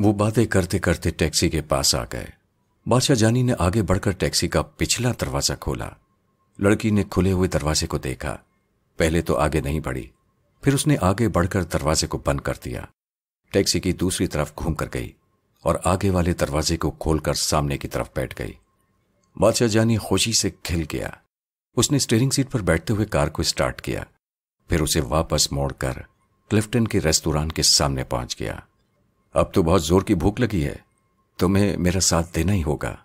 वो बातें करते करते टैक्सी के पास आ गए बादशाह जानी ने आगे बढ़कर टैक्सी का पिछला दरवाजा खोला लड़की ने खुले हुए दरवाजे को देखा पहले तो आगे नहीं बढ़ी फिर उसने आगे बढ़कर दरवाजे को बंद कर दिया टैक्सी की दूसरी तरफ घूम कर गई और आगे वाले दरवाजे को खोलकर सामने की तरफ बैठ गई बादशाह जानी खुशी से खिल गया उसने स्टेयरिंग सीट पर बैठते हुए कार को स्टार्ट किया फिर उसे वापस मोड़कर क्लिफ्टन के रेस्तोरान के सामने पहुंच गया अब तो बहुत जोर की भूख लगी है तुम्हें मेरा साथ देना ही होगा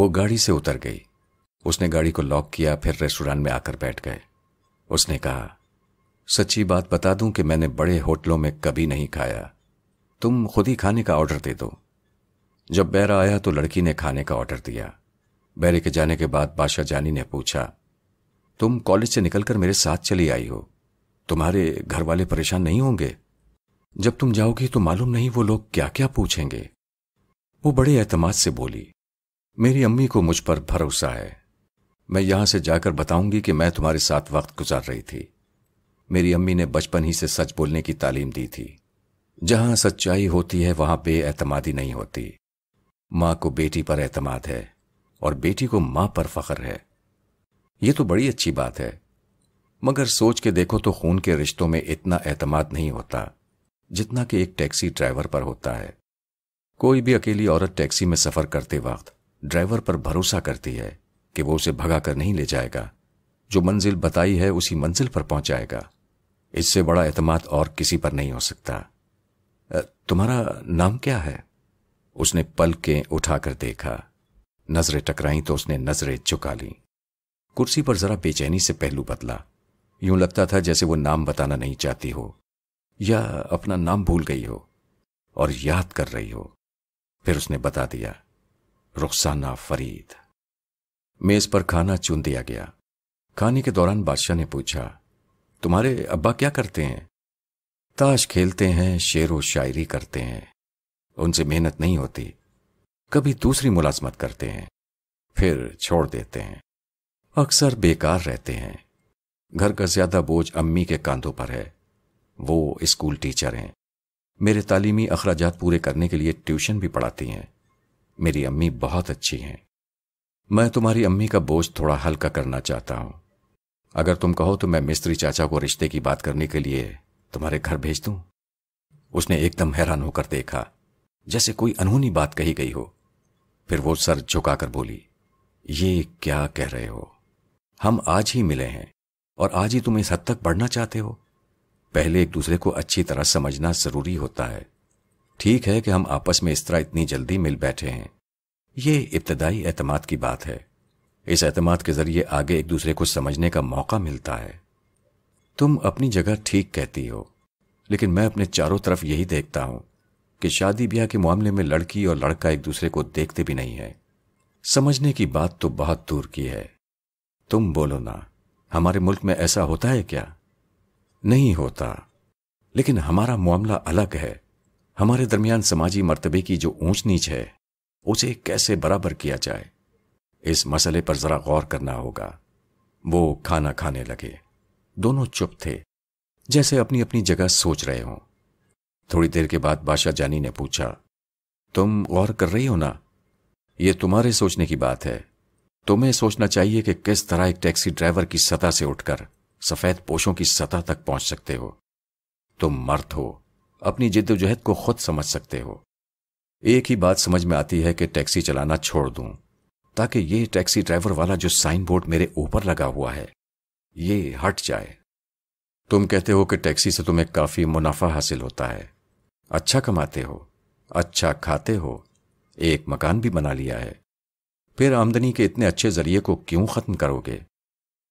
वो गाड़ी से उतर गई उसने गाड़ी को लॉक किया फिर रेस्टोरेंट में आकर बैठ गए उसने कहा सच्ची बात बता दूं कि मैंने बड़े होटलों में कभी नहीं खाया तुम खुद ही खाने का ऑर्डर दे दो जब बैरा आया तो लड़की ने खाने का ऑर्डर दिया बैरे के जाने के बाद बादशाह जानी ने पूछा तुम कॉलेज से निकलकर मेरे साथ चली आई हो तुम्हारे घर वाले परेशान नहीं होंगे जब तुम जाओगी तो मालूम नहीं वो लोग क्या क्या पूछेंगे वो बड़े एतमाद से बोली मेरी अम्मी को मुझ पर भरोसा है मैं यहां से जाकर बताऊंगी कि मैं तुम्हारे साथ वक्त गुजार रही थी मेरी अम्मी ने बचपन ही से सच बोलने की तालीम दी थी जहां सच्चाई होती है वहां बेएतमादी नहीं होती मां को बेटी पर एतमाद है और बेटी को मां पर फख्र है यह तो बड़ी अच्छी बात है मगर सोच के देखो तो खून के रिश्तों में इतना एतमाद नहीं होता जितना कि एक टैक्सी ड्राइवर पर होता है कोई भी अकेली औरत टैक्सी में सफर करते वक्त ड्राइवर पर भरोसा करती है कि वो उसे भगा कर नहीं ले जाएगा जो मंजिल बताई है उसी मंजिल पर पहुंचाएगा इससे बड़ा एतमाद और किसी पर नहीं हो सकता तुम्हारा नाम क्या है उसने पलकें उठाकर देखा नजरें टकराई तो उसने नजरें झुका ली कुर्सी पर जरा बेचैनी से पहलू बदला यूं लगता था जैसे वो नाम बताना नहीं चाहती हो या अपना नाम भूल गई हो और याद कर रही हो फिर उसने बता दिया रुखसाना फरीद मेज पर खाना चुन दिया गया खाने के दौरान बादशाह ने पूछा तुम्हारे अब्बा क्या करते हैं ताश खेलते हैं शेर व शायरी करते हैं उनसे मेहनत नहीं होती कभी दूसरी मुलाजमत करते हैं फिर छोड़ देते हैं अक्सर बेकार रहते हैं घर का ज्यादा बोझ अम्मी के कांधों पर है वो स्कूल टीचर हैं मेरे तालीमी अखराज पूरे करने के लिए ट्यूशन भी पढ़ाती हैं मेरी अम्मी बहुत अच्छी हैं मैं तुम्हारी अम्मी का बोझ थोड़ा हल्का करना चाहता हूं अगर तुम कहो तो मैं मिस्त्री चाचा को रिश्ते की बात करने के लिए तुम्हारे घर भेज दूं उसने एकदम हैरान होकर देखा जैसे कोई अनहोनी बात कही गई हो फिर वो सर झुकाकर बोली ये क्या कह रहे हो हम आज ही मिले हैं और आज ही तुम इस हद तक बढ़ना चाहते हो पहले एक दूसरे को अच्छी तरह समझना जरूरी होता है ठीक है कि हम आपस में इस तरह इतनी जल्दी मिल बैठे हैं ये इब्तदाई एतमाद की बात है इस एतमाद के जरिए आगे एक दूसरे को समझने का मौका मिलता है तुम अपनी जगह ठीक कहती हो लेकिन मैं अपने चारों तरफ यही देखता हूं कि शादी ब्याह के मामले में लड़की और लड़का एक दूसरे को देखते भी नहीं है समझने की बात तो बहुत दूर की है तुम बोलो ना हमारे मुल्क में ऐसा होता है क्या नहीं होता लेकिन हमारा मामला अलग है हमारे दरमियान समाजी मर्तबे की जो ऊंच नीच है उसे कैसे बराबर किया जाए इस मसले पर जरा गौर करना होगा वो खाना खाने लगे दोनों चुप थे जैसे अपनी अपनी जगह सोच रहे हों थोड़ी देर के बाद बादशाह जानी ने पूछा तुम गौर कर रही हो ना ये तुम्हारे सोचने की बात है तुम्हें सोचना चाहिए कि किस तरह एक टैक्सी ड्राइवर की सतह से उठकर सफेद पोशों की सतह तक पहुंच सकते हो तुम मर्द हो अपनी जिद्दोजहद को खुद समझ सकते हो एक ही बात समझ में आती है कि टैक्सी चलाना छोड़ दूं ताकि ये टैक्सी ड्राइवर वाला जो साइन बोर्ड मेरे ऊपर लगा हुआ है ये हट जाए तुम कहते हो कि टैक्सी से तुम्हें काफी मुनाफा हासिल होता है अच्छा कमाते हो अच्छा खाते हो एक मकान भी बना लिया है फिर आमदनी के इतने अच्छे जरिए को क्यों खत्म करोगे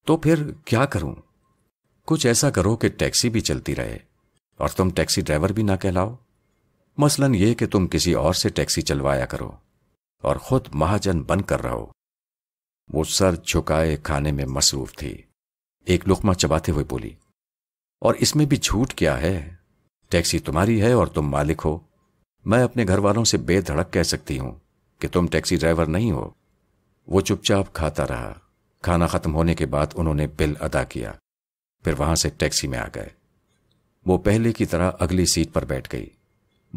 तो फिर क्या करूं कुछ ऐसा करो कि टैक्सी भी चलती रहे और तुम टैक्सी ड्राइवर भी ना कहलाओ मसलन ये कि तुम किसी और से टैक्सी चलवाया करो और खुद महाजन बनकर रहो वो सर झुकाए खाने में मसरूफ थी एक लुकमा चबाते हुए बोली और इसमें भी झूठ क्या है टैक्सी तुम्हारी है और तुम मालिक हो मैं अपने घर वालों से बेधड़क कह सकती हूं कि तुम टैक्सी ड्राइवर नहीं हो वो चुपचाप खाता रहा खाना खत्म होने के बाद उन्होंने बिल अदा किया फिर वहां से टैक्सी में आ गए वो पहले की तरह अगली सीट पर बैठ गई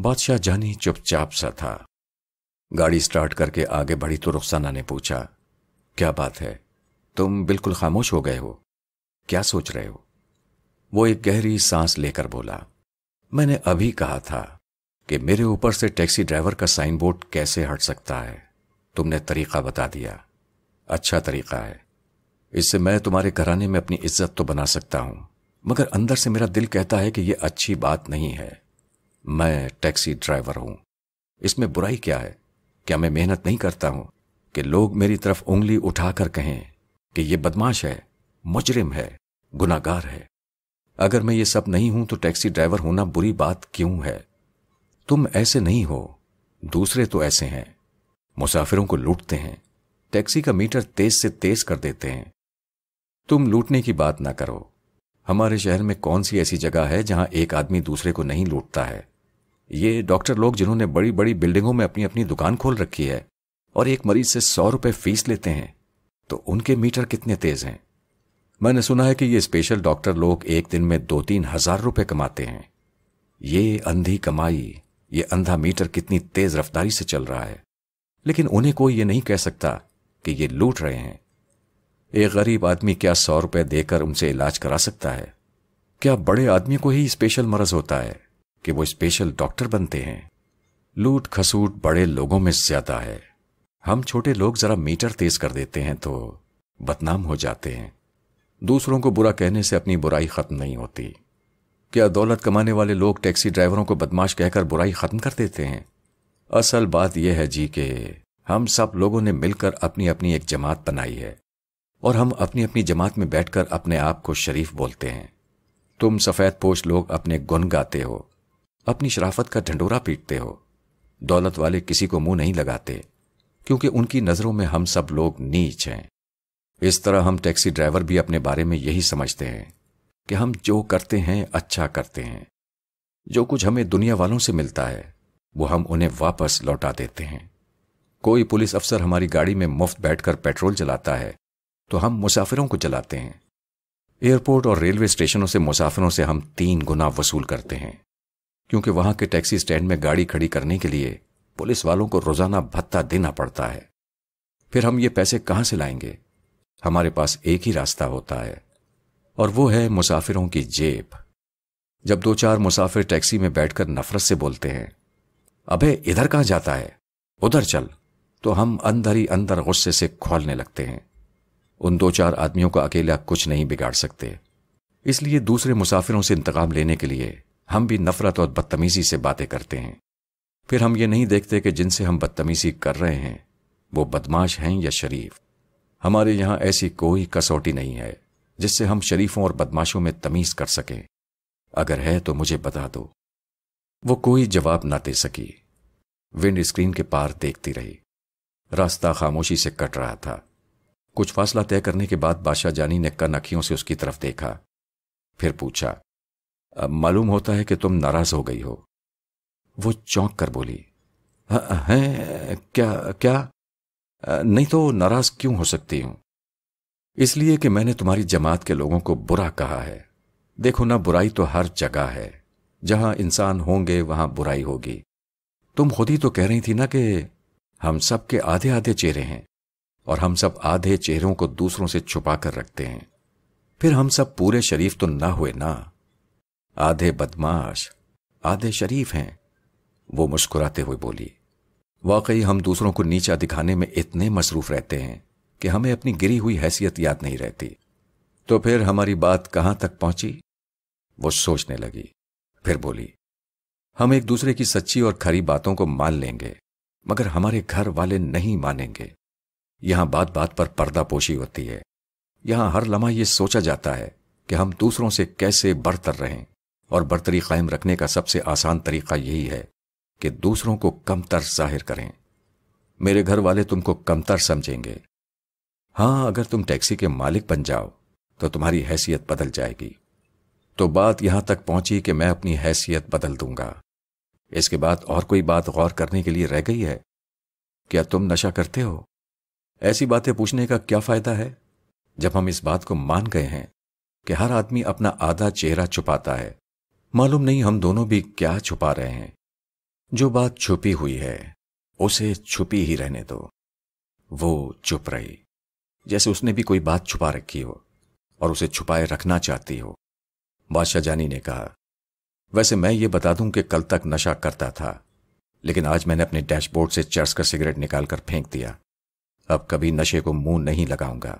बादशाह जानी चुपचाप सा था गाड़ी स्टार्ट करके आगे बढ़ी तो रुखसाना ने पूछा क्या बात है तुम बिल्कुल खामोश हो गए हो क्या सोच रहे हो वो एक गहरी सांस लेकर बोला मैंने अभी कहा था कि मेरे ऊपर से टैक्सी ड्राइवर का साइन बोर्ड कैसे हट सकता है तुमने तरीका बता दिया अच्छा तरीका है इससे मैं तुम्हारे घराने में अपनी इज्जत तो बना सकता हूं मगर अंदर से मेरा दिल कहता है कि यह अच्छी बात नहीं है मैं टैक्सी ड्राइवर हूं इसमें बुराई क्या है क्या मैं मेहनत नहीं करता हूं कि लोग मेरी तरफ उंगली उठाकर कहें कि यह बदमाश है मुजरिम है गुनागार है अगर मैं ये सब नहीं हूं तो टैक्सी ड्राइवर होना बुरी बात क्यों है तुम ऐसे नहीं हो दूसरे तो ऐसे हैं मुसाफिरों को लूटते हैं टैक्सी का मीटर तेज से तेज कर देते हैं तुम लूटने की बात ना करो हमारे शहर में कौन सी ऐसी जगह है जहां एक आदमी दूसरे को नहीं लूटता है ये डॉक्टर लोग जिन्होंने बड़ी बड़ी बिल्डिंगों में अपनी अपनी दुकान खोल रखी है और एक मरीज से सौ रुपए फीस लेते हैं तो उनके मीटर कितने तेज हैं मैंने सुना है कि ये स्पेशल डॉक्टर लोग एक दिन में दो तीन हजार रुपए कमाते हैं ये अंधी कमाई ये अंधा मीटर कितनी तेज रफ्तारी से चल रहा है लेकिन उन्हें कोई ये नहीं कह सकता कि ये लूट रहे हैं एक गरीब आदमी क्या सौ रुपए देकर उनसे इलाज करा सकता है क्या बड़े आदमी को ही स्पेशल मर्ज होता है कि वो स्पेशल डॉक्टर बनते हैं लूट खसूट बड़े लोगों में ज्यादा है हम छोटे लोग जरा मीटर तेज कर देते हैं तो बदनाम हो जाते हैं दूसरों को बुरा कहने से अपनी बुराई खत्म नहीं होती क्या दौलत कमाने वाले लोग टैक्सी ड्राइवरों को बदमाश कहकर बुराई खत्म कर देते हैं असल बात यह है जी के हम सब लोगों ने मिलकर अपनी अपनी एक जमात बनाई है और हम अपनी अपनी जमात में बैठकर अपने आप को शरीफ बोलते हैं तुम सफ़ेद पोश लोग अपने गुन गाते हो अपनी शराफत का ढंडोरा पीटते हो दौलत वाले किसी को मुंह नहीं लगाते क्योंकि उनकी नज़रों में हम सब लोग नीच हैं इस तरह हम टैक्सी ड्राइवर भी अपने बारे में यही समझते हैं कि हम जो करते हैं अच्छा करते हैं जो कुछ हमें दुनिया वालों से मिलता है वो हम उन्हें वापस लौटा देते हैं कोई पुलिस अफसर हमारी गाड़ी में मुफ्त बैठकर पेट्रोल चलाता है तो हम मुसाफिरों को जलाते हैं एयरपोर्ट और रेलवे स्टेशनों से मुसाफिरों से हम तीन गुना वसूल करते हैं क्योंकि वहां के टैक्सी स्टैंड में गाड़ी खड़ी करने के लिए पुलिस वालों को रोजाना भत्ता देना पड़ता है फिर हम ये पैसे कहां से लाएंगे हमारे पास एक ही रास्ता होता है और वो है मुसाफिरों की जेब जब दो चार मुसाफिर टैक्सी में बैठकर नफरत से बोलते हैं अबे इधर कहां जाता है उधर चल तो हम अंदर ही अंदर गुस्से से खोलने लगते हैं उन दो चार आदमियों का अकेला कुछ नहीं बिगाड़ सकते इसलिए दूसरे मुसाफिरों से इंतकाम लेने के लिए हम भी नफरत और बदतमीजी से बातें करते हैं फिर हम ये नहीं देखते कि जिनसे हम बदतमीजी कर रहे हैं वो बदमाश हैं या शरीफ हमारे यहां ऐसी कोई कसौटी नहीं है जिससे हम शरीफों और बदमाशों में तमीज कर सकें अगर है तो मुझे बता दो वो कोई जवाब ना दे सकी विंड स्क्रीन के पार देखती रही रास्ता खामोशी से कट रहा था कुछ फासला तय करने के बाद बादशाह जानी ने कन अखियों से उसकी तरफ देखा फिर पूछा मालूम होता है कि तुम नाराज हो गई हो वो चौंक कर बोली हैं क्या क्या नहीं तो नाराज क्यों हो सकती हूं इसलिए कि मैंने तुम्हारी जमात के लोगों को बुरा कहा है देखो ना बुराई तो हर जगह है जहां इंसान होंगे वहां बुराई होगी तुम खुद ही तो कह रही थी ना कि हम सबके आधे आधे चेहरे हैं और हम सब आधे चेहरों को दूसरों से छुपा कर रखते हैं फिर हम सब पूरे शरीफ तो ना हुए ना आधे बदमाश आधे शरीफ हैं वो मुस्कुराते हुए बोली वाकई हम दूसरों को नीचा दिखाने में इतने मसरूफ रहते हैं कि हमें अपनी गिरी हुई हैसियत याद नहीं रहती तो फिर हमारी बात कहां तक पहुंची वो सोचने लगी फिर बोली हम एक दूसरे की सच्ची और खरी बातों को मान लेंगे मगर हमारे घर वाले नहीं मानेंगे यहां बात बात पर पर्दापोशी होती है यहां हर लम्हा यह सोचा जाता है कि हम दूसरों से कैसे बढ़तर रहें और बढ़तरी कायम रखने का सबसे आसान तरीका यही है कि दूसरों को कमतर जाहिर करें मेरे घर वाले तुमको कमतर समझेंगे हां अगर तुम टैक्सी के मालिक बन जाओ तो तुम्हारी हैसियत बदल जाएगी तो बात यहां तक पहुंची कि मैं अपनी हैसियत बदल दूंगा इसके बाद और कोई बात गौर करने के लिए रह गई है क्या तुम नशा करते हो ऐसी बातें पूछने का क्या फायदा है जब हम इस बात को मान गए हैं कि हर आदमी अपना आधा चेहरा छुपाता है मालूम नहीं हम दोनों भी क्या छुपा रहे हैं जो बात छुपी हुई है उसे छुपी ही रहने दो वो चुप रही जैसे उसने भी कोई बात छुपा रखी हो और उसे छुपाए रखना चाहती हो बादशाह जानी ने कहा वैसे मैं ये बता दूं कि कल तक नशा करता था लेकिन आज मैंने अपने डैशबोर्ड से चर्च का सिगरेट निकालकर फेंक दिया अब कभी नशे को मुंह नहीं लगाऊंगा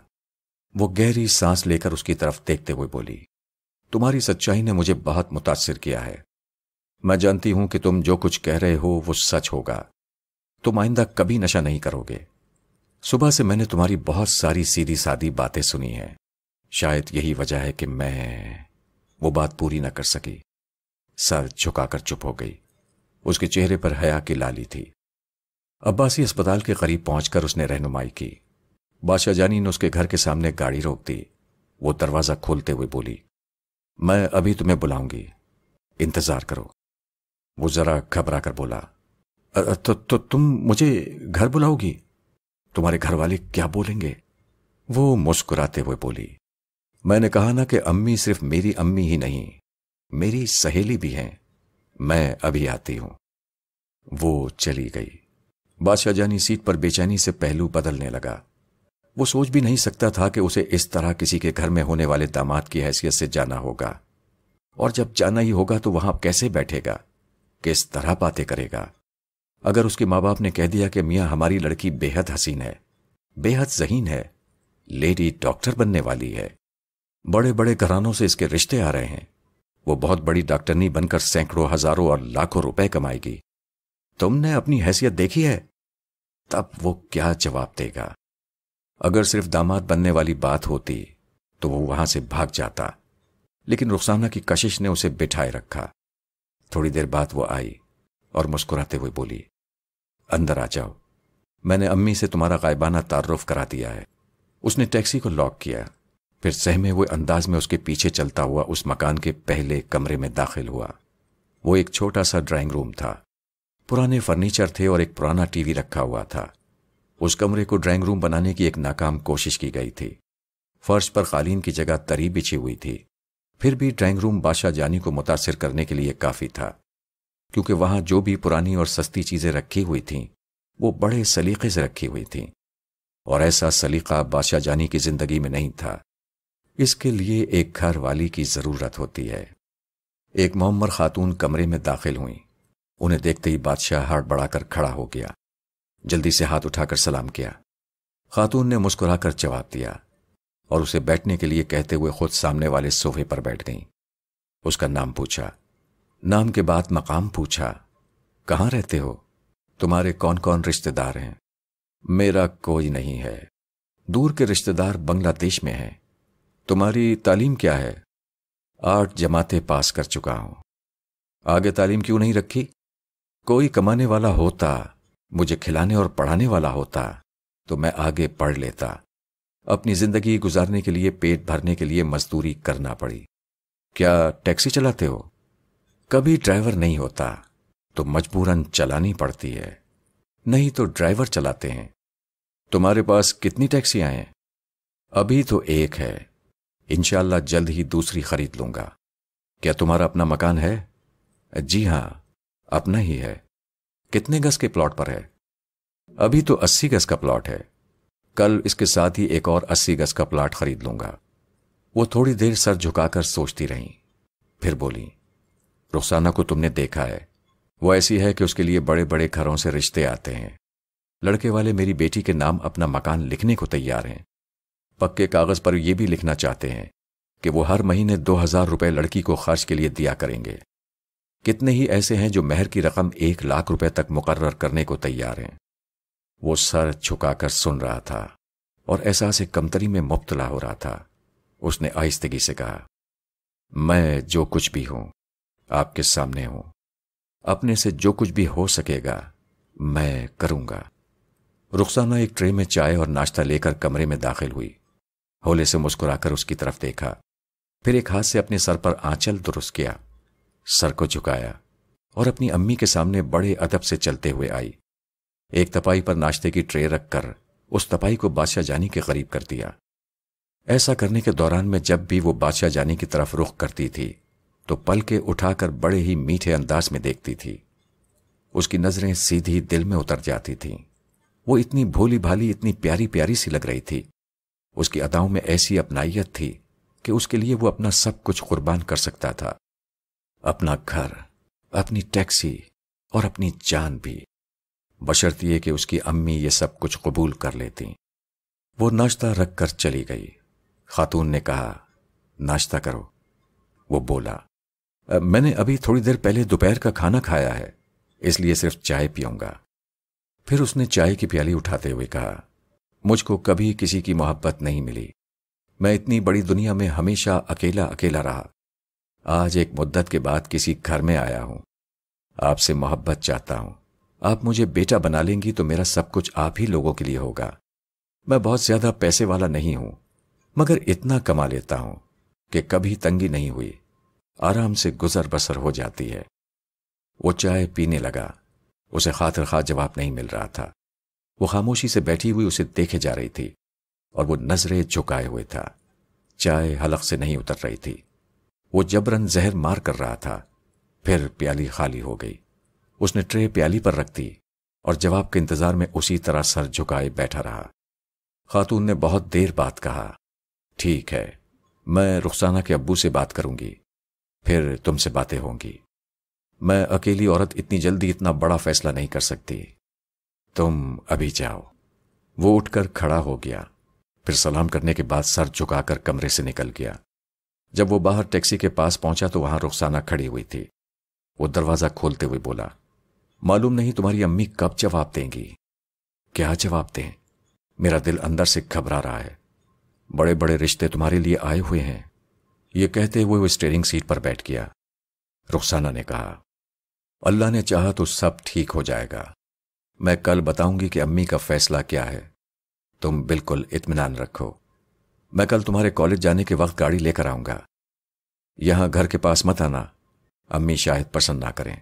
वो गहरी सांस लेकर उसकी तरफ देखते हुए बोली तुम्हारी सच्चाई ने मुझे बहुत मुतासिर किया है मैं जानती हूं कि तुम जो कुछ कह रहे हो वो सच होगा तुम आइंदा कभी नशा नहीं करोगे सुबह से मैंने तुम्हारी बहुत सारी सीधी सादी बातें सुनी हैं शायद यही वजह है कि मैं वो बात पूरी ना कर सकी सर झुकाकर चुप हो गई उसके चेहरे पर हया की लाली थी अब्बासी अस्पताल के करीब पहुंचकर उसने रहनुमाई की बादशाह जानी ने उसके घर के सामने गाड़ी रोक दी वो दरवाजा खोलते हुए बोली मैं अभी तुम्हें बुलाऊंगी इंतजार करो वो जरा घबरा कर बोला तो, तो तुम मुझे घर बुलाओगी तुम्हारे घर वाले क्या बोलेंगे वो मुस्कुराते हुए बोली मैंने कहा ना कि अम्मी सिर्फ मेरी अम्मी ही नहीं मेरी सहेली भी हैं मैं अभी आती हूं वो चली गई बादशाह जानी सीट पर बेचैनी से पहलू बदलने लगा वो सोच भी नहीं सकता था कि उसे इस तरह किसी के घर में होने वाले दामाद की हैसियत से जाना होगा और जब जाना ही होगा तो वहां कैसे बैठेगा किस तरह बातें करेगा अगर उसके माँ बाप ने कह दिया कि मियाँ हमारी लड़की बेहद हसीन है बेहद जहीन है लेडी डॉक्टर बनने वाली है बड़े बड़े घरानों से इसके रिश्ते आ रहे हैं वो बहुत बड़ी डॉक्टरनी बनकर सैकड़ों हजारों और लाखों रुपए कमाएगी तुमने अपनी हैसियत देखी है तब वो क्या जवाब देगा अगर सिर्फ दामाद बनने वाली बात होती तो वो वहां से भाग जाता लेकिन रुखसाना की कशिश ने उसे बिठाए रखा थोड़ी देर बाद वो आई और मुस्कुराते हुए बोली अंदर आ जाओ मैंने अम्मी से तुम्हारा गायबाना तारुफ करा दिया है उसने टैक्सी को लॉक किया फिर सहमे हुए अंदाज में उसके पीछे चलता हुआ उस मकान के पहले कमरे में दाखिल हुआ वो एक छोटा सा ड्राइंग रूम था पुराने फर्नीचर थे और एक पुराना टीवी रखा हुआ था उस कमरे को ड्राइंग रूम बनाने की एक नाकाम कोशिश की गई थी फर्श पर कालीन की जगह तरी बिछी हुई थी फिर भी ड्राइंग रूम बादशाह जानी को मुतासर करने के लिए काफ़ी था क्योंकि वहां जो भी पुरानी और सस्ती चीज़ें रखी हुई थीं वो बड़े सलीके से रखी हुई थीं और ऐसा सलीका बादशाह जानी की जिंदगी में नहीं था इसके लिए एक घर वाली की ज़रूरत होती है एक मोहम्मर खातून कमरे में दाखिल हुई उन्हें देखते ही बादशाह हड़बड़ाकर खड़ा हो गया जल्दी से हाथ उठाकर सलाम किया खातून ने मुस्कुराकर जवाब दिया और उसे बैठने के लिए कहते हुए खुद सामने वाले सोफे पर बैठ गई उसका नाम पूछा नाम के बाद मकाम पूछा कहाँ रहते हो तुम्हारे कौन कौन रिश्तेदार हैं मेरा कोई नहीं है दूर के रिश्तेदार बांग्लादेश में हैं तुम्हारी तालीम क्या है आठ जमाते पास कर चुका हूं आगे तालीम क्यों नहीं रखी कोई कमाने वाला होता मुझे खिलाने और पढ़ाने वाला होता तो मैं आगे पढ़ लेता अपनी जिंदगी गुजारने के लिए पेट भरने के लिए मजदूरी करना पड़ी क्या टैक्सी चलाते हो कभी ड्राइवर नहीं होता तो मजबूरन चलानी पड़ती है नहीं तो ड्राइवर चलाते हैं तुम्हारे पास कितनी टैक्सी आए अभी तो एक है इंशाला जल्द ही दूसरी खरीद लूंगा क्या तुम्हारा अपना मकान है जी हां अपना ही है कितने गज के प्लॉट पर है अभी तो अस्सी गज का प्लॉट है कल इसके साथ ही एक और अस्सी गज का प्लॉट खरीद लूंगा वो थोड़ी देर सर झुकाकर सोचती रहीं फिर बोली रोसाना को तुमने देखा है वो ऐसी है कि उसके लिए बड़े बड़े घरों से रिश्ते आते हैं लड़के वाले मेरी बेटी के नाम अपना मकान लिखने को तैयार हैं पक्के कागज पर यह भी लिखना चाहते हैं कि वो हर महीने दो हजार रुपये लड़की को खर्च के लिए दिया करेंगे कितने ही ऐसे हैं जो मेहर की रकम एक लाख रुपए तक मुकर्र करने को तैयार हैं वो सर झुकाकर सुन रहा था और एहसास कमतरी में मुबतला हो रहा था उसने आहिस्तगी से कहा मैं जो कुछ भी हूं आपके सामने हूं अपने से जो कुछ भी हो सकेगा मैं करूंगा रुखसाना एक ट्रे में चाय और नाश्ता लेकर कमरे में दाखिल हुई होले से मुस्कुराकर उसकी तरफ देखा फिर एक हाथ से अपने सर पर आंचल दुरुस्त किया सर को झुकाया और अपनी अम्मी के सामने बड़े अदब से चलते हुए आई एक तपाई पर नाश्ते की ट्रे रखकर उस तपाई को बादशाह जानी के करीब कर दिया ऐसा करने के दौरान में जब भी वो बादशाह जानी की तरफ रुख करती थी तो पल के उठाकर बड़े ही मीठे अंदाज में देखती थी उसकी नजरें सीधी दिल में उतर जाती थीं वो इतनी भोली भाली इतनी प्यारी प्यारी सी लग रही थी उसकी अदाओं में ऐसी अपनाइयत थी कि उसके लिए वो अपना सब कुछ कुर्बान कर सकता था अपना घर अपनी टैक्सी और अपनी जान भी बशर्तिए कि उसकी अम्मी ये सब कुछ कबूल कर लेती वो नाश्ता रख कर चली गई खातून ने कहा नाश्ता करो वो बोला मैंने अभी थोड़ी देर पहले दोपहर का खाना खाया है इसलिए सिर्फ चाय पीऊंगा फिर उसने चाय की प्याली उठाते हुए कहा मुझको कभी किसी की मोहब्बत नहीं मिली मैं इतनी बड़ी दुनिया में हमेशा अकेला अकेला रहा आज एक मुद्दत के बाद किसी घर में आया हूं आपसे मोहब्बत चाहता हूं आप मुझे बेटा बना लेंगी तो मेरा सब कुछ आप ही लोगों के लिए होगा मैं बहुत ज्यादा पैसे वाला नहीं हूं मगर इतना कमा लेता हूं कि कभी तंगी नहीं हुई आराम से गुजर बसर हो जाती है वो चाय पीने लगा उसे खातर खा जवाब नहीं मिल रहा था वो खामोशी से बैठी हुई उसे देखे जा रही थी और वो नजरें झुकाए हुए था चाय हलक से नहीं उतर रही थी वो जबरन जहर मार कर रहा था फिर प्याली खाली हो गई उसने ट्रे प्याली पर रख दी और जवाब के इंतजार में उसी तरह सर झुकाए बैठा रहा खातून ने बहुत देर बाद कहा ठीक है मैं रुखसाना के अब्बू से बात करूंगी फिर तुमसे बातें होंगी मैं अकेली औरत इतनी जल्दी इतना बड़ा फैसला नहीं कर सकती तुम अभी जाओ वो उठकर खड़ा हो गया फिर सलाम करने के बाद सर झुकाकर कमरे से निकल गया जब वो बाहर टैक्सी के पास पहुंचा तो वहां रुखसाना खड़ी हुई थी वो दरवाजा खोलते हुए बोला मालूम नहीं तुम्हारी अम्मी कब जवाब देंगी क्या जवाब दें मेरा दिल अंदर से घबरा रहा है बड़े बड़े रिश्ते तुम्हारे लिए आए हुए हैं ये कहते हुए वो स्टेयरिंग सीट पर बैठ गया रुखसाना ने कहा अल्लाह ने चाहा तो सब ठीक हो जाएगा मैं कल बताऊंगी कि अम्मी का फैसला क्या है तुम बिल्कुल इत्मीनान रखो मैं कल तुम्हारे कॉलेज जाने के वक्त गाड़ी लेकर आऊंगा यहां घर के पास मत आना अम्मी शायद पसंद ना करें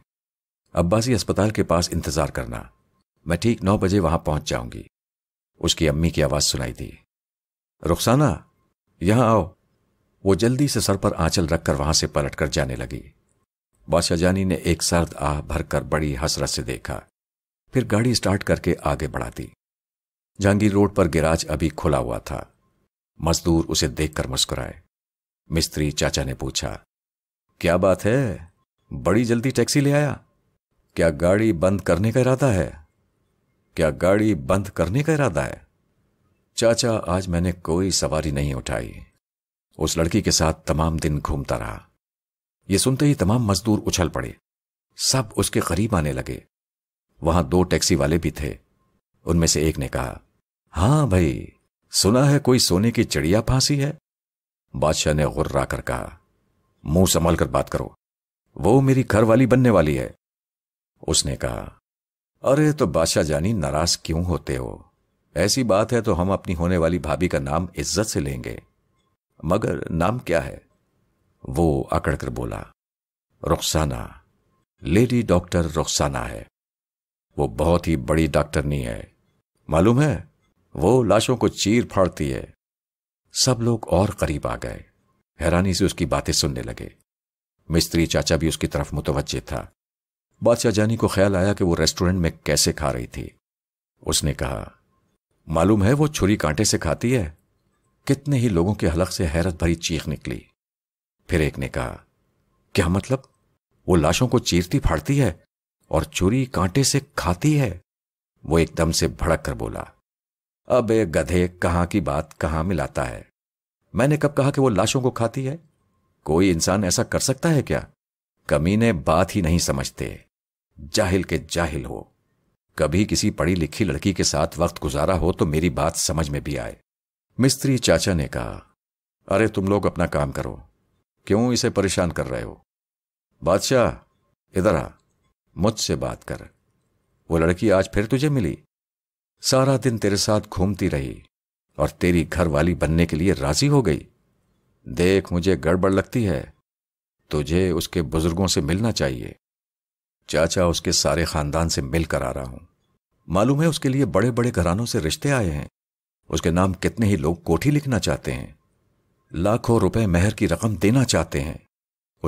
अब्बासी अस्पताल के पास इंतजार करना मैं ठीक नौ बजे वहां पहुंच जाऊंगी उसकी अम्मी की आवाज सुनाई दी रुखसाना यहां आओ वो जल्दी से सर पर आंचल रखकर वहां से पलटकर जाने लगी बादशाह जानी ने एक सर्द आह भरकर बड़ी हसरत से देखा फिर गाड़ी स्टार्ट करके आगे बढ़ा दी जहांगीर रोड पर गिराज अभी खुला हुआ था मजदूर उसे देखकर मुस्कुराए मिस्त्री चाचा ने पूछा क्या बात है बड़ी जल्दी टैक्सी ले आया क्या गाड़ी बंद करने का इरादा है क्या गाड़ी बंद करने का इरादा है चाचा आज मैंने कोई सवारी नहीं उठाई उस लड़की के साथ तमाम दिन घूमता रहा यह सुनते ही तमाम मजदूर उछल पड़े सब उसके करीब आने लगे वहां दो टैक्सी वाले भी थे उनमें से एक ने कहा हां भाई सुना है कोई सोने की चिड़िया फांसी है बादशाह ने गुर्रा कर कहा मुंह संभाल कर बात करो वो मेरी घर वाली बनने वाली है उसने कहा अरे तो बादशाह जानी नाराज क्यों होते हो ऐसी बात है तो हम अपनी होने वाली भाभी का नाम इज्जत से लेंगे मगर नाम क्या है वो अकड़कर बोला रुखसाना लेडी डॉक्टर रुखसाना है वो बहुत ही बड़ी डॉक्टरनी है मालूम है वो लाशों को चीर फाड़ती है सब लोग और करीब आ गए हैरानी से उसकी बातें सुनने लगे मिस्त्री चाचा भी उसकी तरफ मुतवजे था बादशाह जानी को ख्याल आया कि वो रेस्टोरेंट में कैसे खा रही थी उसने कहा मालूम है वो छुरी कांटे से खाती है कितने ही लोगों के हलक से हैरत भरी चीख निकली फिर एक ने कहा क्या मतलब वो लाशों को चीरती फाड़ती है और छुरी कांटे से खाती है वो एकदम से भड़क कर बोला अब एक गधे कहां की बात कहां मिलाता है मैंने कब कहा कि वो लाशों को खाती है कोई इंसान ऐसा कर सकता है क्या कमीने बात ही नहीं समझते जाहिल के जाहिल हो कभी किसी पढ़ी लिखी लड़की के साथ वक्त गुजारा हो तो मेरी बात समझ में भी आए मिस्त्री चाचा ने कहा अरे तुम लोग अपना काम करो क्यों इसे परेशान कर रहे हो बादशाह इधर आ मुझसे बात कर वो लड़की आज फिर तुझे मिली सारा दिन तेरे साथ घूमती रही और तेरी घरवाली बनने के लिए राजी हो गई देख मुझे गड़बड़ लगती है तुझे उसके बुजुर्गों से मिलना चाहिए चाचा उसके सारे खानदान से मिलकर आ रहा हूं मालूम है उसके लिए बड़े बड़े घरानों से रिश्ते आए हैं उसके नाम कितने ही लोग कोठी लिखना चाहते हैं लाखों रुपए मेहर की रकम देना चाहते हैं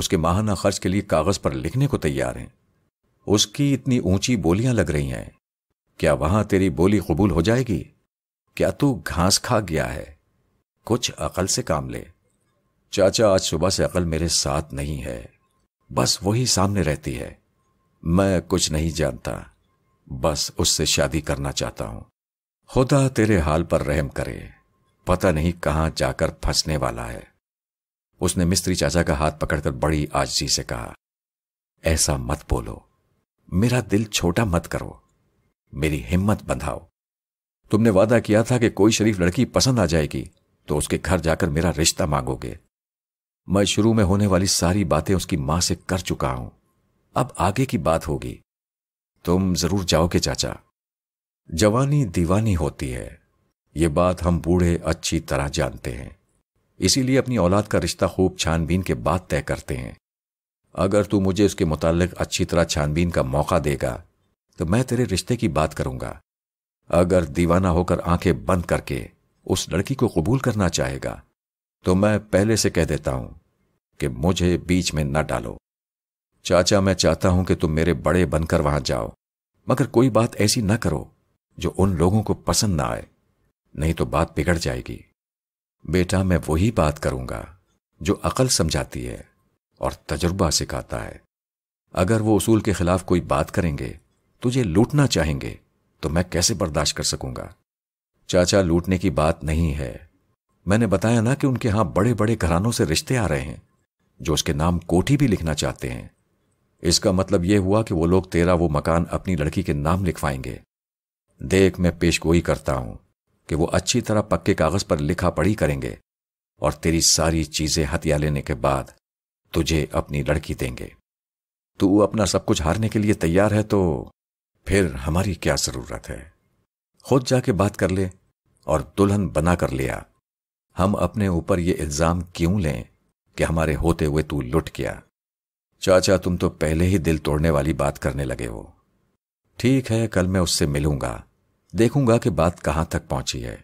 उसके माहाना खर्च के लिए कागज पर लिखने को तैयार हैं उसकी इतनी ऊंची बोलियां लग रही हैं क्या वहां तेरी बोली कबूल हो जाएगी क्या तू घास खा गया है कुछ अकल से काम ले चाचा आज सुबह से अकल मेरे साथ नहीं है बस वही सामने रहती है मैं कुछ नहीं जानता बस उससे शादी करना चाहता हूं खुदा तेरे हाल पर रहम करे पता नहीं कहां जाकर फंसने वाला है उसने मिस्त्री चाचा का हाथ पकड़कर बड़ी आजजी से कहा ऐसा मत बोलो मेरा दिल छोटा मत करो मेरी हिम्मत बंधाओ तुमने वादा किया था कि कोई शरीफ लड़की पसंद आ जाएगी तो उसके घर जाकर मेरा रिश्ता मांगोगे मैं शुरू में होने वाली सारी बातें उसकी मां से कर चुका हूं अब आगे की बात होगी तुम जरूर जाओगे चाचा जवानी दीवानी होती है यह बात हम बूढ़े अच्छी तरह जानते हैं इसीलिए अपनी औलाद का रिश्ता खूब छानबीन के बाद तय करते हैं अगर तू मुझे उसके मुतालिक अच्छी तरह छानबीन का मौका देगा तो मैं तेरे रिश्ते की बात करूंगा अगर दीवाना होकर आंखें बंद करके उस लड़की को कबूल करना चाहेगा तो मैं पहले से कह देता हूं कि मुझे बीच में न डालो चाचा मैं चाहता हूं कि तुम मेरे बड़े बनकर वहां जाओ मगर कोई बात ऐसी ना करो जो उन लोगों को पसंद ना आए नहीं तो बात बिगड़ जाएगी बेटा मैं वही बात करूंगा जो अकल समझाती है और तजुर्बा सिखाता है अगर वो उसूल के खिलाफ कोई बात करेंगे तुझे लूटना चाहेंगे तो मैं कैसे बर्दाश्त कर सकूंगा चाचा लूटने की बात नहीं है मैंने बताया ना कि उनके यहां बड़े बड़े घरानों से रिश्ते आ रहे हैं जो उसके नाम कोठी भी लिखना चाहते हैं इसका मतलब यह हुआ कि वो लोग तेरा वो मकान अपनी लड़की के नाम लिखवाएंगे देख मैं पेशगोई करता हूं कि वो अच्छी तरह पक्के कागज पर लिखा पढ़ी करेंगे और तेरी सारी चीजें हथिया लेने के बाद तुझे अपनी लड़की देंगे तू अपना सब कुछ हारने के लिए तैयार है तो फिर हमारी क्या जरूरत है खुद जाके बात कर ले और दुल्हन बना कर लिया हम अपने ऊपर ये इल्जाम क्यों लें कि हमारे होते हुए तू लुट गया चाचा तुम तो पहले ही दिल तोड़ने वाली बात करने लगे हो ठीक है कल मैं उससे मिलूंगा देखूंगा कि बात कहां तक पहुंची है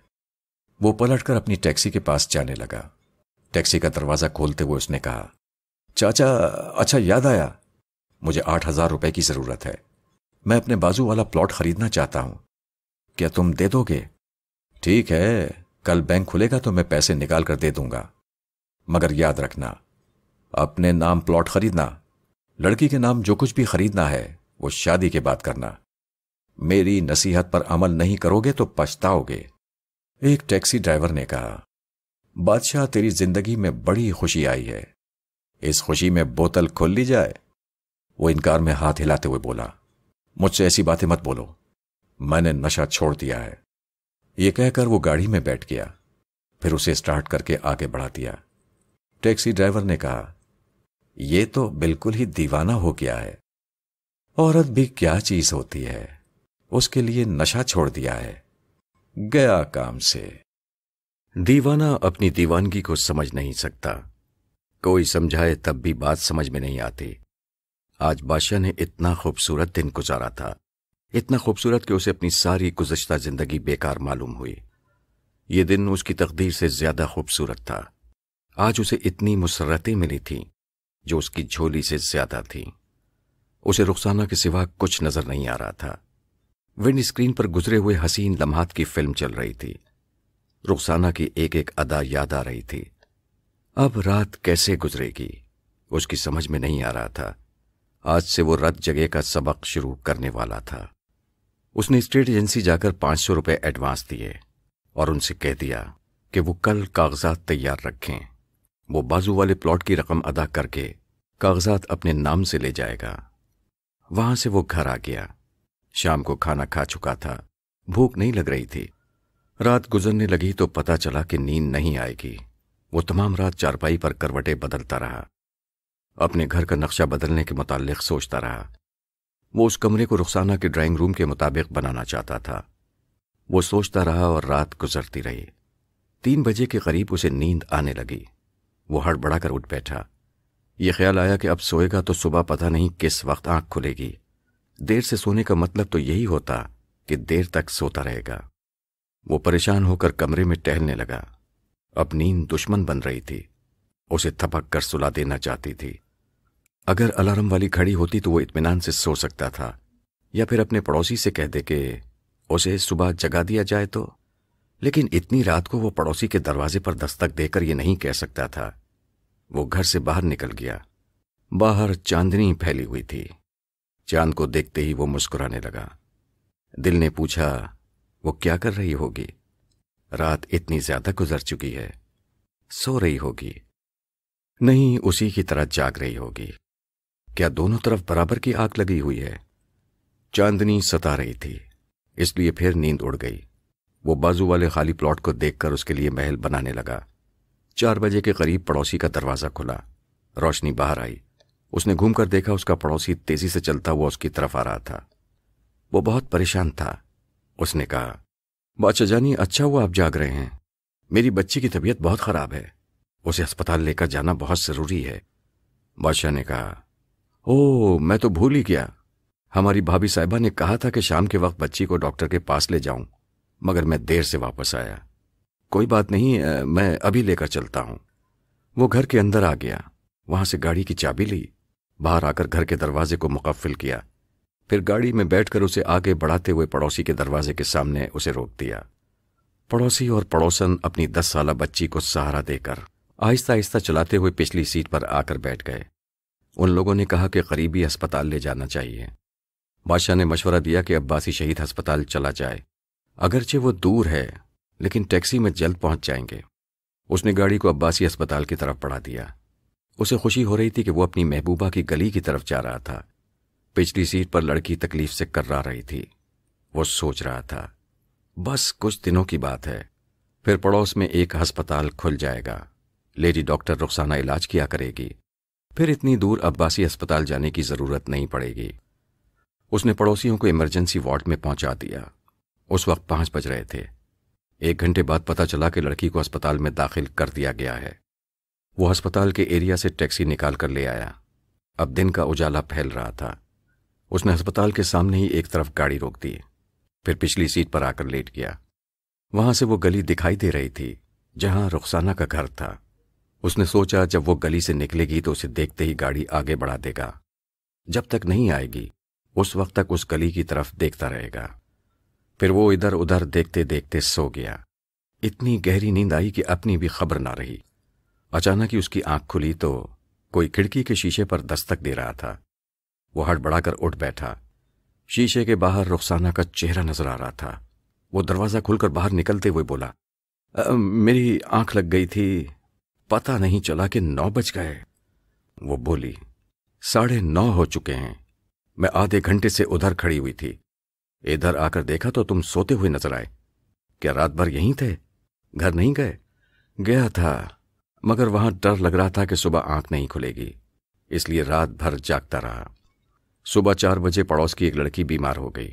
वो पलटकर अपनी टैक्सी के पास जाने लगा टैक्सी का दरवाजा खोलते हुए उसने कहा चाचा अच्छा याद आया मुझे आठ हजार रुपए की जरूरत है मैं अपने बाजू वाला प्लॉट खरीदना चाहता हूं क्या तुम दे दोगे ठीक है कल बैंक खुलेगा तो मैं पैसे निकाल कर दे दूंगा मगर याद रखना अपने नाम प्लॉट खरीदना लड़की के नाम जो कुछ भी खरीदना है वो शादी के बाद करना मेरी नसीहत पर अमल नहीं करोगे तो पछताओगे एक टैक्सी ड्राइवर ने कहा बादशाह तेरी जिंदगी में बड़ी खुशी आई है इस खुशी में बोतल खोल ली जाए वो इनकार में हाथ हिलाते हुए बोला मुझसे ऐसी बातें मत बोलो मैंने नशा छोड़ दिया है ये कहकर वो गाड़ी में बैठ गया फिर उसे स्टार्ट करके आगे बढ़ा दिया टैक्सी ड्राइवर ने कहा यह तो बिल्कुल ही दीवाना हो गया है औरत भी क्या चीज होती है उसके लिए नशा छोड़ दिया है गया काम से दीवाना अपनी दीवानगी को समझ नहीं सकता कोई समझाए तब भी बात समझ में नहीं आती आज बादशाह ने इतना खूबसूरत दिन गुजारा था इतना खूबसूरत कि उसे अपनी सारी गुजशत जिंदगी बेकार मालूम हुई ये दिन उसकी तकदीर से ज्यादा खूबसूरत था आज उसे इतनी मुसरतें मिली थीं जो उसकी झोली से ज्यादा थीं उसे रुखसाना के सिवा कुछ नजर नहीं आ रहा था विंड स्क्रीन पर गुजरे हुए हसीन लम्हात की फिल्म चल रही थी रुखसाना की एक एक अदा याद आ रही थी अब रात कैसे गुजरेगी उसकी समझ में नहीं आ रहा था आज से वो रद्द जगह का सबक शुरू करने वाला था उसने स्टेट एजेंसी जाकर पांच सौ रुपये एडवांस दिए और उनसे कह दिया कि वो कल कागजात तैयार रखें वो बाजू वाले प्लॉट की रकम अदा करके कागजात अपने नाम से ले जाएगा वहां से वो घर आ गया शाम को खाना खा चुका था भूख नहीं लग रही थी रात गुजरने लगी तो पता चला कि नींद नहीं आएगी वो तमाम रात चारपाई पर करवटें बदलता रहा अपने घर का नक्शा बदलने के मुतालिक सोचता रहा वो उस कमरे को रुखसाना के ड्राइंग रूम के मुताबिक बनाना चाहता था वो सोचता रहा और रात गुजरती रही तीन बजे के करीब उसे नींद आने लगी वो हड़बड़ा कर उठ बैठा ये ख्याल आया कि अब सोएगा तो सुबह पता नहीं किस वक्त आंख खुलेगी देर से सोने का मतलब तो यही होता कि देर तक सोता रहेगा वो परेशान होकर कमरे में टहलने लगा अब नींद दुश्मन बन रही थी उसे थपक कर सुला देना चाहती थी अगर अलार्म वाली खड़ी होती तो वो इतमान से सो सकता था या फिर अपने पड़ोसी से कह दे के उसे सुबह जगा दिया जाए तो लेकिन इतनी रात को वो पड़ोसी के दरवाजे पर दस्तक देकर ये नहीं कह सकता था वो घर से बाहर निकल गया बाहर चांदनी फैली हुई थी चांद को देखते ही वो मुस्कुराने लगा दिल ने पूछा वो क्या कर रही होगी रात इतनी ज्यादा गुजर चुकी है सो रही होगी नहीं उसी की तरह जाग रही होगी क्या दोनों तरफ बराबर की आग लगी हुई है चांदनी सता रही थी इसलिए फिर नींद उड़ गई वो बाजू वाले खाली प्लॉट को देखकर उसके लिए महल बनाने लगा चार बजे के करीब पड़ोसी का दरवाज़ा खुला रोशनी बाहर आई उसने घूमकर देखा उसका पड़ोसी तेजी से चलता हुआ उसकी तरफ आ रहा था वो बहुत परेशान था उसने कहा बादशाह जानी अच्छा हुआ आप जाग रहे हैं मेरी बच्ची की तबीयत बहुत खराब है उसे अस्पताल लेकर जाना बहुत जरूरी है बादशाह ने कहा ओ मैं तो भूल ही गया हमारी भाभी साहिबा ने कहा था कि शाम के वक्त बच्ची को डॉक्टर के पास ले जाऊं मगर मैं देर से वापस आया कोई बात नहीं मैं अभी लेकर चलता हूं वो घर के अंदर आ गया वहां से गाड़ी की चाबी ली बाहर आकर घर के दरवाजे को मुकफिल किया फिर गाड़ी में बैठकर उसे आगे बढ़ाते हुए पड़ोसी के दरवाजे के सामने उसे रोक दिया पड़ोसी और पड़ोसन अपनी दस साल बच्ची को सहारा देकर आहिस्ता आहिस्ता चलाते हुए पिछली सीट पर आकर बैठ गए उन लोगों ने कहा कि करीबी अस्पताल ले जाना चाहिए बादशाह ने मशवरा दिया कि अब्बासी शहीद अस्पताल चला जाए अगरचे वो दूर है लेकिन टैक्सी में जल्द पहुंच जाएंगे उसने गाड़ी को अब्बासी अस्पताल की तरफ बढ़ा दिया उसे खुशी हो रही थी कि वो अपनी महबूबा की गली की तरफ जा रहा था पिछली सीट पर लड़की तकलीफ से कर्रा रही थी वो सोच रहा था बस कुछ दिनों की बात है फिर पड़ोस में एक अस्पताल खुल जाएगा लेडी डॉक्टर रुखसाना इलाज किया करेगी फिर इतनी दूर अब्बासी अस्पताल जाने की जरूरत नहीं पड़ेगी उसने पड़ोसियों को इमरजेंसी वार्ड में पहुंचा दिया उस वक्त पांच बज रहे थे एक घंटे बाद पता चला कि लड़की को अस्पताल में दाखिल कर दिया गया है वो अस्पताल के एरिया से टैक्सी निकाल कर ले आया अब दिन का उजाला फैल रहा था उसने अस्पताल के सामने ही एक तरफ गाड़ी रोक दी फिर पिछली सीट पर आकर लेट गया वहां से वो गली दिखाई दे रही थी जहां रुखसाना का घर था उसने सोचा जब वो गली से निकलेगी तो उसे देखते ही गाड़ी आगे बढ़ा देगा जब तक नहीं आएगी उस वक्त तक उस गली की तरफ देखता रहेगा फिर वो इधर उधर देखते देखते सो गया इतनी गहरी नींद आई कि अपनी भी खबर ना रही अचानक ही उसकी आंख खुली तो कोई खिड़की के शीशे पर दस्तक दे रहा था वो हड़बड़ाकर उठ बैठा शीशे के बाहर रुखसाना का चेहरा नजर आ रहा था वो दरवाजा खुलकर बाहर निकलते हुए बोला मेरी आंख लग गई थी पता नहीं चला कि नौ बज गए वो बोली साढ़े नौ हो चुके हैं मैं आधे घंटे से उधर खड़ी हुई थी इधर आकर देखा तो तुम सोते हुए नजर आए क्या रात भर यहीं थे घर नहीं गए गया था मगर वहां डर लग रहा था कि सुबह आंख नहीं खुलेगी इसलिए रात भर जागता रहा सुबह चार बजे पड़ोस की एक लड़की बीमार हो गई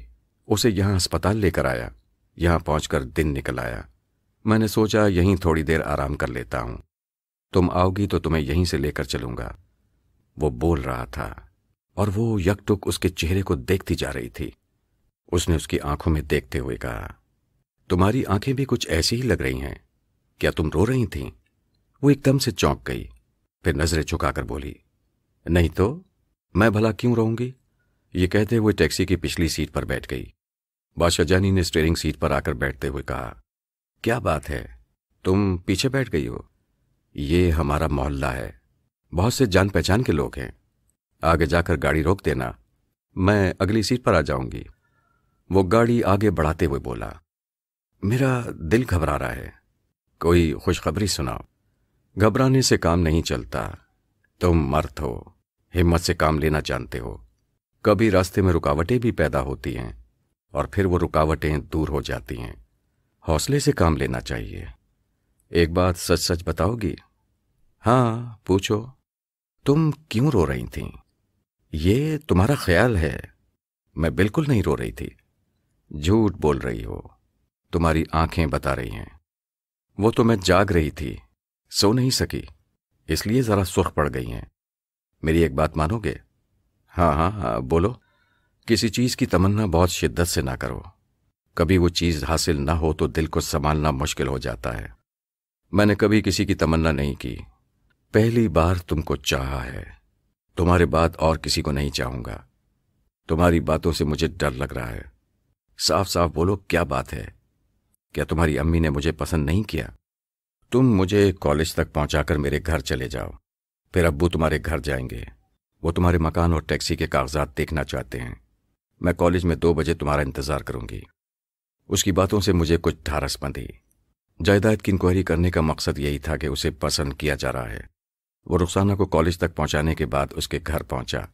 उसे यहां अस्पताल लेकर आया यहां पहुंचकर दिन निकल आया मैंने सोचा यहीं थोड़ी देर आराम कर लेता हूं तुम आओगी तो तुम्हें यहीं से लेकर चलूंगा वो बोल रहा था और वो यकटुक उसके चेहरे को देखती जा रही थी उसने उसकी आंखों में देखते हुए कहा तुम्हारी आंखें भी कुछ ऐसी ही लग रही हैं क्या तुम रो रही थीं? वो एकदम से चौंक गई फिर नजरें झुकाकर बोली नहीं तो मैं भला क्यों रहूंगी ये कहते हुए टैक्सी की पिछली सीट पर बैठ गई बादशाह जानी ने स्टेयरिंग सीट पर आकर बैठते हुए कहा क्या बात है तुम पीछे बैठ गई हो ये हमारा मोहल्ला है बहुत से जान पहचान के लोग हैं आगे जाकर गाड़ी रोक देना मैं अगली सीट पर आ जाऊंगी वो गाड़ी आगे बढ़ाते हुए बोला मेरा दिल घबरा रहा है कोई खुशखबरी सुनाओ घबराने से काम नहीं चलता तुम मर्द हो हिम्मत से काम लेना जानते हो कभी रास्ते में रुकावटें भी पैदा होती हैं और फिर वो रुकावटें दूर हो जाती हैं हौसले से काम लेना चाहिए एक बात सच सच बताओगी हाँ पूछो तुम क्यों रो रही थी ये तुम्हारा ख्याल है मैं बिल्कुल नहीं रो रही थी झूठ बोल रही हो तुम्हारी आंखें बता रही हैं वो तो मैं जाग रही थी सो नहीं सकी इसलिए जरा सुर्ख पड़ गई हैं मेरी एक बात मानोगे हाँ हाँ हाँ बोलो किसी चीज की तमन्ना बहुत शिद्दत से ना करो कभी वो चीज हासिल ना हो तो दिल को संभालना मुश्किल हो जाता है मैंने कभी किसी की तमन्ना नहीं की पहली बार तुमको चाहा है तुम्हारे बाद और किसी को नहीं चाहूंगा तुम्हारी बातों से मुझे डर लग रहा है साफ साफ बोलो क्या बात है क्या तुम्हारी अम्मी ने मुझे पसंद नहीं किया तुम मुझे कॉलेज तक पहुंचाकर मेरे घर चले जाओ फिर अब्बू तुम्हारे घर जाएंगे वो तुम्हारे मकान और टैक्सी के कागजात देखना चाहते हैं मैं कॉलेज में दो बजे तुम्हारा इंतजार करूंगी उसकी बातों से मुझे कुछ धारस बंधी जायदाद की इंक्वायरी करने का मकसद यही था कि उसे पसंद किया जा रहा है वो रुखसाना को कॉलेज तक पहुंचाने के बाद उसके घर पहुंचा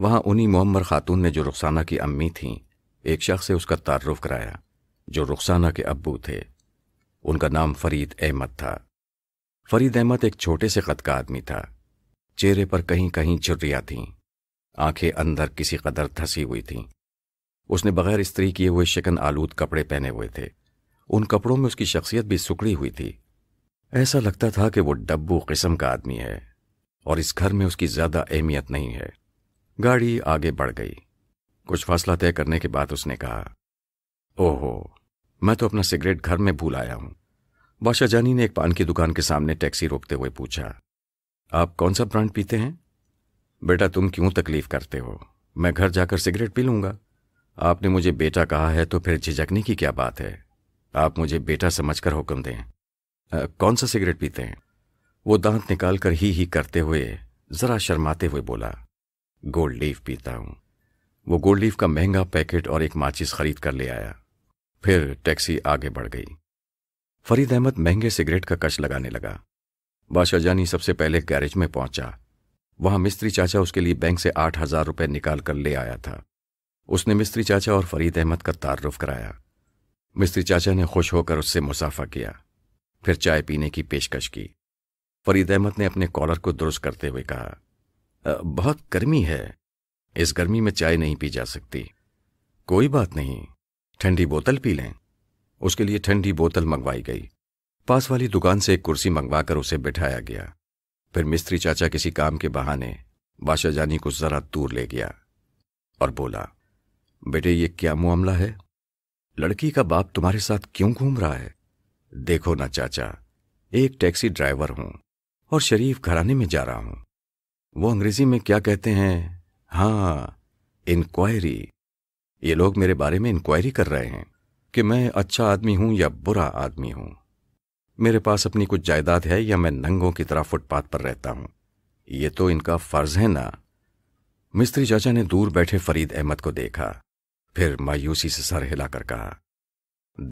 वहां उन्हीं मोहम्मद खातून ने जो रुखसाना की अम्मी थीं एक शख्स से उसका तारुफ कराया जो रुखसाना के अब्बू थे उनका नाम फरीद अहमद था फरीद अहमद एक छोटे से कद का आदमी था चेहरे पर कहीं कहीं झुर्रियाँ थीं आंखें अंदर किसी कदर धसी हुई थीं उसने बगैर स्त्री किए हुए शिकन आलूद कपड़े पहने हुए थे उन कपड़ों में उसकी शख्सियत भी सुकड़ी हुई थी ऐसा लगता था कि वो डब्बू किस्म का आदमी है और इस घर में उसकी ज्यादा अहमियत नहीं है गाड़ी आगे बढ़ गई कुछ फासला तय करने के बाद उसने कहा ओहो मैं तो अपना सिगरेट घर में भूल आया हूं बादशाह जानी ने एक पान की दुकान के सामने टैक्सी रोकते हुए पूछा आप कौन सा ब्रांड पीते हैं बेटा तुम क्यों तकलीफ करते हो मैं घर जाकर सिगरेट पी लूंगा आपने मुझे बेटा कहा है तो फिर झिझकने की क्या बात है आप मुझे बेटा समझकर हुक्म दें कौन सा सिगरेट पीते हैं वो दांत निकाल कर ही ही करते हुए जरा शर्माते हुए बोला गोल्ड लीफ पीता हूं वो गोल्ड लीफ का महंगा पैकेट और एक माचिस खरीद कर ले आया फिर टैक्सी आगे बढ़ गई फरीद अहमद महंगे सिगरेट का कश लगाने लगा बादशाह जानी सबसे पहले गैरेज में पहुंचा वहां मिस्त्री चाचा उसके लिए बैंक से आठ हजार रुपये निकाल कर ले आया था उसने मिस्त्री चाचा और फरीद अहमद का तारुफ कराया मिस्त्री चाचा ने खुश होकर उससे मुसाफा किया फिर चाय पीने की पेशकश की फरीद अहमद ने अपने कॉलर को दुरुस्त करते हुए कहा बहुत गर्मी है इस गर्मी में चाय नहीं पी जा सकती कोई बात नहीं ठंडी बोतल पी लें उसके लिए ठंडी बोतल मंगवाई गई पास वाली दुकान से एक कुर्सी मंगवाकर उसे बिठाया गया फिर मिस्त्री चाचा किसी काम के बहाने बादशाह जानी को जरा दूर ले गया और बोला बेटे ये क्या मामला है लड़की का बाप तुम्हारे साथ क्यों घूम रहा है देखो ना चाचा एक टैक्सी ड्राइवर हूं और शरीफ घराने में जा रहा हूं वो अंग्रेजी में क्या कहते हैं हाँ इंक्वायरी ये लोग मेरे बारे में इंक्वायरी कर रहे हैं कि मैं अच्छा आदमी हूं या बुरा आदमी हूं मेरे पास अपनी कुछ जायदाद है या मैं नंगों की तरह फुटपाथ पर रहता हूं ये तो इनका फर्ज है ना मिस्त्री चाचा ने दूर बैठे फरीद अहमद को देखा फिर मायूसी से सर हिलाकर कहा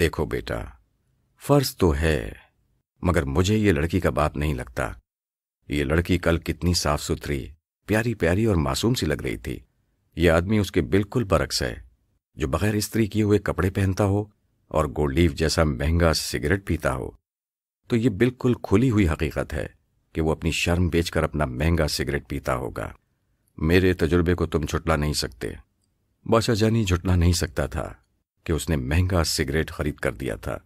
देखो बेटा फर्ज तो है मगर मुझे ये लड़की का बाप नहीं लगता ये लड़की कल कितनी साफ सुथरी प्यारी प्यारी और मासूम सी लग रही थी ये आदमी उसके बिल्कुल बरक्स है जो बगैर स्त्री किए हुए कपड़े पहनता हो और गोल्डलीफ जैसा महंगा सिगरेट पीता हो तो ये बिल्कुल खुली हुई हकीकत है कि वो अपनी शर्म बेचकर अपना महंगा सिगरेट पीता होगा मेरे तजुर्बे को तुम छुटला नहीं सकते बाशाजानी झुटला नहीं सकता था कि उसने महंगा सिगरेट खरीद कर दिया था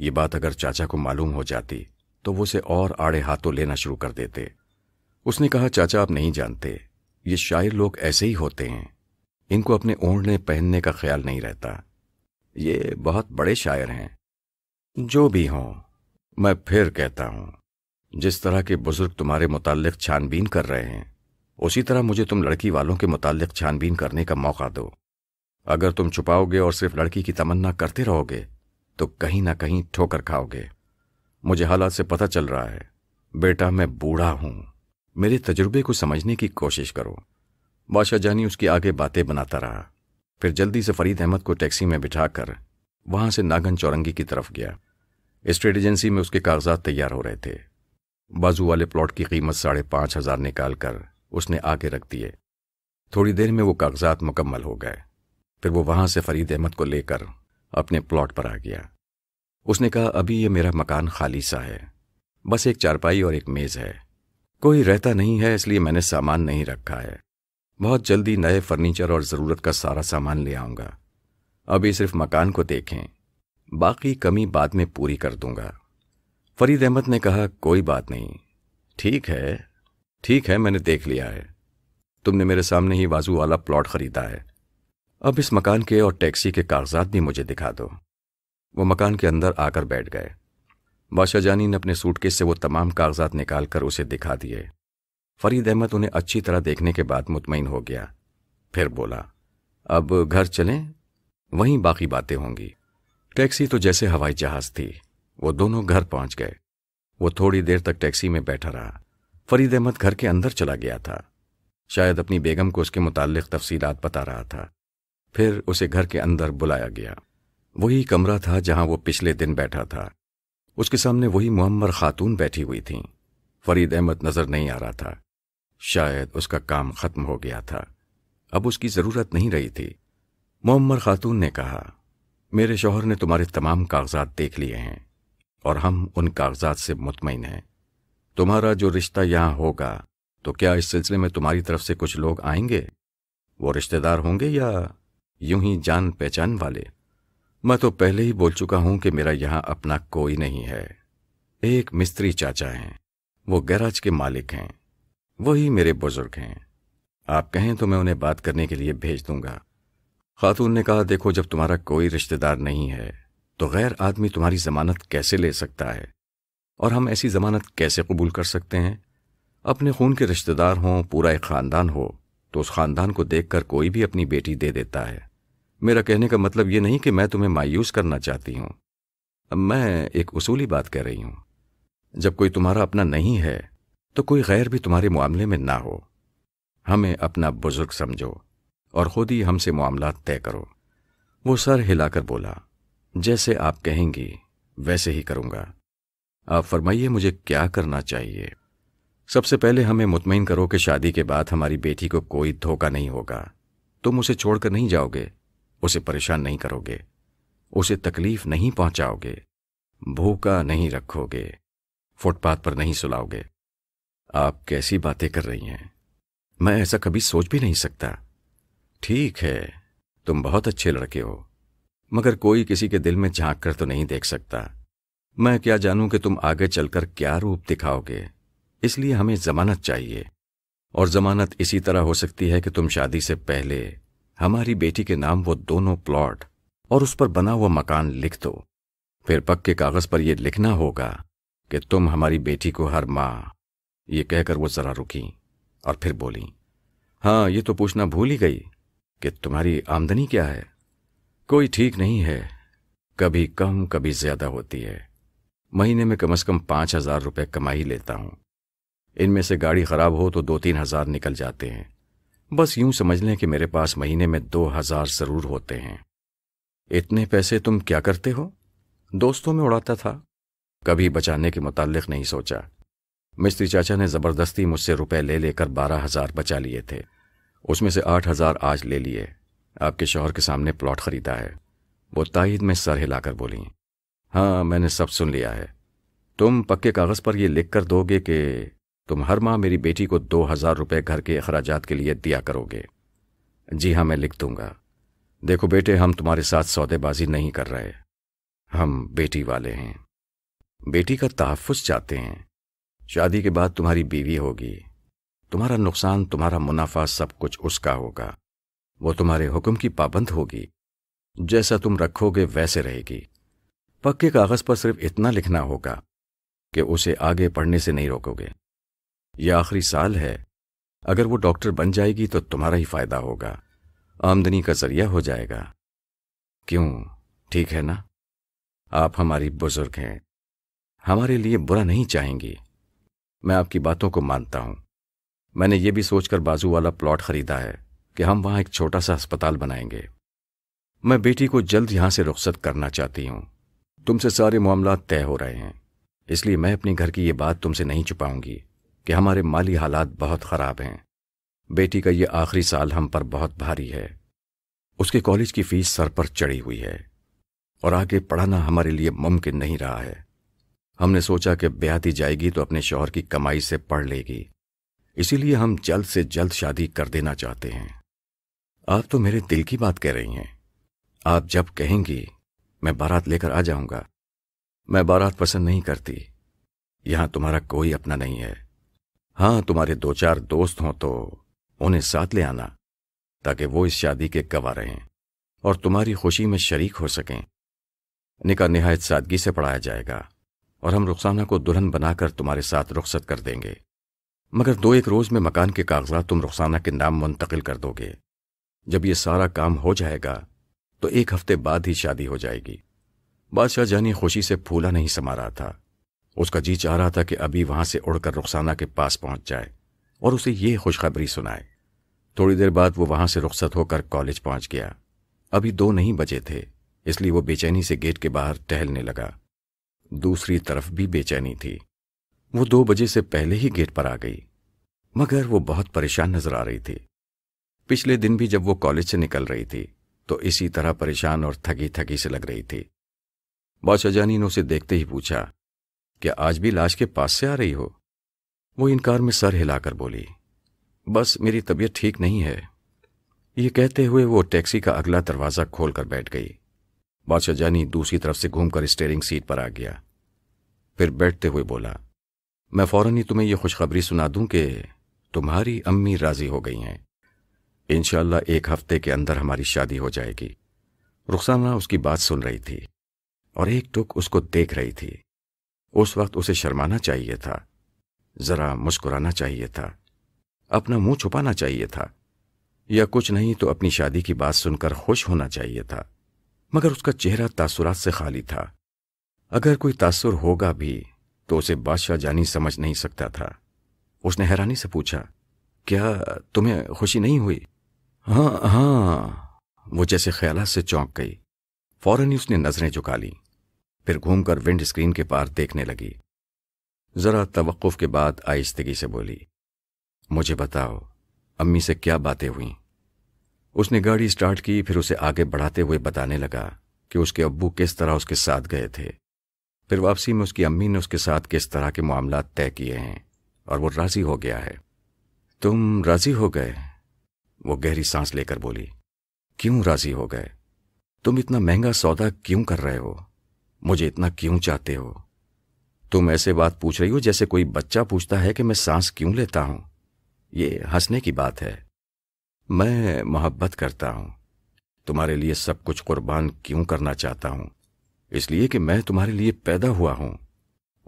ये बात अगर चाचा को मालूम हो जाती तो वो उसे और आड़े हाथों लेना शुरू कर देते उसने कहा चाचा आप नहीं जानते ये शायर लोग ऐसे ही होते हैं इनको अपने ओढ़ने पहनने का ख्याल नहीं रहता ये बहुत बड़े शायर हैं जो भी हों मैं फिर कहता हूं जिस तरह के बुजुर्ग तुम्हारे मुतालिक छानबीन कर रहे हैं उसी तरह मुझे तुम लड़की वालों के मुतालिक छानबीन करने का मौका दो अगर तुम छुपाओगे और सिर्फ लड़की की तमन्ना करते रहोगे तो कहीं ना कहीं ठोकर खाओगे मुझे हालात से पता चल रहा है बेटा मैं बूढ़ा हूं मेरे तजुर्बे को समझने की कोशिश करो बादशाह जानी उसकी आगे बातें बनाता रहा फिर जल्दी से फरीद अहमद को टैक्सी में बिठाकर वहां से नागन चौरंगी की तरफ गया स्टेट एजेंसी में उसके कागजात तैयार हो रहे थे बाजू वाले प्लॉट की कीमत साढ़े पांच हजार निकालकर उसने आगे रख दिए थोड़ी देर में वो कागजात मुकम्मल हो गए फिर वो वहां से फरीद अहमद को लेकर अपने प्लॉट पर आ गया उसने कहा अभी ये मेरा मकान खाली सा है बस एक चारपाई और एक मेज़ है कोई रहता नहीं है इसलिए मैंने सामान नहीं रखा है बहुत जल्दी नए फर्नीचर और ज़रूरत का सारा सामान ले आऊंगा अभी सिर्फ मकान को देखें बाकी कमी बाद में पूरी कर दूंगा फरीद अहमद ने कहा कोई बात नहीं ठीक है ठीक है मैंने देख लिया है तुमने मेरे सामने ही बाजू वाला प्लॉट खरीदा है अब इस मकान के और टैक्सी के कागजात भी मुझे दिखा दो वो मकान के अंदर आकर बैठ गए बादशाह जानी ने अपने सूटकेस से वो तमाम कागजात निकालकर उसे दिखा दिए फरीद अहमद उन्हें अच्छी तरह देखने के बाद मुतमिन हो गया फिर बोला अब घर चलें वहीं बाकी बातें होंगी टैक्सी तो जैसे हवाई जहाज थी वो दोनों घर पहुंच गए वो थोड़ी देर तक टैक्सी में बैठा रहा फरीद अहमद घर के अंदर चला गया था शायद अपनी बेगम को उसके मुतालिक तफसीलात बता रहा था फिर उसे घर के अंदर बुलाया गया वही कमरा था जहां वो पिछले दिन बैठा था उसके सामने वही मुअम्मर खातून बैठी हुई थीं फरीद अहमद नजर नहीं आ रहा था शायद उसका काम खत्म हो गया था अब उसकी जरूरत नहीं रही थी मुअम्मर खातून ने कहा मेरे शोहर ने तुम्हारे तमाम कागजात देख लिए हैं और हम उन कागजात से मुतमिन हैं तुम्हारा जो रिश्ता यहां होगा तो क्या इस सिलसिले में तुम्हारी तरफ से कुछ लोग आएंगे वो रिश्तेदार होंगे या यूं ही जान पहचान वाले मैं तो पहले ही बोल चुका हूं कि मेरा यहां अपना कोई नहीं है एक मिस्त्री चाचा हैं वो गैराज के मालिक हैं वही मेरे बुजुर्ग हैं आप कहें तो मैं उन्हें बात करने के लिए भेज दूंगा खातून ने कहा देखो जब तुम्हारा कोई रिश्तेदार नहीं है तो गैर आदमी तुम्हारी जमानत कैसे ले सकता है और हम ऐसी ज़मानत कैसे कबूल कर सकते हैं अपने खून के रिश्तेदार हों पूरा एक ख़ानदान हो तो उस ख़ानदान को देखकर कोई भी अपनी बेटी दे देता है मेरा कहने का मतलब ये नहीं कि मैं तुम्हें मायूस करना चाहती हूं मैं एक उसूली बात कह रही हूं जब कोई तुम्हारा अपना नहीं है तो कोई गैर भी तुम्हारे मामले में ना हो हमें अपना बुजुर्ग समझो और खुद ही हमसे मामला तय करो वो सर हिलाकर बोला जैसे आप कहेंगी वैसे ही करूँगा आप फरमाइए मुझे क्या करना चाहिए सबसे पहले हमें मुतमिन करो कि शादी के बाद हमारी बेटी को कोई धोखा नहीं होगा तुम उसे छोड़कर नहीं जाओगे उसे परेशान नहीं करोगे उसे तकलीफ नहीं पहुंचाओगे भूखा नहीं रखोगे फुटपाथ पर नहीं सुलाओगे आप कैसी बातें कर रही हैं मैं ऐसा कभी सोच भी नहीं सकता ठीक है तुम बहुत अच्छे लड़के हो मगर कोई किसी के दिल में झांक कर तो नहीं देख सकता मैं क्या जानूं कि तुम आगे चलकर क्या रूप दिखाओगे इसलिए हमें जमानत चाहिए और जमानत इसी तरह हो सकती है कि तुम शादी से पहले हमारी बेटी के नाम वो दोनों प्लॉट और उस पर बना हुआ मकान लिख दो फिर पक्के कागज पर यह लिखना होगा कि तुम हमारी बेटी को हर माँ ये कहकर वो जरा रुकी और फिर बोली हाँ ये तो पूछना भूल ही गई कि तुम्हारी आमदनी क्या है कोई ठीक नहीं है कभी कम कभी ज्यादा होती है महीने में कम से कम पाँच हजार रुपये कमा ही लेता हूँ इनमें से गाड़ी खराब हो तो दो तीन हजार निकल जाते हैं बस यूं समझ लें कि मेरे पास महीने में दो हजार जरूर होते हैं इतने पैसे तुम क्या करते हो दोस्तों में उड़ाता था कभी बचाने के मुतालिक नहीं सोचा मिस्त्री चाचा ने ज़बरदस्ती मुझसे रुपए ले लेकर बारह हजार बचा लिए थे उसमें से आठ हजार आज ले लिए आपके शोहर के सामने प्लॉट खरीदा है वो ताइद में सर हिलाकर बोली हाँ मैंने सब सुन लिया है तुम पक्के कागज पर यह लिख कर दोगे कि तुम हर माह मेरी बेटी को दो हजार रुपये घर के अखराज के लिए दिया करोगे जी हाँ मैं लिख दूंगा देखो बेटे हम तुम्हारे साथ सौदेबाजी नहीं कर रहे हम बेटी वाले हैं बेटी का तहफ़ चाहते हैं शादी के बाद तुम्हारी बीवी होगी तुम्हारा नुकसान तुम्हारा मुनाफा सब कुछ उसका होगा वो तुम्हारे हुक्म की पाबंद होगी जैसा तुम रखोगे वैसे रहेगी पक्के कागज़ पर सिर्फ इतना लिखना होगा कि उसे आगे पढ़ने से नहीं रोकोगे यह आखिरी साल है अगर वो डॉक्टर बन जाएगी तो तुम्हारा ही फायदा होगा आमदनी का जरिया हो जाएगा क्यों ठीक है ना आप हमारी बुजुर्ग हैं हमारे लिए बुरा नहीं चाहेंगी मैं आपकी बातों को मानता हूं मैंने ये भी सोचकर बाजू वाला प्लॉट खरीदा है कि हम वहां एक छोटा सा अस्पताल बनाएंगे मैं बेटी को जल्द यहां से रुख्सत करना चाहती हूं तुमसे सारे मामला तय हो रहे हैं इसलिए मैं अपने घर की ये बात तुमसे नहीं छुपाऊंगी कि हमारे माली हालात बहुत ख़राब हैं बेटी का ये आखिरी साल हम पर बहुत भारी है उसके कॉलेज की फीस सर पर चढ़ी हुई है और आगे पढ़ाना हमारे लिए मुमकिन नहीं रहा है हमने सोचा कि ब्याहती जाएगी तो अपने शोहर की कमाई से पढ़ लेगी इसीलिए हम जल्द से जल्द शादी कर देना चाहते हैं आप तो मेरे दिल की बात कह रही हैं आप जब कहेंगी मैं बारात लेकर आ जाऊंगा मैं बारात पसंद नहीं करती यहां तुम्हारा कोई अपना नहीं है हाँ तुम्हारे दो चार दोस्त हों तो उन्हें साथ ले आना ताकि वो इस शादी के गवा रहें और तुम्हारी खुशी में शरीक हो सकें निका नहायत सादगी से पढ़ाया जाएगा और हम रुखसाना को दुल्हन बनाकर तुम्हारे साथ रुख्सत कर देंगे मगर दो एक रोज में मकान के कागजात तुम रुखसाना के नाम मुंतकिल कर दोगे जब ये सारा काम हो जाएगा तो एक हफ्ते बाद ही शादी हो जाएगी बादशाह जानी खुशी से फूला नहीं समा रहा था उसका जी चाह रहा था कि अभी वहां से उड़कर रुखसाना के पास पहुंच जाए और उसे यह खुशखबरी सुनाए थोड़ी देर बाद वो वहां से रुखसत होकर कॉलेज पहुंच गया अभी दो नहीं बजे थे इसलिए वो बेचैनी से गेट के बाहर टहलने लगा दूसरी तरफ भी बेचैनी थी वो दो बजे से पहले ही गेट पर आ गई मगर वो बहुत परेशान नजर आ रही थी पिछले दिन भी जब वो कॉलेज से निकल रही थी तो इसी तरह परेशान और थकी थकी से लग रही थी बादशाहजानी ने उसे देखते ही पूछा क्या आज भी लाश के पास से आ रही हो वो इनकार में सर हिलाकर बोली बस मेरी तबीयत ठीक नहीं है ये कहते हुए वो टैक्सी का अगला दरवाज़ा खोलकर बैठ गई बादशाह जानी दूसरी तरफ से घूमकर स्टेयरिंग सीट पर आ गया फिर बैठते हुए बोला मैं फौरन ही तुम्हें यह खुशखबरी सुना दूं कि तुम्हारी अम्मी राजी हो गई हैं इनशाला एक हफ्ते के अंदर हमारी शादी हो जाएगी रुखसाना उसकी बात सुन रही थी और एक टुक उसको देख रही थी उस वक्त उसे शर्माना चाहिए था जरा मुस्कुराना चाहिए था अपना मुंह छुपाना चाहिए था या कुछ नहीं तो अपनी शादी की बात सुनकर खुश होना चाहिए था मगर उसका चेहरा तासुरात से खाली था अगर कोई तासुर होगा भी तो उसे बादशाह जानी समझ नहीं सकता था उसने हैरानी से पूछा क्या तुम्हें खुशी नहीं हुई हाँ हाँ वो जैसे ख्याल से चौंक गई फौरन ही उसने नजरें झुका ली फिर घूमकर विंड स्क्रीन के पार देखने लगी जरा तवक्फ के बाद आयिस्तगी से बोली मुझे बताओ अम्मी से क्या बातें हुई उसने गाड़ी स्टार्ट की फिर उसे आगे बढ़ाते हुए बताने लगा कि उसके अब्बू किस तरह उसके साथ गए थे फिर वापसी में उसकी अम्मी ने उसके साथ किस तरह के मामला तय किए हैं और वो राजी हो गया है तुम राजी हो गए वो गहरी सांस लेकर बोली क्यों राजी हो गए तुम इतना महंगा सौदा क्यों कर रहे हो मुझे इतना क्यों चाहते हो तुम ऐसे बात पूछ रही हो जैसे कोई बच्चा पूछता है कि मैं सांस क्यों लेता हूं ये हंसने की बात है मैं मोहब्बत करता हूं तुम्हारे लिए सब कुछ कुर्बान क्यों करना चाहता हूं इसलिए कि मैं तुम्हारे लिए पैदा हुआ हूं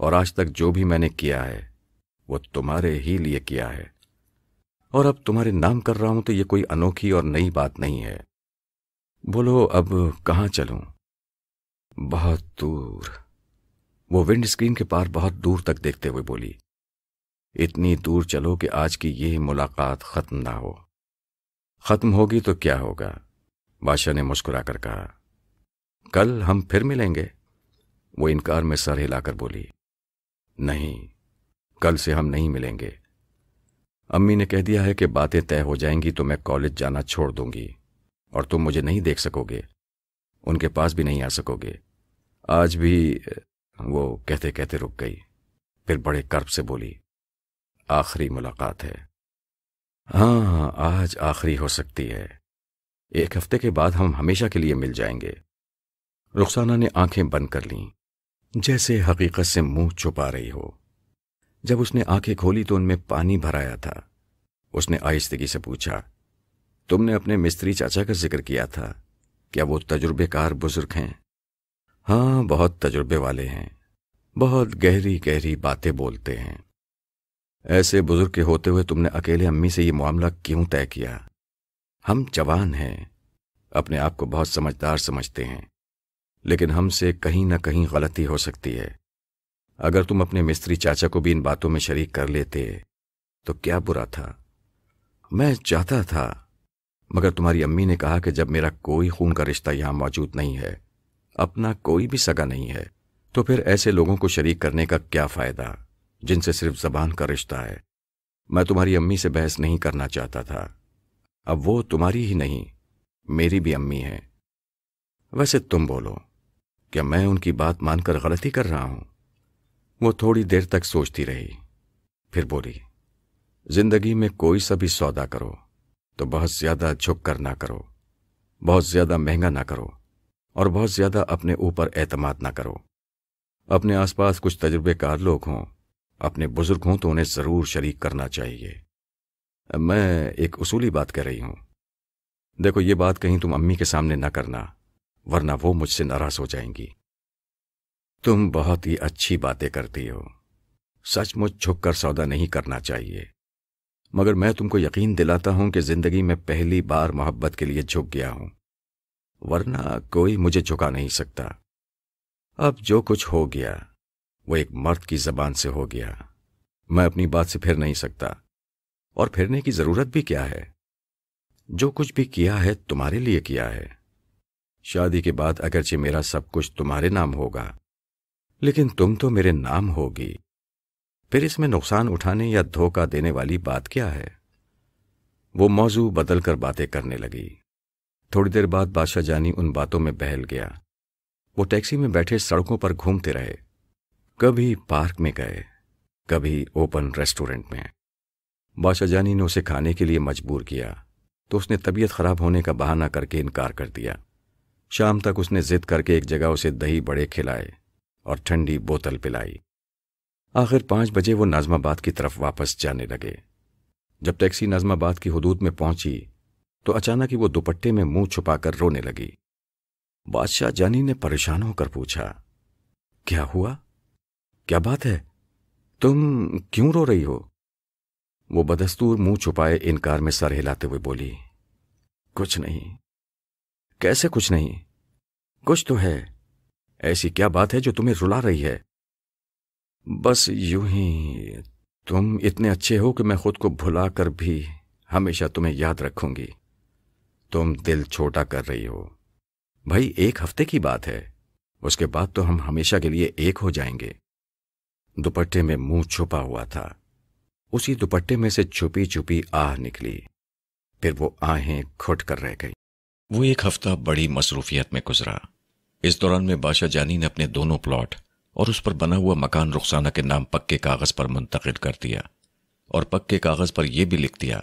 और आज तक जो भी मैंने किया है वो तुम्हारे ही लिए किया है और अब तुम्हारे नाम कर रहा हूं तो यह कोई अनोखी और नई बात नहीं है बोलो अब कहां चलू बहुत दूर वो विंड स्क्रीन के पार बहुत दूर तक देखते हुए बोली इतनी दूर चलो कि आज की ये मुलाकात खत्म ना हो खत्म होगी तो क्या होगा बादशाह ने मुस्कुराकर कहा कल हम फिर मिलेंगे वो इनकार में सर हिलाकर बोली नहीं कल से हम नहीं मिलेंगे अम्मी ने कह दिया है कि बातें तय हो जाएंगी तो मैं कॉलेज जाना छोड़ दूंगी और तुम मुझे नहीं देख सकोगे उनके पास भी नहीं आ सकोगे आज भी वो कहते कहते रुक गई फिर बड़े कर्ब से बोली आखिरी मुलाकात है हाँ आज आखिरी हो सकती है एक हफ्ते के बाद हम हमेशा के लिए मिल जाएंगे रुखसाना ने आंखें बंद कर लीं जैसे हकीकत से मुंह छुपा रही हो जब उसने आंखें खोली तो उनमें पानी भराया था उसने आहिस्तगी से पूछा तुमने अपने मिस्त्री चाचा का जिक्र किया था क्या वो तजुर्बेकार बुजुर्ग हैं हाँ बहुत तजुर्बे वाले हैं बहुत गहरी गहरी बातें बोलते हैं ऐसे बुजुर्ग के होते हुए तुमने अकेले अम्मी से ये मामला क्यों तय किया हम जवान हैं अपने आप को बहुत समझदार समझते हैं लेकिन हमसे कहीं ना कहीं गलती हो सकती है अगर तुम अपने मिस्त्री चाचा को भी इन बातों में शरीक कर लेते तो क्या बुरा था मैं चाहता था मगर तुम्हारी अम्मी ने कहा कि जब मेरा कोई खून का रिश्ता यहां मौजूद नहीं है अपना कोई भी सगा नहीं है तो फिर ऐसे लोगों को शरीक करने का क्या फायदा जिनसे सिर्फ जबान का रिश्ता है मैं तुम्हारी अम्मी से बहस नहीं करना चाहता था अब वो तुम्हारी ही नहीं मेरी भी अम्मी है वैसे तुम बोलो क्या मैं उनकी बात मानकर गलती कर रहा हूं वो थोड़ी देर तक सोचती रही फिर बोली जिंदगी में कोई सा भी सौदा करो तो बहुत ज्यादा झुक कर ना करो बहुत ज्यादा महंगा ना करो और बहुत ज्यादा अपने ऊपर एतमाद ना करो अपने आसपास कुछ तजुर्बेकार लोग हों अपने बुजुर्ग हों तो उन्हें जरूर शरीक करना चाहिए मैं एक उसूली बात कह रही हूं देखो ये बात कहीं तुम अम्मी के सामने ना करना वरना वो मुझसे नाराज हो जाएंगी तुम बहुत ही अच्छी बातें करती हो सचमुच झुक कर सौदा नहीं करना चाहिए मगर मैं तुमको यकीन दिलाता हूं कि जिंदगी में पहली बार मोहब्बत के लिए झुक गया हूं वरना कोई मुझे झुका नहीं सकता अब जो कुछ हो गया वो एक मर्द की जबान से हो गया मैं अपनी बात से फिर नहीं सकता और फिरने की जरूरत भी क्या है जो कुछ भी किया है तुम्हारे लिए किया है शादी के बाद अगरचे मेरा सब कुछ तुम्हारे नाम होगा लेकिन तुम तो मेरे नाम होगी फिर इसमें नुकसान उठाने या धोखा देने वाली बात क्या है वो मौजू बदलकर बातें करने लगी थोड़ी देर बाद बादशाह जानी उन बातों में बहल गया वो टैक्सी में बैठे सड़कों पर घूमते रहे कभी पार्क में गए कभी ओपन रेस्टोरेंट में बादशाह जानी ने उसे खाने के लिए मजबूर किया तो उसने तबीयत खराब होने का बहाना करके इनकार कर दिया शाम तक उसने जिद करके एक जगह उसे दही बड़े खिलाए और ठंडी बोतल पिलाई आखिर पांच बजे वो नाजमाबाद की तरफ वापस जाने लगे जब टैक्सी नाजमाबाद की हदूद में पहुंची तो अचानक ही वो दुपट्टे में मुंह छुपाकर रोने लगी बादशाह जानी ने परेशान होकर पूछा क्या हुआ क्या बात है तुम क्यों रो रही हो वो बदस्तूर मुंह छुपाए इनकार में सर हिलाते हुए बोली कुछ नहीं कैसे कुछ नहीं कुछ तो है ऐसी क्या बात है जो तुम्हें रुला रही है बस यूं ही तुम इतने अच्छे हो कि मैं खुद को भुला कर भी हमेशा तुम्हें याद रखूंगी तुम दिल छोटा कर रही हो भाई एक हफ्ते की बात है उसके बाद तो हम हमेशा के लिए एक हो जाएंगे दुपट्टे में मुंह छुपा हुआ था उसी दुपट्टे में से छुपी छुपी आह निकली फिर वो आहें खुट कर रह गई वो एक हफ्ता बड़ी मसरूफियत में गुजरा इस दौरान में बादशाह जानी ने अपने दोनों प्लॉट और उस पर बना हुआ मकान रुखसाना के नाम पक्के कागज पर मुंतकिल कर दिया और पक्के कागज पर यह भी लिख दिया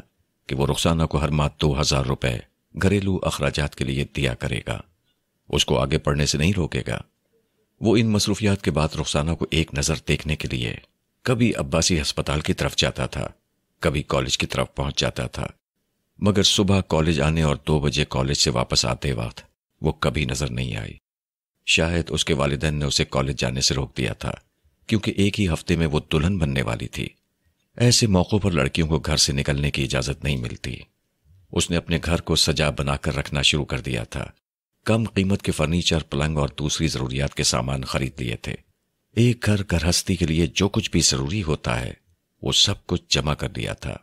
कि वो रुखसाना को हर माह दो हजार रुपये घरेलू अखराज के लिए दिया करेगा उसको आगे पढ़ने से नहीं रोकेगा वो इन मसरूफियात के बाद रुखसाना को एक नज़र देखने के लिए कभी अब्बासी अस्पताल की तरफ जाता था कभी कॉलेज की तरफ पहुंच जाता था मगर सुबह कॉलेज आने और दो बजे कॉलेज से वापस आते वक्त वो कभी नजर नहीं आई शायद उसके वालिदैन ने उसे कॉलेज जाने से रोक दिया था क्योंकि एक ही हफ्ते में वो दुल्हन बनने वाली थी ऐसे मौक़ों पर लड़कियों को घर से निकलने की इजाज़त नहीं मिलती उसने अपने घर को सजा बनाकर रखना शुरू कर दिया था कम कीमत के फर्नीचर पलंग और दूसरी ज़रूरियात के सामान खरीद लिए थे एक घर गृहस्थी के लिए जो कुछ भी ज़रूरी होता है वो सब कुछ जमा कर दिया था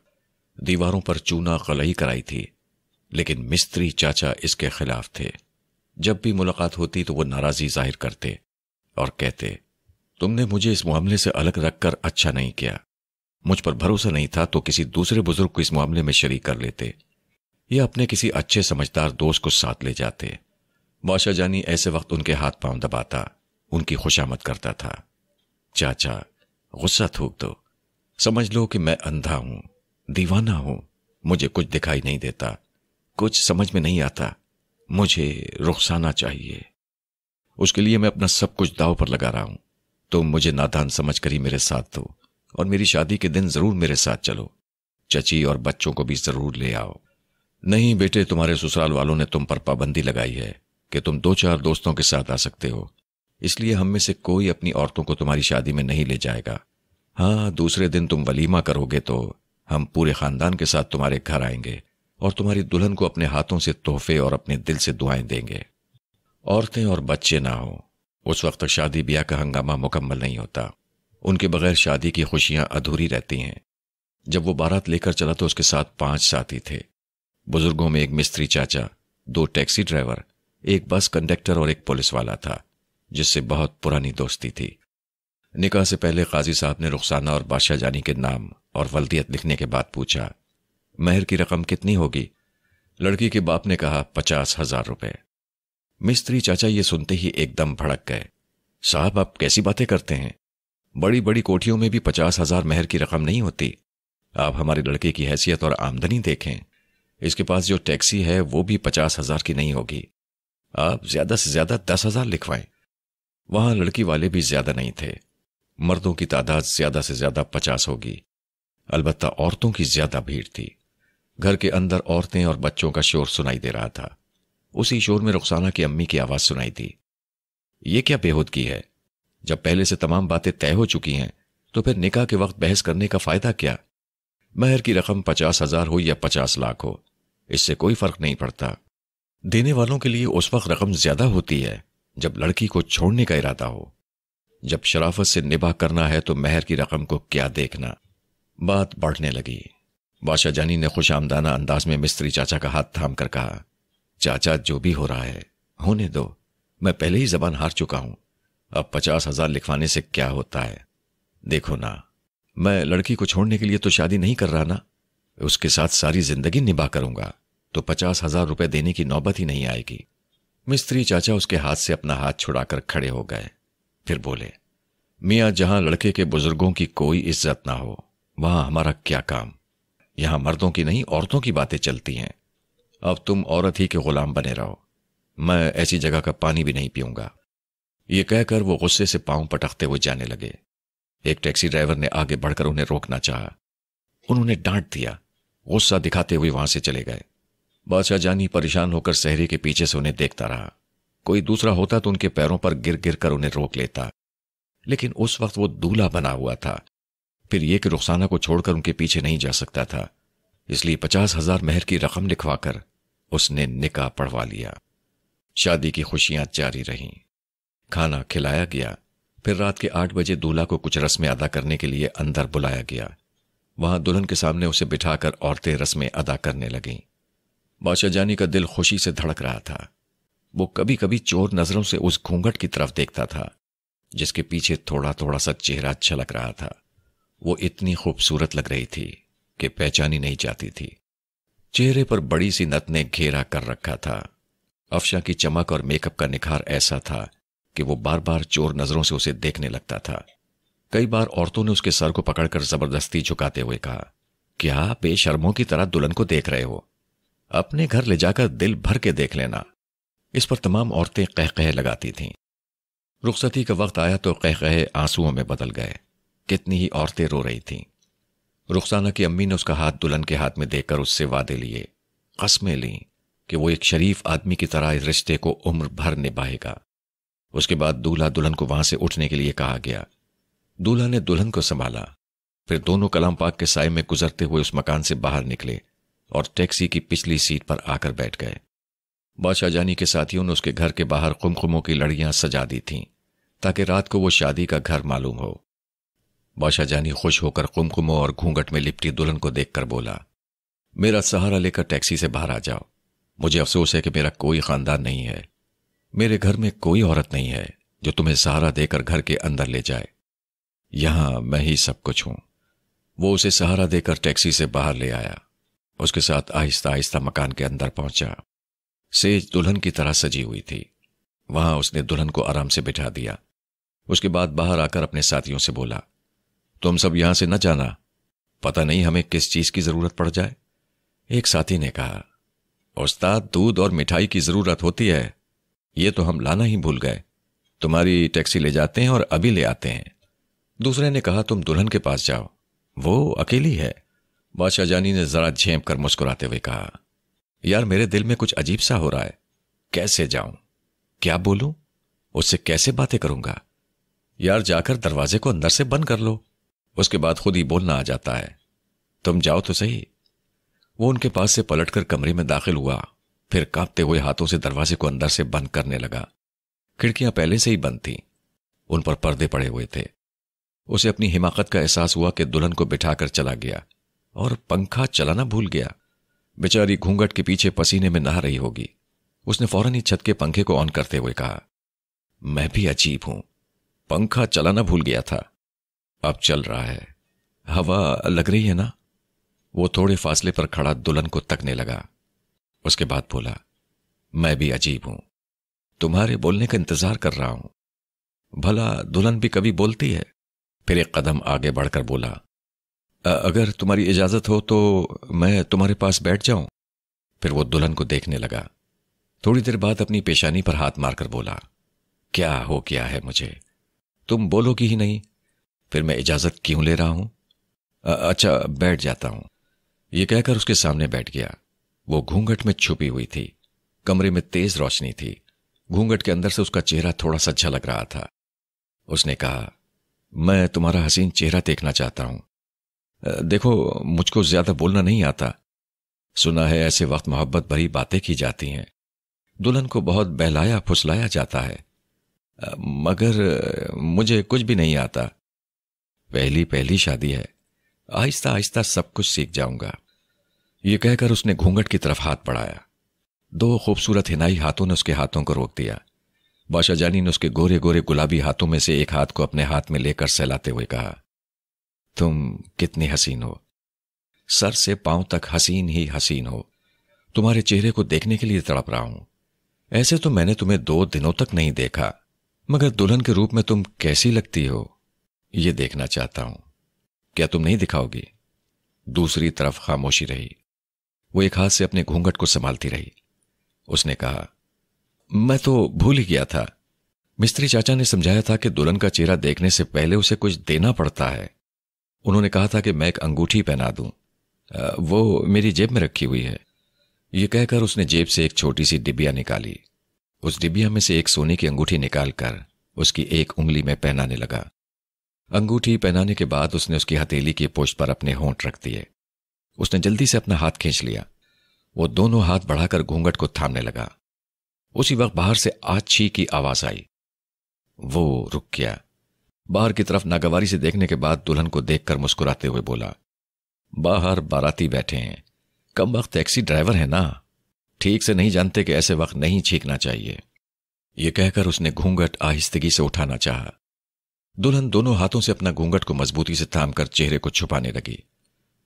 दीवारों पर चूना कलई कराई थी लेकिन मिस्त्री चाचा इसके खिलाफ थे जब भी मुलाकात होती तो वो नाराजगी जाहिर करते और कहते तुमने मुझे इस मामले से अलग रखकर अच्छा नहीं किया मुझ पर भरोसा नहीं था तो किसी दूसरे बुजुर्ग को इस मामले में शरीक कर लेते या अपने किसी अच्छे समझदार दोस्त को साथ ले जाते बादशाह जानी ऐसे वक्त उनके हाथ पांव दबाता उनकी खुशामद करता था चाचा गुस्सा थूक दो समझ लो कि मैं अंधा हूं दीवाना हूं मुझे कुछ दिखाई नहीं देता कुछ समझ में नहीं आता मुझे रुखसाना चाहिए उसके लिए मैं अपना सब कुछ दाव पर लगा रहा हूं तुम तो मुझे नादान समझ कर ही मेरे साथ दो और मेरी शादी के दिन जरूर मेरे साथ चलो चची और बच्चों को भी जरूर ले आओ नहीं बेटे तुम्हारे ससुराल वालों ने तुम पर पाबंदी लगाई है कि तुम दो चार दोस्तों के साथ आ सकते हो इसलिए हम में से कोई अपनी औरतों को तुम्हारी शादी में नहीं ले जाएगा हाँ दूसरे दिन तुम वलीमा करोगे तो हम पूरे खानदान के साथ तुम्हारे घर आएंगे और तुम्हारी दुल्हन को अपने हाथों से तोहफे और अपने दिल से दुआएं देंगे औरतें और बच्चे ना हो उस वक्त तक शादी ब्याह का हंगामा मुकम्मल नहीं होता उनके बगैर शादी की खुशियां अधूरी रहती हैं जब वो बारात लेकर चला तो उसके साथ पांच साथी थे बुजुर्गों में एक मिस्त्री चाचा दो टैक्सी ड्राइवर एक बस कंडक्टर और एक पुलिस वाला था जिससे बहुत पुरानी दोस्ती थी निकाह से पहले काजी साहब ने रुखसाना और बादशाह जानी के नाम और वल्दियत लिखने के बाद पूछा मेहर की रकम कितनी होगी लड़की के बाप ने कहा पचास हजार रुपए मिस्त्री चाचा ये सुनते ही एकदम भड़क गए साहब आप कैसी बातें करते हैं बड़ी बड़ी कोठियों में भी पचास हजार मेहर की रकम नहीं होती आप हमारे लड़के की हैसियत और आमदनी देखें इसके पास जो टैक्सी है वो भी पचास हजार की नहीं होगी आप ज्यादा से ज्यादा दस हजार लिखवाएं वहां लड़की वाले भी ज्यादा नहीं थे मर्दों की तादाद ज्यादा से ज्यादा पचास होगी अलबत्ता औरतों की ज्यादा भीड़ थी घर के अंदर औरतें और बच्चों का शोर सुनाई दे रहा था उसी शोर में रुखसाना की अम्मी की आवाज सुनाई थी ये क्या की है जब पहले से तमाम बातें तय हो चुकी हैं तो फिर निकाह के वक्त बहस करने का फायदा क्या महर की रकम पचास हजार हो या पचास लाख हो इससे कोई फर्क नहीं पड़ता देने वालों के लिए उस वक्त रकम ज्यादा होती है जब लड़की को छोड़ने का इरादा हो जब शराफत से निभा करना है तो महर की रकम को क्या देखना बात बढ़ने लगी बादशाह जानी ने खुश आमदाना अंदाज में मिस्त्री चाचा का हाथ थाम कर कहा चाचा जो भी हो रहा है होने दो मैं पहले ही जबान हार चुका हूं अब पचास हजार लिखवाने से क्या होता है देखो ना मैं लड़की को छोड़ने के लिए तो शादी नहीं कर रहा ना उसके साथ सारी जिंदगी निभा करूंगा तो पचास हजार रुपए देने की नौबत ही नहीं आएगी मिस्त्री चाचा उसके हाथ से अपना हाथ छुड़ाकर खड़े हो गए फिर बोले मियाँ जहां लड़के के बुजुर्गों की कोई इज्जत ना हो वहां हमारा क्या काम यहां मर्दों की नहीं औरतों की बातें चलती हैं अब तुम औरत ही के गुलाम बने रहो मैं ऐसी जगह का पानी भी नहीं पीऊंगा ये कहकर वो गुस्से से पांव पटकते हुए जाने लगे एक टैक्सी ड्राइवर ने आगे बढ़कर उन्हें रोकना चाहा उन्होंने डांट दिया गुस्सा दिखाते हुए वहां से चले गए बादशाह जानी परेशान होकर सहरी के पीछे से उन्हें देखता रहा कोई दूसरा होता तो उनके पैरों पर गिर गिर कर उन्हें रोक लेता लेकिन उस वक्त वो दूल्हा बना हुआ था फिर यह कि रुखसाना को छोड़कर उनके पीछे नहीं जा सकता था इसलिए पचास हजार मेहर की रकम लिखवाकर उसने निका पढ़वा लिया शादी की खुशियां जारी रहीं खाना खिलाया गया फिर रात के आठ बजे दूल्हा को कुछ रस्में अदा करने के लिए अंदर बुलाया गया वहां दुल्हन के सामने उसे बिठाकर औरतें रस्में अदा करने लगीं बादशाह जानी का दिल खुशी से धड़क रहा था वो कभी कभी चोर नजरों से उस घूंघट की तरफ देखता था जिसके पीछे थोड़ा थोड़ा सा चेहरा छलक रहा था वो इतनी खूबसूरत लग रही थी कि पहचानी नहीं जाती थी चेहरे पर बड़ी सी नत ने घेरा कर रखा था अफशा की चमक और मेकअप का निखार ऐसा था कि वो बार बार चोर नजरों से उसे देखने लगता था कई बार औरतों ने उसके सर को पकड़कर जबरदस्ती झुकाते हुए कहा क्या बेशर्मों की तरह दुल्हन को देख रहे हो अपने घर ले जाकर दिल भर के देख लेना इस पर तमाम औरतें कह कह लगाती थीं रुखसती का वक्त आया तो कह कहे आंसुओं में बदल गए कितनी ही औरतें रो रही थीं रुखसाना की अम्मी ने उसका हाथ दुल्हन के हाथ में देकर उससे वादे लिए कस्में लीं कि वो एक शरीफ आदमी की तरह इस रिश्ते को उम्र भर निभाएगा उसके बाद दूल्हा दुल्हन को वहां से उठने के लिए कहा गया दूल्हा ने दुल्हन को संभाला फिर दोनों कलाम पाक के साय में गुजरते हुए उस मकान से बाहर निकले और टैक्सी की पिछली सीट पर आकर बैठ गए बादशाह जानी के साथियों ने उसके घर के बाहर कुमकुमों की लड़ियां सजा दी थीं ताकि रात को वो शादी का घर मालूम हो बादशाह जानी खुश होकर कुमकुमो और घूंघट में लिपटी दुल्हन को देखकर बोला मेरा सहारा लेकर टैक्सी से बाहर आ जाओ मुझे अफसोस है कि मेरा कोई खानदान नहीं है मेरे घर में कोई औरत नहीं है जो तुम्हें सहारा देकर घर के अंदर ले जाए यहां मैं ही सब कुछ हूं वो उसे सहारा देकर टैक्सी से बाहर ले आया उसके साथ आहिस्ता आहिस्ता मकान के अंदर पहुंचा सेज दुल्हन की तरह सजी हुई थी वहां उसने दुल्हन को आराम से बिठा दिया उसके बाद बाहर आकर अपने साथियों से बोला तुम सब यहां से न जाना पता नहीं हमें किस चीज की जरूरत पड़ जाए एक साथी ने कहा उस्ताद दूध और मिठाई की जरूरत होती है ये तो हम लाना ही भूल गए तुम्हारी टैक्सी ले जाते हैं और अभी ले आते हैं दूसरे ने कहा तुम दुल्हन के पास जाओ वो अकेली है बादशाह जानी ने जरा झेप कर मुस्कुराते हुए कहा यार मेरे दिल में कुछ अजीब सा हो रहा है कैसे जाऊं क्या बोलूं उससे कैसे बातें करूंगा यार जाकर दरवाजे को अंदर से बंद कर लो उसके बाद खुद ही बोलना आ जाता है तुम जाओ तो सही वो उनके पास से पलटकर कमरे में दाखिल हुआ फिर कांपते हुए हाथों से दरवाजे को अंदर से बंद करने लगा खिड़कियां पहले से ही बंद थीं उन पर पर्दे पड़े हुए थे उसे अपनी हिमाकत का एहसास हुआ कि दुल्हन को बिठाकर चला गया और पंखा चलाना भूल गया बेचारी घूंघट के पीछे पसीने में नहा रही होगी उसने फौरन ही छत के पंखे को ऑन करते हुए कहा मैं भी अजीब हूं पंखा चलाना भूल गया था अब चल रहा है हवा लग रही है ना वो थोड़े फासले पर खड़ा दुल्हन को तकने लगा उसके बाद बोला मैं भी अजीब हूं तुम्हारे बोलने का इंतजार कर रहा हूं भला दुल्हन भी कभी बोलती है फिर एक कदम आगे बढ़कर बोला अगर तुम्हारी इजाजत हो तो मैं तुम्हारे पास बैठ जाऊं फिर वो दुल्हन को देखने लगा थोड़ी देर बाद अपनी पेशानी पर हाथ मारकर बोला क्या हो क्या है मुझे तुम बोलोगी ही नहीं फिर मैं इजाजत क्यों ले रहा हूं आ, अच्छा बैठ जाता हूं कह कहकर उसके सामने बैठ गया वो घूंघट में छुपी हुई थी कमरे में तेज रोशनी थी घूंघट के अंदर से उसका चेहरा थोड़ा सा झलक रहा था उसने कहा मैं तुम्हारा हसीन चेहरा देखना चाहता हूं देखो मुझको ज्यादा बोलना नहीं आता सुना है ऐसे वक्त मोहब्बत भरी बातें की जाती हैं दुल्हन को बहुत बहलाया फुसलाया जाता है मगर मुझे कुछ भी नहीं आता पहली पहली शादी है आहिस्ता आहिस्ता सब कुछ सीख जाऊंगा ये कहकर उसने घूंघट की तरफ हाथ बढ़ाया दो खूबसूरत हिनाई हाथों ने उसके हाथों को रोक दिया जानी ने उसके गोरे गोरे गुलाबी हाथों में से एक हाथ को अपने हाथ में लेकर सहलाते हुए कहा तुम कितनी हसीन हो सर से पांव तक हसीन ही हसीन हो तुम्हारे चेहरे को देखने के लिए तड़प रहा हूं ऐसे तो मैंने तुम्हें दो दिनों तक नहीं देखा मगर दुल्हन के रूप में तुम कैसी लगती हो ये देखना चाहता हूं क्या तुम नहीं दिखाओगी दूसरी तरफ खामोशी रही वो एक हाथ से अपने घूंघट को संभालती रही उसने कहा मैं तो भूल ही गया था मिस्त्री चाचा ने समझाया था कि दुल्हन का चेहरा देखने से पहले उसे कुछ देना पड़ता है उन्होंने कहा था कि मैं एक अंगूठी पहना दूं वो मेरी जेब में रखी हुई है ये कहकर उसने जेब से एक छोटी सी डिबिया निकाली उस डिबिया में से एक सोने की अंगूठी निकालकर उसकी एक उंगली में पहनाने लगा अंगूठी पहनाने के बाद उसने उसकी हथेली की पुष्ट पर अपने होंठ रख दिए उसने जल्दी से अपना हाथ खींच लिया वो दोनों हाथ बढ़ाकर घूंघट को थामने लगा उसी वक्त बाहर से आछी की आवाज आई वो रुक गया बाहर की तरफ नागवारी से देखने के बाद दुल्हन को देखकर मुस्कुराते हुए बोला बाहर बाराती बैठे हैं कम वक्त टैक्सी ड्राइवर है ना ठीक से नहीं जानते कि ऐसे वक्त नहीं छींकना चाहिए यह कहकर उसने घूंघट आहिस्तगी से उठाना चाहा दुल्हन दोनों हाथों से अपना घूंघट को मजबूती से थाम कर चेहरे को छुपाने लगी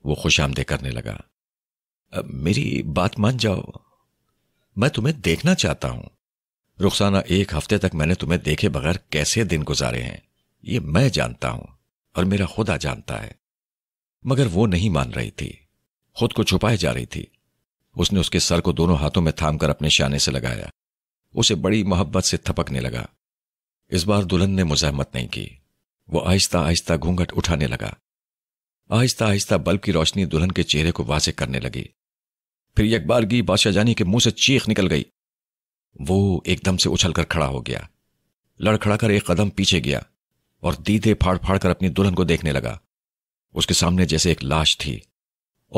वो खुशामदे करने लगा मेरी बात मान जाओ मैं तुम्हें देखना चाहता हूं रुखसाना एक हफ्ते तक मैंने तुम्हें देखे बगैर कैसे दिन गुजारे हैं ये मैं जानता हूं और मेरा खुदा जानता है मगर वो नहीं मान रही थी खुद को छुपाए जा रही थी उसने उसके सर को दोनों हाथों में थामकर अपने शाने से लगाया उसे बड़ी मोहब्बत से थपकने लगा इस बार दुल्हन ने मुजाहमत नहीं की वो आहिस्ता आहिस्ता घूंघट उठाने लगा आहिस्ता आहिस्ता बल्ब की रोशनी दुल्हन के चेहरे को वाजे करने लगी फिर एक बार बादशाह बादशाहजानी के मुंह से चीख निकल गई वो एकदम से उछलकर खड़ा हो गया लड़खड़ा कर एक कदम पीछे गया और दीदे फाड़ फाड़ कर अपनी दुल्हन को देखने लगा उसके सामने जैसे एक लाश थी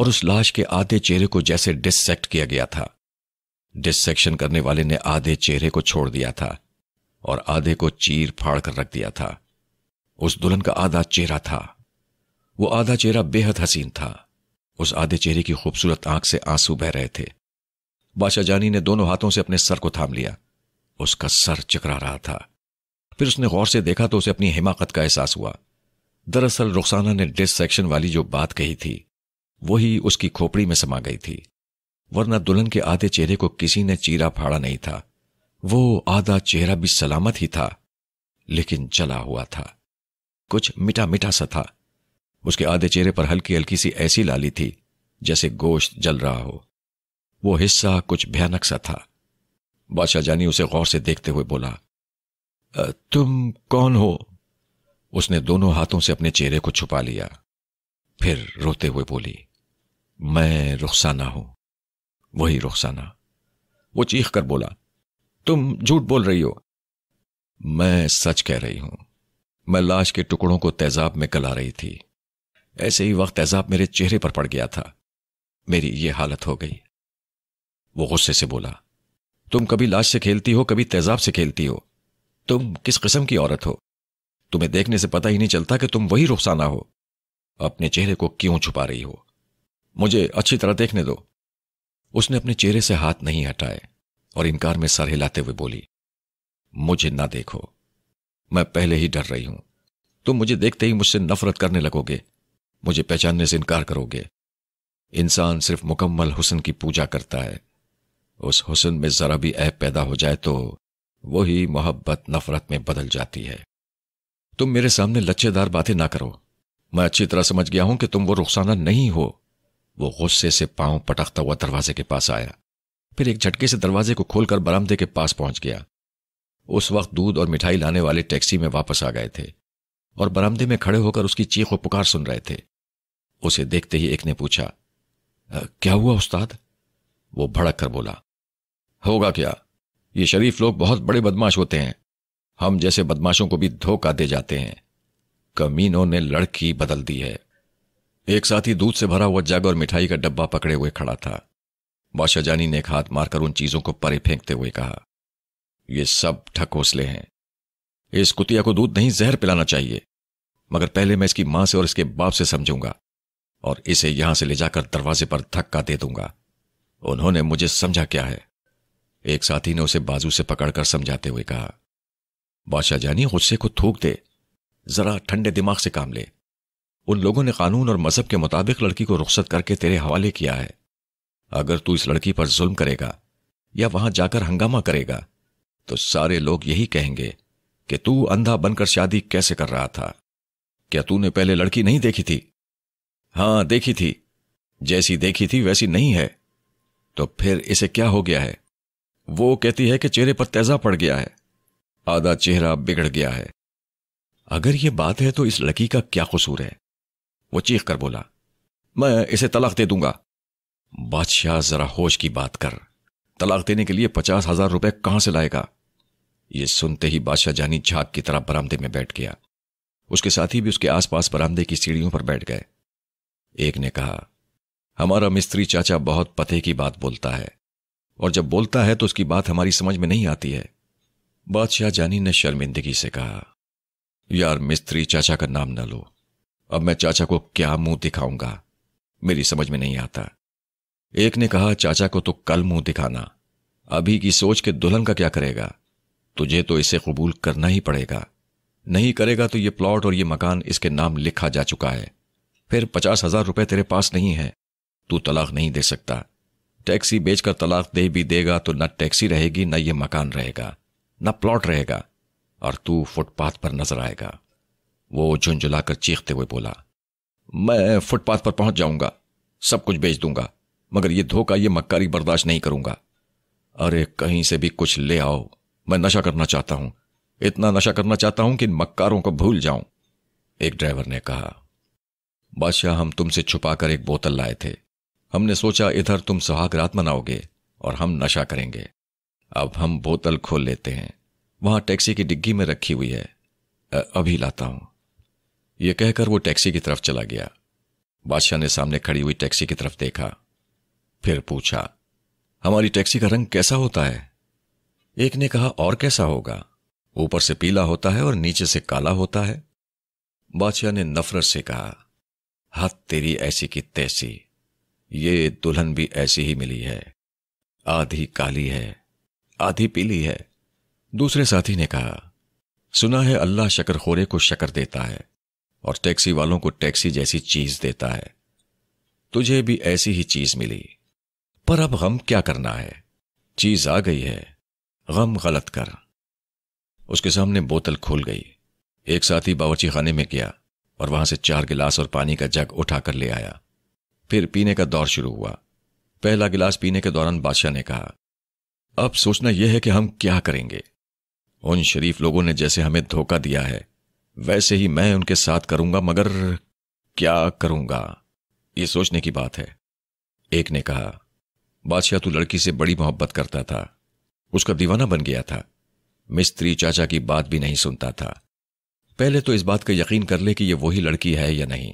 और उस लाश के आधे चेहरे को जैसे डिससेक्ट किया गया था डिससेक्शन करने वाले ने आधे चेहरे को छोड़ दिया था और आधे को चीर फाड़ कर रख दिया था उस दुल्हन का आधा चेहरा था वो आधा चेहरा बेहद हसीन था उस आधे चेहरे की खूबसूरत आंख से आंसू बह रहे थे बादशाह जानी ने दोनों हाथों से अपने सर को थाम लिया उसका सर चकरा रहा था फिर उसने गौर से देखा तो उसे अपनी हिमाकत का एहसास हुआ दरअसल रुखसाना ने डिस सेक्शन वाली जो बात कही थी वही उसकी खोपड़ी में समा गई थी वरना दुल्हन के आधे चेहरे को किसी ने चीरा फाड़ा नहीं था वो आधा चेहरा भी सलामत ही था लेकिन चला हुआ था कुछ मिठा मिठा सा था उसके आधे चेहरे पर हल्की हल्की सी ऐसी लाली थी जैसे गोश्त जल रहा हो वो हिस्सा कुछ भयानक सा था बादशाह जानी उसे गौर से देखते हुए बोला तुम कौन हो उसने दोनों हाथों से अपने चेहरे को छुपा लिया फिर रोते हुए बोली मैं रुखसाना हूं वही रुखसाना वो चीख कर बोला तुम झूठ बोल रही हो मैं सच कह रही हूं मैं लाश के टुकड़ों को तेजाब में गला रही थी ऐसे ही वक्त तेजाब मेरे चेहरे पर पड़ गया था मेरी ये हालत हो गई वो गुस्से से बोला तुम कभी लाश से खेलती हो कभी तेजाब से खेलती हो तुम किस किस्म की औरत हो तुम्हें देखने से पता ही नहीं चलता कि तुम वही रुखसाना हो अपने चेहरे को क्यों छुपा रही हो मुझे अच्छी तरह देखने दो उसने अपने चेहरे से हाथ नहीं हटाए और इनकार में सर हिलाते हुए बोली मुझे ना देखो मैं पहले ही डर रही हूं तुम मुझे देखते ही मुझसे नफरत करने लगोगे मुझे पहचानने से इनकार करोगे इंसान सिर्फ मुकम्मल हुसन की पूजा करता है उस हुसन में जरा भी ऐप पैदा हो जाए तो वही मोहब्बत नफरत में बदल जाती है तुम मेरे सामने लच्छेदार बातें ना करो मैं अच्छी तरह समझ गया हूं कि तुम वो रुखसाना नहीं हो वो गुस्से से पांव पटकता हुआ दरवाजे के पास आया फिर एक झटके से दरवाजे को खोलकर बरामदे के पास पहुंच गया उस वक्त दूध और मिठाई लाने वाले टैक्सी में वापस आ गए थे और बरामदे में खड़े होकर उसकी चीख और पुकार सुन रहे थे उसे देखते ही एक ने पूछा क्या हुआ उस्ताद वो भड़क कर बोला होगा क्या ये शरीफ लोग बहुत बड़े बदमाश होते हैं हम जैसे बदमाशों को भी धोखा दे जाते हैं कमीनों ने लड़की बदल दी है एक साथी दूध से भरा हुआ जग और मिठाई का डब्बा पकड़े हुए खड़ा था बादशाह जानी ने एक हाथ मारकर उन चीजों को परे फेंकते हुए कहा ये सब ठकोसले हैं इस कुतिया को दूध नहीं जहर पिलाना चाहिए मगर पहले मैं इसकी मां से और इसके बाप से समझूंगा और इसे यहां से ले जाकर दरवाजे पर धक्का दे दूंगा उन्होंने मुझे समझा क्या है एक साथी ने उसे बाजू से पकड़कर समझाते हुए कहा बादशाह जानी गुस्से को थूक दे जरा ठंडे दिमाग से काम ले उन लोगों ने कानून और मजहब के मुताबिक लड़की को रुख्सत करके तेरे हवाले किया है अगर तू इस लड़की पर जुल्म करेगा या वहां जाकर हंगामा करेगा तो सारे लोग यही कहेंगे कि तू अंधा बनकर शादी कैसे कर रहा था क्या तूने पहले लड़की नहीं देखी थी हां देखी थी जैसी देखी थी वैसी नहीं है तो फिर इसे क्या हो गया है वो कहती है कि चेहरे पर तेजा पड़ गया है आधा चेहरा बिगड़ गया है अगर यह बात है तो इस लड़की का क्या कसूर है वो चीख कर बोला मैं इसे तलाक दे दूंगा बादशाह जरा होश की बात कर तलाक देने के लिए पचास हजार रुपए कहां से लाएगा ये सुनते ही बादशाह जानी झाक की तरफ बरामदे में बैठ गया उसके साथी भी उसके आसपास बरामदे की सीढ़ियों पर बैठ गए एक ने कहा हमारा मिस्त्री चाचा बहुत पते की बात बोलता है और जब बोलता है तो उसकी बात हमारी समझ में नहीं आती है बादशाह जानी ने शर्मिंदगी से कहा यार मिस्त्री चाचा का नाम न लो अब मैं चाचा को क्या मुंह दिखाऊंगा मेरी समझ में नहीं आता एक ने कहा चाचा को तो कल मुंह दिखाना अभी की सोच के दुल्हन का क्या करेगा तुझे तो इसे कबूल करना ही पड़ेगा नहीं करेगा तो ये प्लॉट और ये मकान इसके नाम लिखा जा चुका है फिर पचास हजार रुपये तेरे पास नहीं है तू तलाक नहीं दे सकता टैक्सी बेचकर तलाक दे भी देगा तो न टैक्सी रहेगी न ये मकान रहेगा न प्लॉट रहेगा और तू फुटपाथ पर नजर आएगा वो झुंझुलाकर चीखते हुए बोला मैं फुटपाथ पर पहुंच जाऊंगा सब कुछ बेच दूंगा मगर ये धोखा ये मक्कारी बर्दाश्त नहीं करूंगा अरे कहीं से भी कुछ ले आओ मैं नशा करना चाहता हूं इतना नशा करना चाहता हूं कि इन मक्कारों को भूल जाऊं एक ड्राइवर ने कहा बादशाह हम तुमसे छुपाकर एक बोतल लाए थे हमने सोचा इधर तुम सुहाग रात मनाओगे और हम नशा करेंगे अब हम बोतल खोल लेते हैं वहां टैक्सी की डिग्गी में रखी हुई है अभी लाता हूं यह कहकर वो टैक्सी की तरफ चला गया बादशाह ने सामने खड़ी हुई टैक्सी की तरफ देखा फिर पूछा हमारी टैक्सी का रंग कैसा होता है एक ने कहा और कैसा होगा ऊपर से पीला होता है और नीचे से काला होता है बादशाह ने नफरत से कहा हाथ तेरी ऐसी की तैसी ये दुल्हन भी ऐसी ही मिली है आधी काली है आधी पीली है दूसरे साथी ने कहा सुना है अल्लाह शकर खोरे को शकर देता है और टैक्सी वालों को टैक्सी जैसी चीज देता है तुझे भी ऐसी ही चीज मिली पर अब हम क्या करना है चीज आ गई है गम गलत कर उसके सामने बोतल खुल गई एक साथ ही बावची खाने में गया और वहां से चार गिलास और पानी का जग उठाकर ले आया फिर पीने का दौर शुरू हुआ पहला गिलास पीने के दौरान बादशाह ने कहा अब सोचना यह है कि हम क्या करेंगे उन शरीफ लोगों ने जैसे हमें धोखा दिया है वैसे ही मैं उनके साथ करूंगा मगर क्या करूंगा ये सोचने की बात है एक ने कहा बादशाह तू लड़की से बड़ी मोहब्बत करता था उसका दीवाना बन गया था मिस्त्री चाचा की बात भी नहीं सुनता था पहले तो इस बात का यकीन कर ले कि यह वही लड़की है या नहीं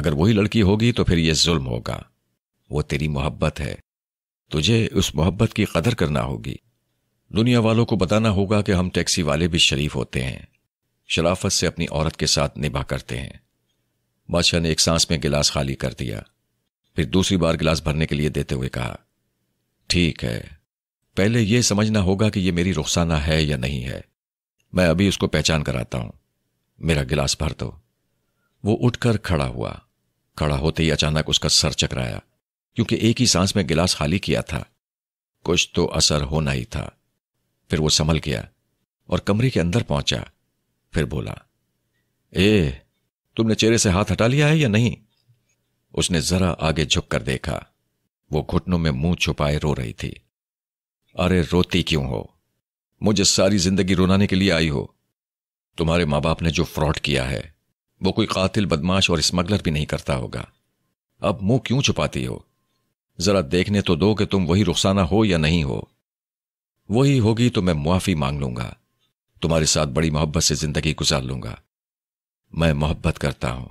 अगर वही लड़की होगी तो फिर यह जुल्म होगा वो तेरी मोहब्बत है तुझे उस मोहब्बत की कदर करना होगी दुनिया वालों को बताना होगा कि हम टैक्सी वाले भी शरीफ होते हैं शराफत से अपनी औरत के साथ निभा करते हैं बादशाह ने एक सांस में गिलास खाली कर दिया फिर दूसरी बार गिलास भरने के लिए देते हुए कहा ठीक है पहले यह समझना होगा कि यह मेरी रुखसाना है या नहीं है मैं अभी उसको पहचान कराता हूं मेरा गिलास भर दो वो उठकर खड़ा हुआ खड़ा होते ही अचानक उसका सर चकराया क्योंकि एक ही सांस में गिलास खाली किया था कुछ तो असर होना ही था फिर वो संभल गया और कमरे के अंदर पहुंचा फिर बोला ए तुमने चेहरे से हाथ हटा लिया है या नहीं उसने जरा आगे झुक कर देखा वो घुटनों में मुंह छुपाए रो रही थी अरे रोती क्यों हो मुझे सारी जिंदगी रोनाने के लिए आई हो तुम्हारे मां बाप ने जो फ्रॉड किया है वो कोई कातिल बदमाश और स्मगलर भी नहीं करता होगा अब मुंह क्यों छुपाती हो जरा देखने तो दो कि तुम वही रुखसाना हो या नहीं हो वही होगी तो मैं मुआफी मांग लूंगा तुम्हारे साथ बड़ी मोहब्बत से जिंदगी गुजार लूंगा मैं मोहब्बत करता हूं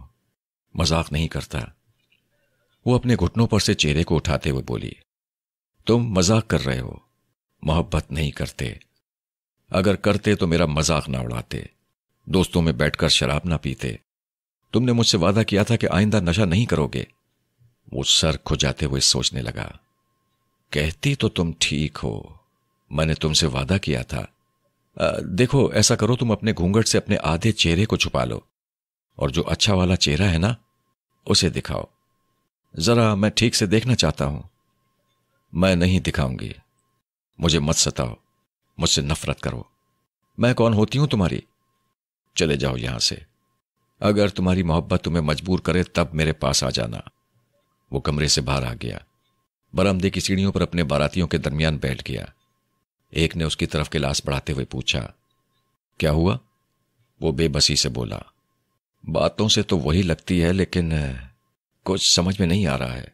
मजाक नहीं करता वो अपने घुटनों पर से चेहरे को उठाते हुए बोली तुम मजाक कर रहे हो मोहब्बत नहीं करते अगर करते तो मेरा मजाक ना उड़ाते दोस्तों में बैठकर शराब ना पीते तुमने मुझसे वादा किया था कि आइंदा नशा नहीं करोगे वो सर खुजाते हुए सोचने लगा कहती तो तुम ठीक हो मैंने तुमसे वादा किया था आ, देखो ऐसा करो तुम अपने घूंघट से अपने आधे चेहरे को छुपा लो और जो अच्छा वाला चेहरा है ना उसे दिखाओ जरा मैं ठीक से देखना चाहता हूं मैं नहीं दिखाऊंगी मुझे मत सताओ मुझसे नफरत करो मैं कौन होती हूं तुम्हारी चले जाओ यहां से अगर तुम्हारी मोहब्बत तुम्हें मजबूर करे तब मेरे पास आ जाना वो कमरे से बाहर आ गया बरामदे की सीढ़ियों पर अपने बारातियों के दरमियान बैठ गया एक ने उसकी तरफ लाश बढ़ाते हुए पूछा क्या हुआ वो बेबसी से बोला बातों से तो वही लगती है लेकिन कुछ समझ में नहीं आ रहा है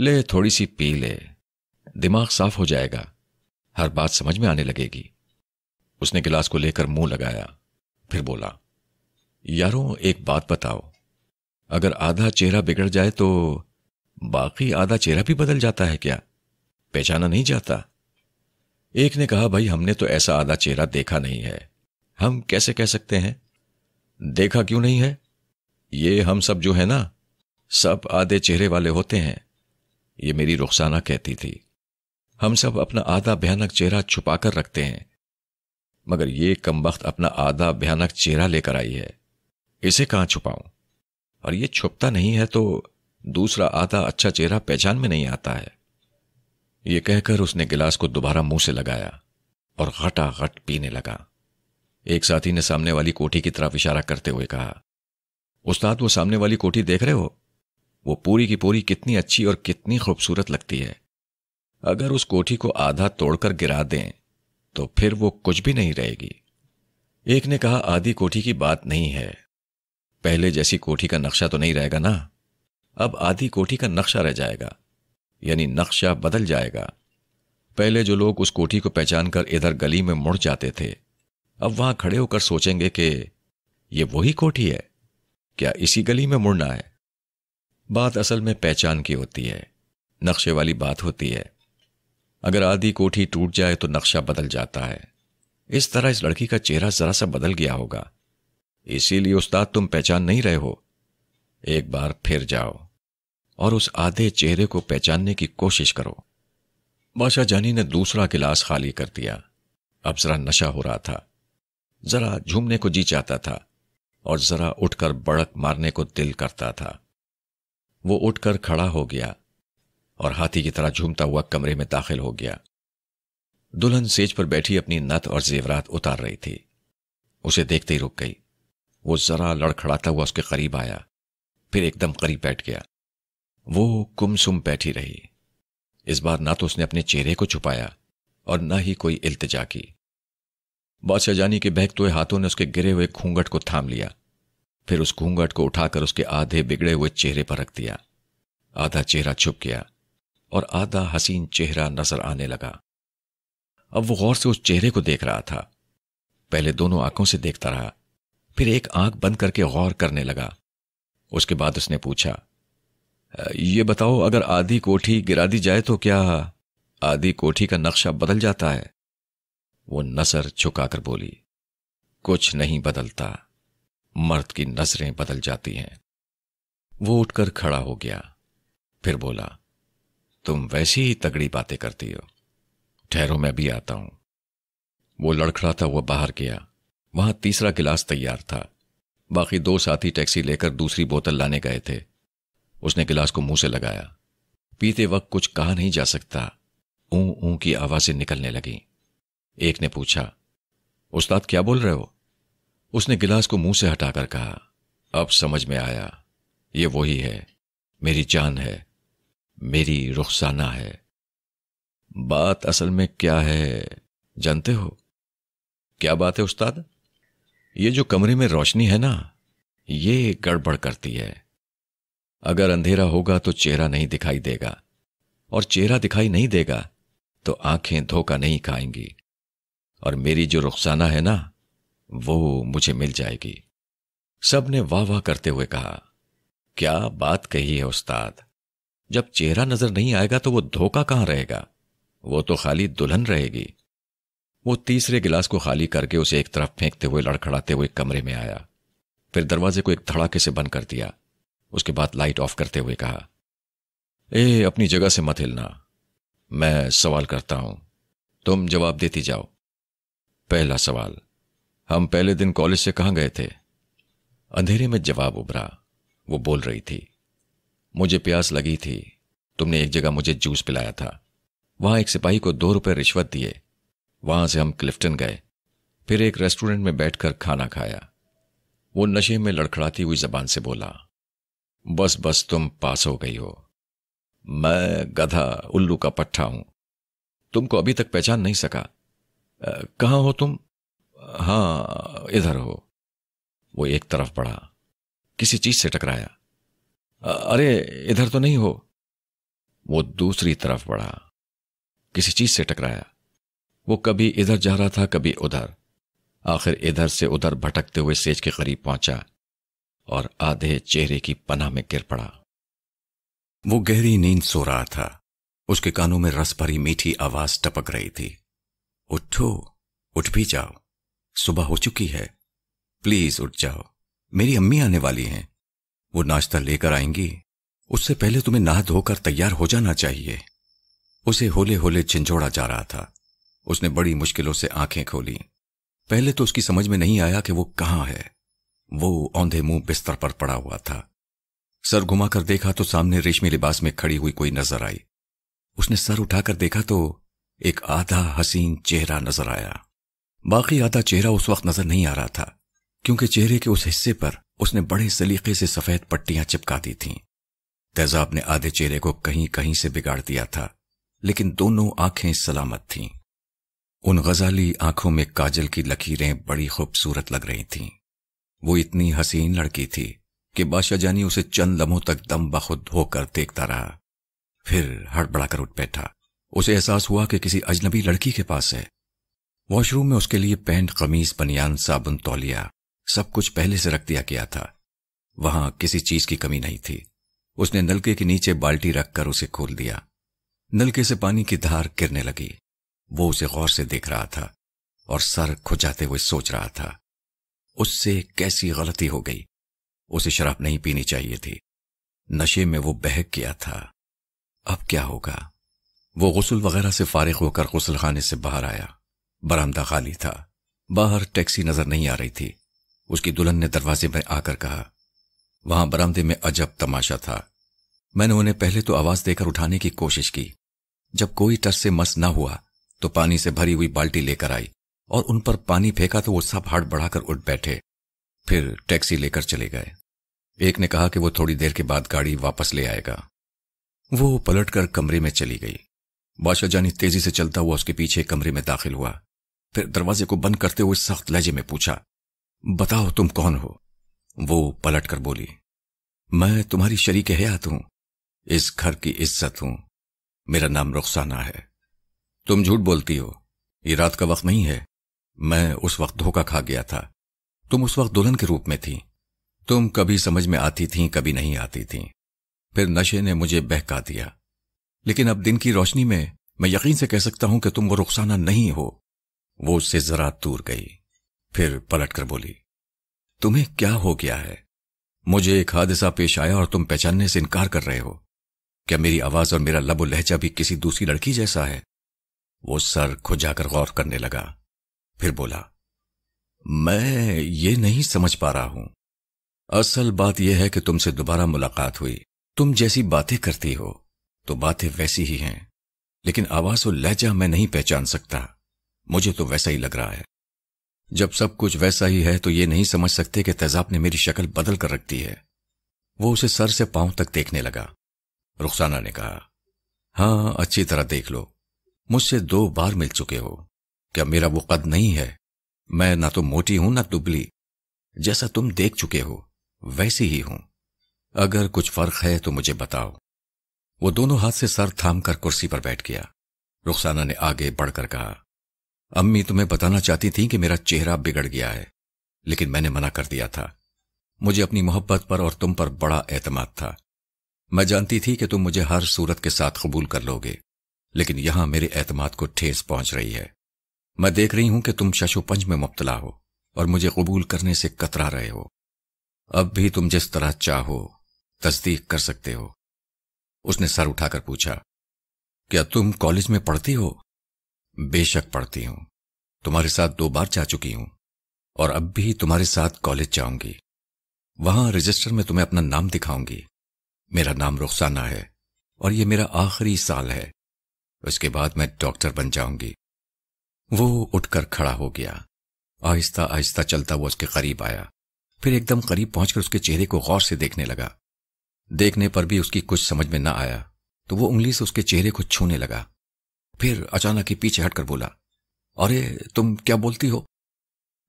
ले थोड़ी सी पी ले दिमाग साफ हो जाएगा हर बात समझ में आने लगेगी उसने गिलास को लेकर मुंह लगाया फिर बोला यारों एक बात बताओ अगर आधा चेहरा बिगड़ जाए तो बाकी आधा चेहरा भी बदल जाता है क्या पहचाना नहीं जाता एक ने कहा भाई हमने तो ऐसा आधा चेहरा देखा नहीं है हम कैसे कह सकते हैं देखा क्यों नहीं है ये हम सब जो है ना सब आधे चेहरे वाले होते हैं ये मेरी रुखसाना कहती थी हम सब अपना आधा भयानक चेहरा छुपाकर रखते हैं मगर ये कम वक्त अपना आधा भयानक चेहरा लेकर आई है इसे कहां छुपाऊं और ये छुपता नहीं है तो दूसरा आधा अच्छा चेहरा पहचान में नहीं आता है ये कहकर उसने गिलास को दोबारा मुंह से लगाया और घटाघट पीने लगा एक साथी ने सामने वाली कोठी की तरफ इशारा करते हुए कहा उस्ताद वो सामने वाली कोठी देख रहे हो वो पूरी की पूरी कितनी अच्छी और कितनी खूबसूरत लगती है अगर उस कोठी को आधा तोड़कर गिरा दें तो फिर वो कुछ भी नहीं रहेगी एक ने कहा आधी कोठी की बात नहीं है पहले जैसी कोठी का नक्शा तो नहीं रहेगा ना अब आधी कोठी का नक्शा रह जाएगा यानी नक्शा बदल जाएगा पहले जो लोग उस कोठी को पहचान कर इधर गली में मुड़ जाते थे अब वहां खड़े होकर सोचेंगे कि ये वही कोठी है क्या इसी गली में मुड़ना है बात असल में पहचान की होती है नक्शे वाली बात होती है अगर आधी कोठी टूट जाए तो नक्शा बदल जाता है इस तरह इस लड़की का चेहरा जरा सा बदल गया होगा इसीलिए उस्ताद तुम पहचान नहीं रहे हो एक बार फिर जाओ और उस आधे चेहरे को पहचानने की कोशिश करो बादशाह जानी ने दूसरा गिलास खाली कर दिया अब जरा नशा हो रहा था जरा झूमने को जी चाहता था और जरा उठकर बड़क मारने को दिल करता था वो उठकर खड़ा हो गया और हाथी की तरह झूमता हुआ कमरे में दाखिल हो गया दुल्हन सेज पर बैठी अपनी नत और जेवरात उतार रही थी उसे देखते ही रुक गई वो जरा लड़खड़ाता हुआ उसके करीब आया फिर एकदम करीब बैठ गया वो कुमसुम बैठी रही इस बार ना तो उसने अपने चेहरे को छुपाया और ना ही कोई इल्तजा की बादशाह जानी के बहकते हुए हाथों ने उसके गिरे हुए घूंघट को थाम लिया फिर उस घूंघट को उठाकर उसके आधे बिगड़े हुए चेहरे पर रख दिया आधा चेहरा छुप गया और आधा हसीन चेहरा नजर आने लगा अब वो गौर से उस चेहरे को देख रहा था पहले दोनों आंखों से देखता रहा फिर एक आंख बंद करके गौर करने लगा उसके बाद उसने पूछा ये बताओ अगर आधी कोठी गिरा दी जाए तो क्या आधी कोठी का नक्शा बदल जाता है वो नजर झुकाकर बोली कुछ नहीं बदलता मर्द की नजरें बदल जाती हैं वो उठकर खड़ा हो गया फिर बोला तुम वैसी ही तगड़ी बातें करती हो ठहरो मैं भी आता हूं वो लड़खड़ाता हुआ बाहर गया वहां तीसरा गिलास तैयार था बाकी दो साथी टैक्सी लेकर दूसरी बोतल लाने गए थे उसने गिलास को मुंह से लगाया पीते वक्त कुछ कहा नहीं जा सकता ऊं ऊं की आवाजें निकलने लगी एक ने पूछा उस्ताद क्या बोल रहे हो उसने गिलास को मुंह से हटाकर कहा अब समझ में आया ये वही है मेरी जान है मेरी रुखसाना है बात असल में क्या है जानते हो क्या बात है उस्ताद ये जो कमरे में रोशनी है ना ये गड़बड़ करती है अगर अंधेरा होगा तो चेहरा नहीं दिखाई देगा और चेहरा दिखाई नहीं देगा तो आंखें धोखा नहीं खाएंगी और मेरी जो रुखसाना है ना वो मुझे मिल जाएगी सबने वाह वाह करते हुए कहा क्या बात कही है उस्ताद जब चेहरा नजर नहीं आएगा तो वो धोखा कहां रहेगा वो तो खाली दुल्हन रहेगी वो तीसरे गिलास को खाली करके उसे एक तरफ फेंकते हुए लड़खड़ाते हुए कमरे में आया फिर दरवाजे को एक धड़ाके से बंद कर दिया उसके बाद लाइट ऑफ करते हुए कहा ए अपनी जगह से मत हिलना मैं सवाल करता हूं तुम जवाब देती जाओ पहला सवाल हम पहले दिन कॉलेज से कहां गए थे अंधेरे में जवाब उभरा वो बोल रही थी मुझे प्यास लगी थी तुमने एक जगह मुझे जूस पिलाया था वहां एक सिपाही को दो रुपए रिश्वत दिए वहां से हम क्लिफ्टन गए फिर एक रेस्टोरेंट में बैठकर खाना खाया वो नशे में लड़खड़ाती हुई जबान से बोला बस बस तुम पास हो गई हो मैं गधा उल्लू का पट्टा हूं तुमको अभी तक पहचान नहीं सका कहाँ हो तुम हां इधर हो वो एक तरफ बढ़ा किसी चीज से टकराया अरे इधर तो नहीं हो वो दूसरी तरफ बढ़ा किसी चीज से टकराया वो कभी इधर जा रहा था कभी उधर आखिर इधर से उधर भटकते हुए सेज के करीब पहुंचा और आधे चेहरे की पना में गिर पड़ा वो गहरी नींद सो रहा था उसके कानों में रस भरी मीठी आवाज टपक रही थी उठो उठ भी जाओ सुबह हो चुकी है प्लीज उठ जाओ मेरी अम्मी आने वाली हैं वो नाश्ता लेकर आएंगी उससे पहले तुम्हें नहा धोकर तैयार हो जाना चाहिए उसे होले होले छिंझोड़ा जा रहा था उसने बड़ी मुश्किलों से आंखें खोली पहले तो उसकी समझ में नहीं आया कि वो कहां है वो औंधे मुंह बिस्तर पर पड़ा हुआ था सर घुमाकर देखा तो सामने रेशमी लिबास में खड़ी हुई कोई नजर आई उसने सर उठाकर देखा तो एक आधा हसीन चेहरा नजर आया बाकी आधा चेहरा उस वक्त नजर नहीं आ रहा था क्योंकि चेहरे के उस हिस्से पर उसने बड़े सलीके से सफेद पट्टियां चिपका दी थीं। तेजाब ने आधे चेहरे को कहीं कहीं से बिगाड़ दिया था लेकिन दोनों आंखें सलामत थीं। उन गजाली आंखों में काजल की लकीरें बड़ी खूबसूरत लग रही थीं। वो इतनी हसीन लड़की थी कि बादशाह जानी उसे चंद लम्हों तक दम बखुद होकर देखता रहा फिर हड़बड़ाकर उठ बैठा उसे एहसास हुआ कि किसी अजनबी लड़की के पास है वॉशरूम में उसके लिए पैंट कमीज बनियान साबुन तौलिया सब कुछ पहले से रख दिया गया था वहां किसी चीज की कमी नहीं थी उसने नलके के नीचे बाल्टी रखकर उसे खोल दिया नलके से पानी की धार गिरने लगी वो उसे गौर से देख रहा था और सर खुजाते हुए सोच रहा था उससे कैसी गलती हो गई उसे शराब नहीं पीनी चाहिए थी नशे में वो बहक गया था अब क्या होगा वो गसल वगैरह से फारिग होकर गुसलखाने से बाहर आया बरामदा खाली था बाहर टैक्सी नजर नहीं आ रही थी उसकी दुल्हन ने दरवाजे में आकर कहा वहां बरामदे में अजब तमाशा था मैंने उन्हें पहले तो आवाज देकर उठाने की कोशिश की जब कोई टस से मस ना हुआ तो पानी से भरी हुई बाल्टी लेकर आई और उन पर पानी फेंका तो वो सब हाड़ बढ़ाकर उठ बैठे फिर टैक्सी लेकर चले गए एक ने कहा कि वो थोड़ी देर के बाद गाड़ी वापस ले आएगा वो पलटकर कमरे में चली गई बादशाह जानी तेजी से चलता हुआ उसके पीछे कमरे में दाखिल हुआ फिर दरवाजे को बंद करते हुए सख्त लहजे में पूछा बताओ तुम कौन हो वो पलट कर बोली मैं तुम्हारी शरीक हयात हूं इस घर की इज्जत हूं मेरा नाम रुखसाना है तुम झूठ बोलती हो ये रात का वक्त नहीं है मैं उस वक्त धोखा खा गया था तुम उस वक्त दुल्हन के रूप में थी तुम कभी समझ में आती थी कभी नहीं आती थी फिर नशे ने मुझे बहका दिया लेकिन अब दिन की रोशनी में मैं यकीन से कह सकता हूं कि तुम वो रुखसाना नहीं हो वो उससे जरा दूर गई फिर पलट कर बोली तुम्हें क्या हो गया है मुझे एक हादसा पेश आया और तुम पहचानने से इनकार कर रहे हो क्या मेरी आवाज और मेरा लबो लहजा भी किसी दूसरी लड़की जैसा है वो सर खुजाकर गौर करने लगा फिर बोला मैं ये नहीं समझ पा रहा हूं असल बात यह है कि तुमसे दोबारा मुलाकात हुई तुम जैसी बातें करती हो तो बातें वैसी ही हैं लेकिन आवाज और लहजा मैं नहीं पहचान सकता मुझे तो वैसा ही लग रहा है जब सब कुछ वैसा ही है तो ये नहीं समझ सकते कि तेजाब ने मेरी शक्ल बदल कर रख दी है वो उसे सर से पांव तक देखने लगा रुखसाना ने कहा हाँ अच्छी तरह देख लो मुझसे दो बार मिल चुके हो क्या मेरा वो कद नहीं है मैं ना तो मोटी हूं ना दुबली जैसा तुम देख चुके हो वैसी ही हूं अगर कुछ फर्क है तो मुझे बताओ वो दोनों हाथ से सर थाम कर कुर्सी पर बैठ गया रुखसाना ने आगे बढ़कर कहा अम्मी तुम्हें बताना चाहती थी कि मेरा चेहरा बिगड़ गया है लेकिन मैंने मना कर दिया था मुझे अपनी मोहब्बत पर और तुम पर बड़ा एतमाद था मैं जानती थी कि तुम मुझे हर सूरत के साथ कबूल कर लोगे लेकिन यहां मेरे एतमाद को ठेस पहुंच रही है मैं देख रही हूं कि तुम शशोपंज में मुबतला हो और मुझे कबूल करने से कतरा रहे हो अब भी तुम जिस तरह चाहो तस्दीक कर सकते हो उसने सर उठाकर पूछा क्या तुम कॉलेज में पढ़ती हो बेशक पढ़ती हूं तुम्हारे साथ दो बार जा चुकी हूं और अब भी तुम्हारे साथ कॉलेज जाऊंगी वहां रजिस्टर में तुम्हें अपना नाम दिखाऊंगी मेरा नाम रुखसाना है और यह मेरा आखिरी साल है उसके बाद मैं डॉक्टर बन जाऊंगी वो उठकर खड़ा हो गया आहिस्ता आहिस्ता चलता वो उसके करीब आया फिर एकदम करीब पहुंचकर उसके चेहरे को गौर से देखने लगा देखने पर भी उसकी कुछ समझ में न आया तो वो उंगली से उसके चेहरे को छूने लगा फिर अचानक ही पीछे हटकर बोला अरे तुम क्या बोलती हो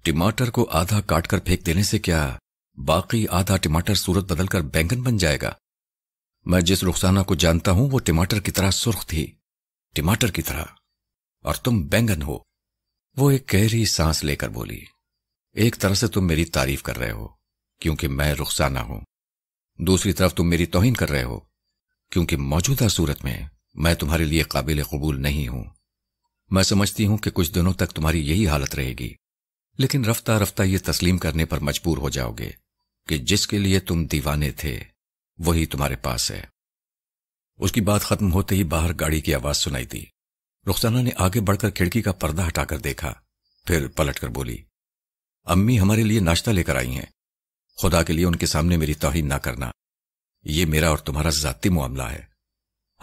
टमाटर को आधा काटकर फेंक देने से क्या बाकी आधा टमाटर सूरत बदलकर बैंगन बन जाएगा मैं जिस रुखसाना को जानता हूं वो टमाटर की तरह सुर्ख थी टमाटर की तरह और तुम बैंगन हो वो एक गहरी सांस लेकर बोली एक तरह से तुम मेरी तारीफ कर रहे हो क्योंकि मैं रुखसाना हूं दूसरी तरफ तुम मेरी तोहिन कर रहे हो क्योंकि मौजूदा सूरत में मैं तुम्हारे लिए काबिल कबूल नहीं हूं मैं समझती हूं कि कुछ दिनों तक तुम्हारी यही हालत रहेगी लेकिन रफ्ता रफ्ता ये तस्लीम करने पर मजबूर हो जाओगे कि जिसके लिए तुम दीवाने थे वही तुम्हारे पास है उसकी बात खत्म होते ही बाहर गाड़ी की आवाज सुनाई दी रुखसाना ने आगे बढ़कर खिड़की का पर्दा हटाकर देखा फिर पलटकर बोली अम्मी हमारे लिए नाश्ता लेकर आई हैं खुदा के लिए उनके सामने मेरी तोहिन ना करना ये मेरा और तुम्हारा जाती मामला है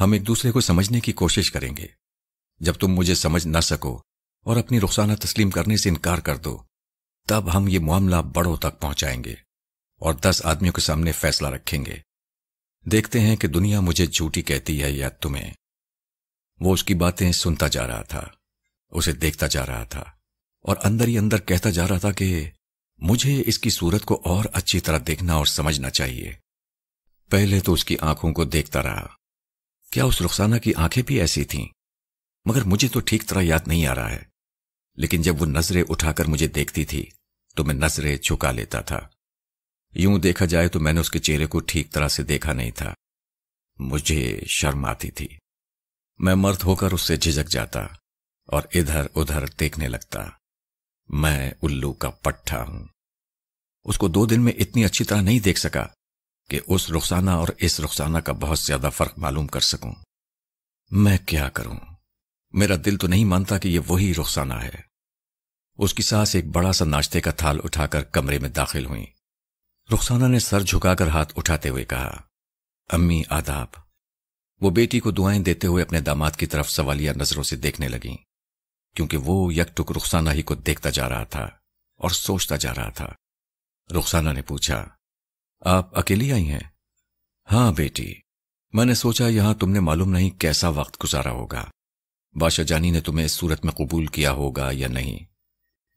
हम एक दूसरे को समझने की कोशिश करेंगे जब तुम मुझे समझ ना सको और अपनी रुखसाना तस्लीम करने से इनकार कर दो तब हम ये मामला बड़ों तक पहुंचाएंगे और दस आदमियों के सामने फैसला रखेंगे देखते हैं कि दुनिया मुझे झूठी कहती है या तुम्हें वो उसकी बातें सुनता जा रहा था उसे देखता जा रहा था और अंदर ही अंदर कहता जा रहा था कि मुझे इसकी सूरत को और अच्छी तरह देखना और समझना चाहिए पहले तो उसकी आंखों को देखता रहा क्या उस रुखसाना की आंखें भी ऐसी थीं मगर मुझे तो ठीक तरह याद नहीं आ रहा है लेकिन जब वो नजरें उठाकर मुझे देखती थी तो मैं नजरें झुका लेता था यूं देखा जाए तो मैंने उसके चेहरे को ठीक तरह से देखा नहीं था मुझे शर्म आती थी मैं मर्द होकर उससे झिझक जाता और इधर उधर देखने लगता मैं उल्लू का पट्टा हूं उसको दो दिन में इतनी अच्छी तरह नहीं देख सका कि उस रुखसाना और इस रुखसाना का बहुत ज्यादा फर्क मालूम कर सकूं मैं क्या करूं मेरा दिल तो नहीं मानता कि यह वही रुखसाना है उसकी सास एक बड़ा सा नाश्ते का थाल उठाकर कमरे में दाखिल हुई रुखसाना ने सर झुकाकर हाथ उठाते हुए कहा अम्मी आदाब वो बेटी को दुआएं देते हुए अपने दामाद की तरफ सवालिया नजरों से देखने लगी क्योंकि वो यकटुक रुखसाना ही को देखता जा रहा था और सोचता जा रहा था रुखसाना ने पूछा आप अकेली आई हैं हाँ बेटी मैंने सोचा यहां तुमने मालूम नहीं कैसा वक्त गुजारा होगा जानी ने तुम्हें इस सूरत में कबूल किया होगा या नहीं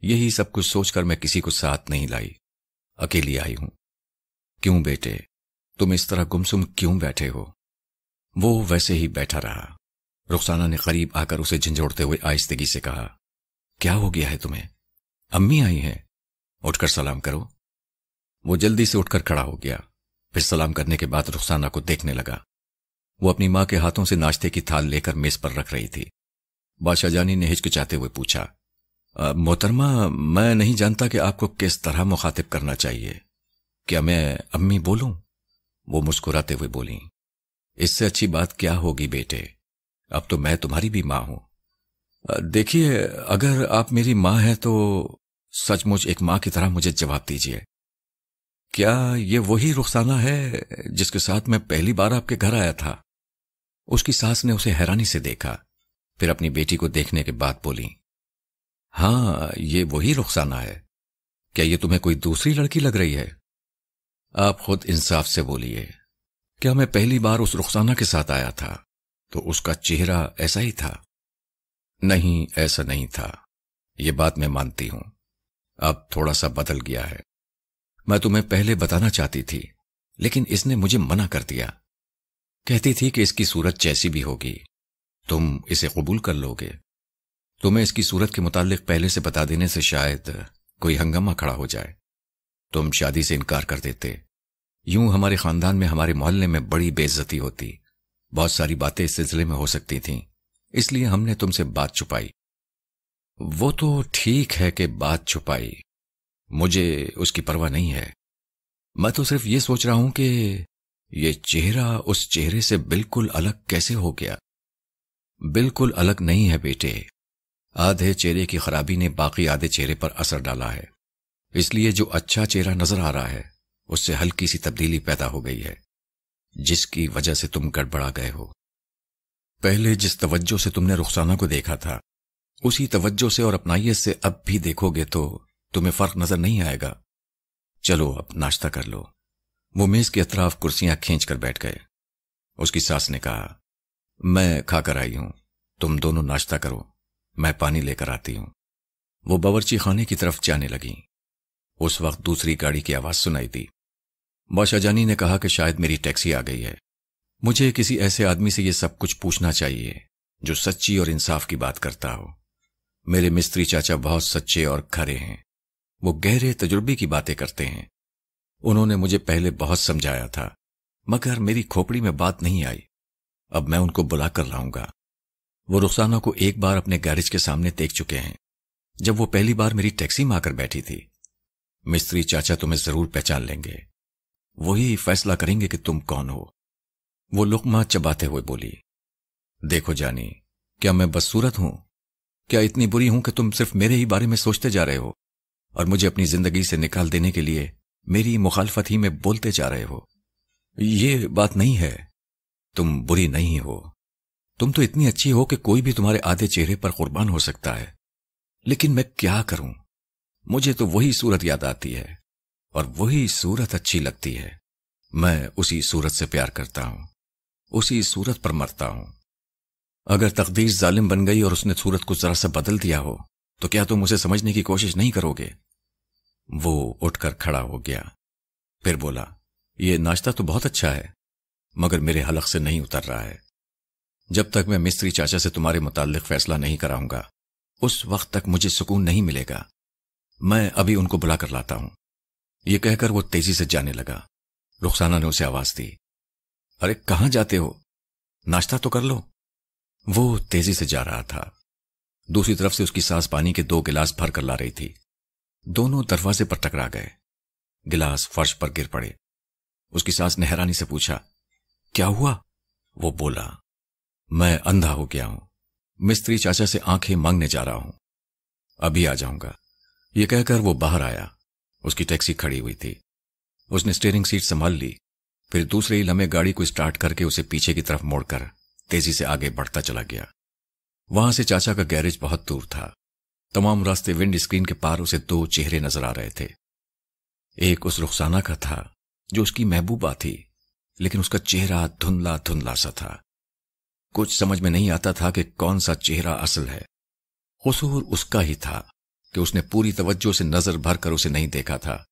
यही सब कुछ सोचकर मैं किसी को साथ नहीं लाई अकेली आई हूं क्यों बेटे तुम इस तरह गुमसुम क्यों बैठे हो वो वैसे ही बैठा रहा रुखसाना ने करीब आकर उसे झंझोड़ते हुए आहिस्तगी से कहा क्या हो गया है तुम्हें अम्मी आई हैं उठकर सलाम करो वो जल्दी से उठकर खड़ा हो गया फिर सलाम करने के बाद रुखसाना को देखने लगा वो अपनी मां के हाथों से नाश्ते की थाल लेकर मेज पर रख रही थी जानी ने हिचकिचाते हुए पूछा मोहतरमा मैं नहीं जानता कि आपको किस तरह मुखातिब करना चाहिए क्या मैं अम्मी बोलूं वो मुस्कुराते हुए बोली इससे अच्छी बात क्या होगी बेटे अब तो मैं तुम्हारी भी मां हूं देखिए अगर आप मेरी मां हैं तो सचमुच एक मां की तरह मुझे जवाब दीजिए क्या ये वही रुखसाना है जिसके साथ मैं पहली बार आपके घर आया था उसकी सास ने उसे हैरानी से देखा फिर अपनी बेटी को देखने के बाद बोली हां ये वही रुखसाना है क्या ये तुम्हें कोई दूसरी लड़की लग रही है आप खुद इंसाफ से बोलिए क्या मैं पहली बार उस रुखसाना के साथ आया था तो उसका चेहरा ऐसा ही था नहीं ऐसा नहीं था ये बात मैं मानती हूं अब थोड़ा सा बदल गया है मैं तुम्हें पहले बताना चाहती थी लेकिन इसने मुझे मना कर दिया कहती थी कि इसकी सूरत जैसी भी होगी तुम इसे कबूल कर लोगे तुम्हें इसकी सूरत के मुतालिक पहले से बता देने से शायद कोई हंगामा खड़ा हो जाए तुम शादी से इनकार कर देते यूं हमारे खानदान में हमारे मोहल्ले में बड़ी बेइज्जती होती बहुत सारी बातें इस सिलसिले में हो सकती थीं इसलिए हमने तुमसे बात छुपाई वो तो ठीक है कि बात छुपाई मुझे उसकी परवाह नहीं है मैं तो सिर्फ ये सोच रहा हूं कि ये चेहरा उस चेहरे से बिल्कुल अलग कैसे हो गया बिल्कुल अलग नहीं है बेटे आधे चेहरे की खराबी ने बाकी आधे चेहरे पर असर डाला है इसलिए जो अच्छा चेहरा नजर आ रहा है उससे हल्की सी तब्दीली पैदा हो गई है जिसकी वजह से तुम गड़बड़ा गए हो पहले जिस तवज्जो से तुमने रुखसाना को देखा था उसी तवज्जो से और अपनाइत से अब भी देखोगे तो तुम्हें फर्क नजर नहीं आएगा चलो अब नाश्ता कर लो वो मेज के अतराफ कुर्सियां खींच कर बैठ गए उसकी सास ने कहा मैं खाकर आई हूं तुम दोनों नाश्ता करो मैं पानी लेकर आती हूं वो बावरची खाने की तरफ जाने लगी उस वक्त दूसरी गाड़ी की आवाज सुनाई दी बाशाजानी ने कहा कि शायद मेरी टैक्सी आ गई है मुझे किसी ऐसे आदमी से यह सब कुछ पूछना चाहिए जो सच्ची और इंसाफ की बात करता हो मेरे मिस्त्री चाचा बहुत सच्चे और खरे हैं वो गहरे तजुर्बे की बातें करते हैं उन्होंने मुझे पहले बहुत समझाया था मगर मेरी खोपड़ी में बात नहीं आई अब मैं उनको बुलाकर लाऊंगा वो रुखसाना को एक बार अपने गैरेज के सामने देख चुके हैं जब वो पहली बार मेरी टैक्सी में आकर बैठी थी मिस्त्री चाचा तुम्हें जरूर पहचान लेंगे वही फैसला करेंगे कि तुम कौन हो वो लुकमा चबाते हुए बोली देखो जानी क्या मैं बदसूरत हूं क्या इतनी बुरी हूं कि तुम सिर्फ मेरे ही बारे में सोचते जा रहे हो और मुझे अपनी जिंदगी से निकाल देने के लिए मेरी मुखालफत ही में बोलते जा रहे हो ये बात नहीं है तुम बुरी नहीं हो तुम तो इतनी अच्छी हो कि कोई भी तुम्हारे आधे चेहरे पर कुर्बान हो सकता है लेकिन मैं क्या करूं मुझे तो वही सूरत याद आती है और वही सूरत अच्छी लगती है मैं उसी सूरत से प्यार करता हूं उसी सूरत पर मरता हूं अगर तकदीर जालिम बन गई और उसने सूरत को जरा सा बदल दिया हो तो क्या तुम उसे समझने की कोशिश नहीं करोगे वो उठकर खड़ा हो गया फिर बोला ये नाश्ता तो बहुत अच्छा है मगर मेरे हलक से नहीं उतर रहा है जब तक मैं मिस्त्री चाचा से तुम्हारे मुतालिक फैसला नहीं कराऊंगा उस वक्त तक मुझे सुकून नहीं मिलेगा मैं अभी उनको बुला कर लाता हूं यह कह कहकर वो तेजी से जाने लगा रुखसाना ने उसे आवाज दी अरे कहां जाते हो नाश्ता तो कर लो वो तेजी से जा रहा था दूसरी तरफ से उसकी सास पानी के दो गिलास भर कर ला रही थी दोनों दरवाजे पर टकरा गए गिलास फर्श पर गिर पड़े उसकी सास ने हैरानी से पूछा क्या हुआ वो बोला मैं अंधा हो गया हूं मिस्त्री चाचा से आंखें मांगने जा रहा हूं अभी आ जाऊंगा कह कहकर वो बाहर आया उसकी टैक्सी खड़ी हुई थी उसने स्टीयरिंग सीट संभाल ली फिर दूसरे ही लंबे गाड़ी को स्टार्ट करके उसे पीछे की तरफ मोड़कर तेजी से आगे बढ़ता चला गया वहां से चाचा का गैरेज बहुत दूर था तमाम रास्ते विंड स्क्रीन के पार उसे दो चेहरे नजर आ रहे थे एक उस रुखसाना का था जो उसकी महबूबा थी लेकिन उसका चेहरा धुंधला धुंधला सा था कुछ समझ में नहीं आता था कि कौन सा चेहरा असल है कसूर उसका ही था कि उसने पूरी तवज्जो से नजर भर कर उसे नहीं देखा था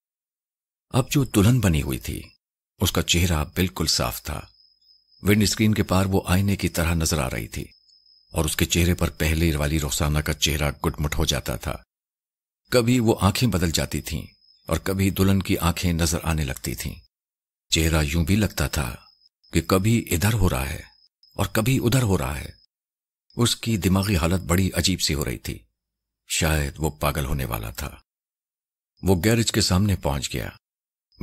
अब जो दुल्हन बनी हुई थी उसका चेहरा बिल्कुल साफ था विंड स्क्रीन के पार वो आईने की तरह नजर आ रही थी और उसके चेहरे पर पहले वाली रोसाना का चेहरा गुटमुट हो जाता था कभी वो आंखें बदल जाती थीं और कभी दुल्हन की आंखें नजर आने लगती थीं। चेहरा यूं भी लगता था कि कभी इधर हो रहा है और कभी उधर हो रहा है उसकी दिमागी हालत बड़ी अजीब सी हो रही थी शायद वो पागल होने वाला था वो गैरेज के सामने पहुंच गया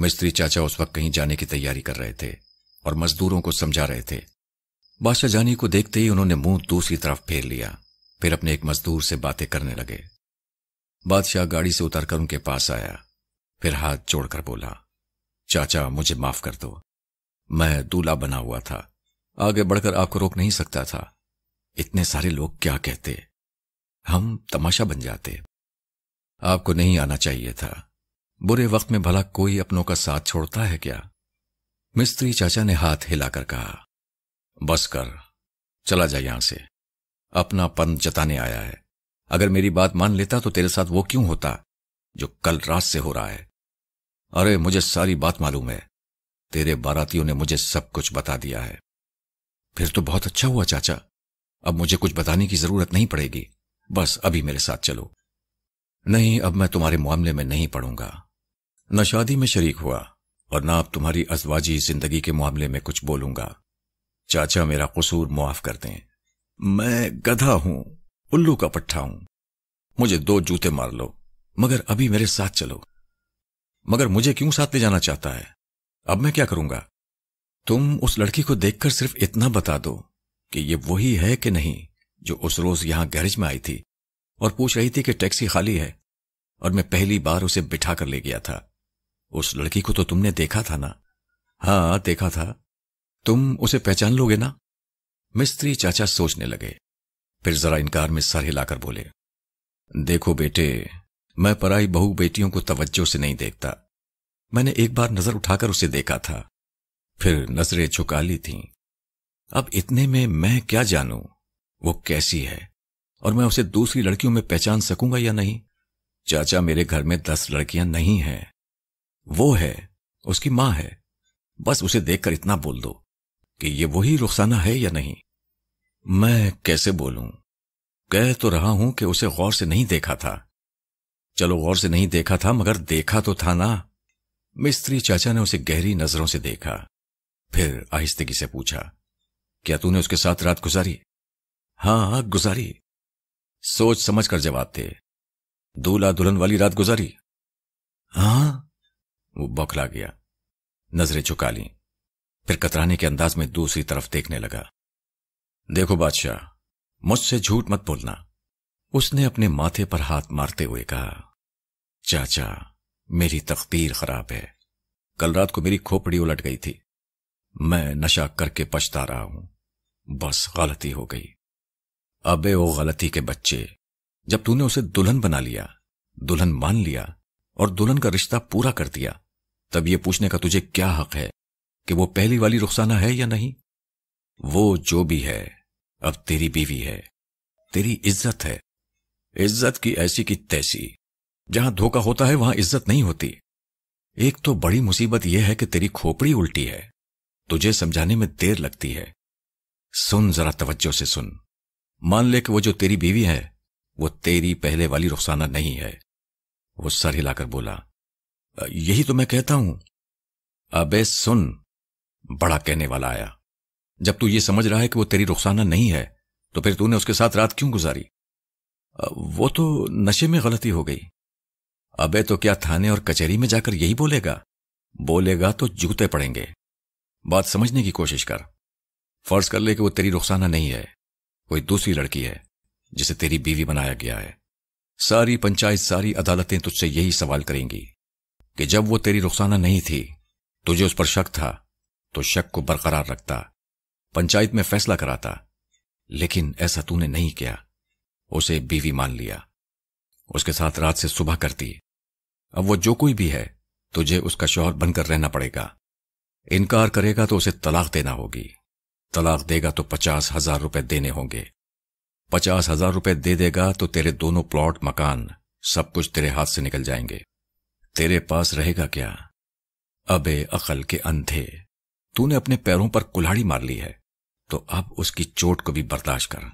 मिस्त्री चाचा उस वक्त कहीं जाने की तैयारी कर रहे थे और मजदूरों को समझा रहे थे बादशाह जानी को देखते ही उन्होंने मुंह दूसरी तरफ फेर लिया फिर अपने एक मजदूर से बातें करने लगे बादशाह गाड़ी से उतरकर उनके पास आया फिर हाथ जोड़कर बोला चाचा मुझे माफ कर दो मैं दूल्हा बना हुआ था आगे बढ़कर आपको रोक नहीं सकता था इतने सारे लोग क्या कहते हम तमाशा बन जाते आपको नहीं आना चाहिए था बुरे वक्त में भला कोई अपनों का साथ छोड़ता है क्या मिस्त्री चाचा ने हाथ हिलाकर कहा बस कर चला जा यहां से अपना पन जताने आया है अगर मेरी बात मान लेता तो तेरे साथ वो क्यों होता जो कल रात से हो रहा है अरे मुझे सारी बात मालूम है तेरे बारातियों ने मुझे सब कुछ बता दिया है फिर तो बहुत अच्छा हुआ चाचा अब मुझे कुछ बताने की जरूरत नहीं पड़ेगी बस अभी मेरे साथ चलो नहीं अब मैं तुम्हारे मामले में नहीं पढ़ूंगा न शादी में शरीक हुआ और ना अब तुम्हारी अजवाजी जिंदगी के मामले में कुछ बोलूंगा चाचा मेरा कसूर मुआफ कर दें मैं गधा हूं उल्लू का पट्ठा हूं मुझे दो जूते मार लो मगर अभी मेरे साथ चलो मगर मुझे क्यों साथ ले जाना चाहता है अब मैं क्या करूंगा तुम उस लड़की को देखकर सिर्फ इतना बता दो कि ये वही है कि नहीं जो उस रोज यहां गैरेज में आई थी और पूछ रही थी कि टैक्सी खाली है और मैं पहली बार उसे बिठा कर ले गया था उस लड़की को तो तुमने देखा था ना हाँ देखा था तुम उसे पहचान लोगे ना मिस्त्री चाचा सोचने लगे फिर जरा इनकार में सर हिलाकर बोले देखो बेटे मैं पराई बहु बेटियों को तवज्जो से नहीं देखता मैंने एक बार नजर उठाकर उसे देखा था फिर नजरें झुका ली थीं अब इतने में मैं क्या जानू वो कैसी है और मैं उसे दूसरी लड़कियों में पहचान सकूंगा या नहीं चाचा मेरे घर में दस लड़कियां नहीं हैं वो है उसकी मां है बस उसे देखकर इतना बोल दो कि ये वही रुखसाना है या नहीं मैं कैसे बोलूं कह तो रहा हूं कि उसे गौर से नहीं देखा था चलो गौर से नहीं देखा था मगर देखा तो था ना मिस्त्री चाचा ने उसे गहरी नजरों से देखा फिर आहिस्तगी से पूछा क्या तूने उसके साथ रात गुजारी हां हाँ गुजारी सोच समझ कर जवाब दे दूल्हा दुल्हन वाली रात गुजारी हां वो बौखला गया नजरें झुका ली फिर कतराने के अंदाज में दूसरी तरफ देखने लगा देखो बादशाह मुझसे झूठ मत बोलना उसने अपने माथे पर हाथ मारते हुए कहा चाचा मेरी तकदीर खराब है कल रात को मेरी खोपड़ी उलट गई थी मैं नशा करके पछता रहा हूं बस गलती हो गई अबे वो गलती के बच्चे जब तूने उसे दुल्हन बना लिया दुल्हन मान लिया और दुल्हन का रिश्ता पूरा कर दिया तब ये पूछने का तुझे क्या हक है कि वो पहली वाली रुखसाना है या नहीं वो जो भी है अब तेरी बीवी है तेरी इज्जत है इज्जत की ऐसी की तैसी जहां धोखा होता है वहां इज्जत नहीं होती एक तो बड़ी मुसीबत यह है कि तेरी खोपड़ी उल्टी है तुझे समझाने में देर लगती है सुन जरा तवज्जो से सुन मान ले कि वो जो तेरी बीवी है वो तेरी पहले वाली रुखसाना नहीं है वो सर हिलाकर बोला यही तो मैं कहता हूं अबे सुन बड़ा कहने वाला आया जब तू ये समझ रहा है कि वो तेरी रुखसाना नहीं है तो फिर तूने उसके साथ रात क्यों गुजारी वो तो नशे में गलती हो गई अबे तो क्या थाने और कचहरी में जाकर यही बोलेगा बोलेगा तो जूते पड़ेंगे बात समझने की कोशिश कर फर्ज कर ले कि वो तेरी रुखसाना नहीं है कोई दूसरी लड़की है जिसे तेरी बीवी बनाया गया है सारी पंचायत सारी अदालतें तुझसे यही सवाल करेंगी कि जब वो तेरी रुखसाना नहीं थी तुझे उस पर शक था तो शक को बरकरार रखता पंचायत में फैसला कराता लेकिन ऐसा तूने नहीं किया उसे बीवी मान लिया उसके साथ रात से सुबह करती अब वो जो कोई भी है तुझे उसका शौहर बनकर रहना पड़ेगा इनकार करेगा तो उसे तलाक देना होगी तलाक देगा तो पचास हजार रुपए देने होंगे पचास हजार रुपए दे देगा तो तेरे दोनों प्लॉट मकान सब कुछ तेरे हाथ से निकल जाएंगे तेरे पास रहेगा क्या अबे अकल के अंधे तूने अपने पैरों पर कुल्हाड़ी मार ली है तो अब उसकी चोट को भी बर्दाश्त कर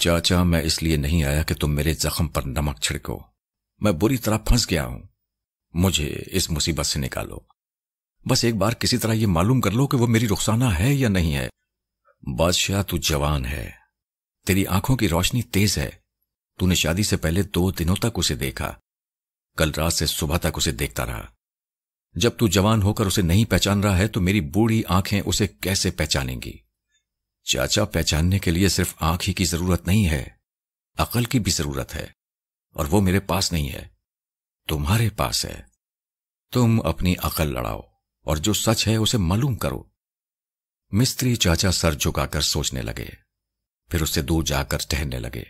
चाचा मैं इसलिए नहीं आया कि तुम मेरे जख्म पर नमक छिड़को मैं बुरी तरह फंस गया हूं मुझे इस मुसीबत से निकालो बस एक बार किसी तरह यह मालूम कर लो कि वो मेरी रुखसाना है या नहीं है बादशाह तू जवान है तेरी आंखों की रोशनी तेज है तूने शादी से पहले दो दिनों तक उसे देखा कल रात से सुबह तक उसे देखता रहा जब तू जवान होकर उसे नहीं पहचान रहा है तो मेरी बूढ़ी आंखें उसे कैसे पहचानेंगी चाचा पहचानने के लिए सिर्फ आंख ही की जरूरत नहीं है अकल की भी जरूरत है और वो मेरे पास नहीं है तुम्हारे पास है तुम अपनी अकल लड़ाओ और जो सच है उसे मालूम करो मिस्त्री चाचा सर झुकाकर सोचने लगे फिर उससे दूर जाकर टहलने लगे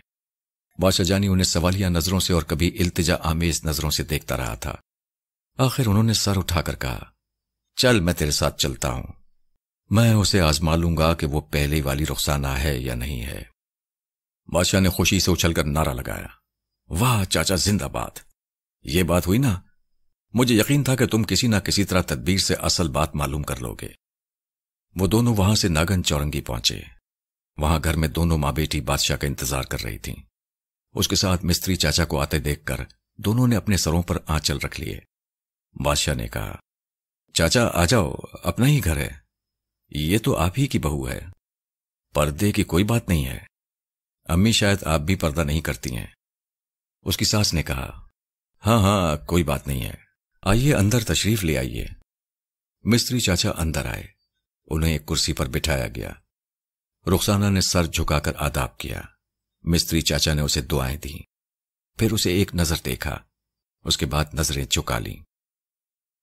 जानी उन्हें सवालिया नजरों से और कभी इल्तिजा आमेज नजरों से देखता रहा था आखिर उन्होंने सर उठाकर कहा चल मैं तेरे साथ चलता हूं मैं उसे आजमा लूंगा कि वो पहले वाली रुखसाना है या नहीं है बादशाह ने खुशी से उछलकर नारा लगाया वाह चाचा जिंदाबाद ये बात हुई ना मुझे यकीन था कि तुम किसी ना किसी तरह तदबीर से असल बात मालूम कर लोगे वो दोनों वहां से नागन चौरंगी पहुंचे वहां घर में दोनों मां बेटी बादशाह का इंतजार कर रही थीं उसके साथ मिस्त्री चाचा को आते देखकर दोनों ने अपने सरों पर आंचल रख लिए बादशाह ने कहा चाचा आ जाओ अपना ही घर है ये तो आप ही की बहू है पर्दे की कोई बात नहीं है अम्मी शायद आप भी पर्दा नहीं करती हैं उसकी सास ने कहा हाँ हाँ कोई बात नहीं है आइए अंदर तशरीफ ले आइए मिस्त्री चाचा अंदर आए उन्हें एक कुर्सी पर बिठाया गया रुखसाना ने सर झुकाकर आदाब किया मिस्त्री चाचा ने उसे दुआएं दी फिर उसे एक नजर देखा उसके बाद नजरें झुका लीं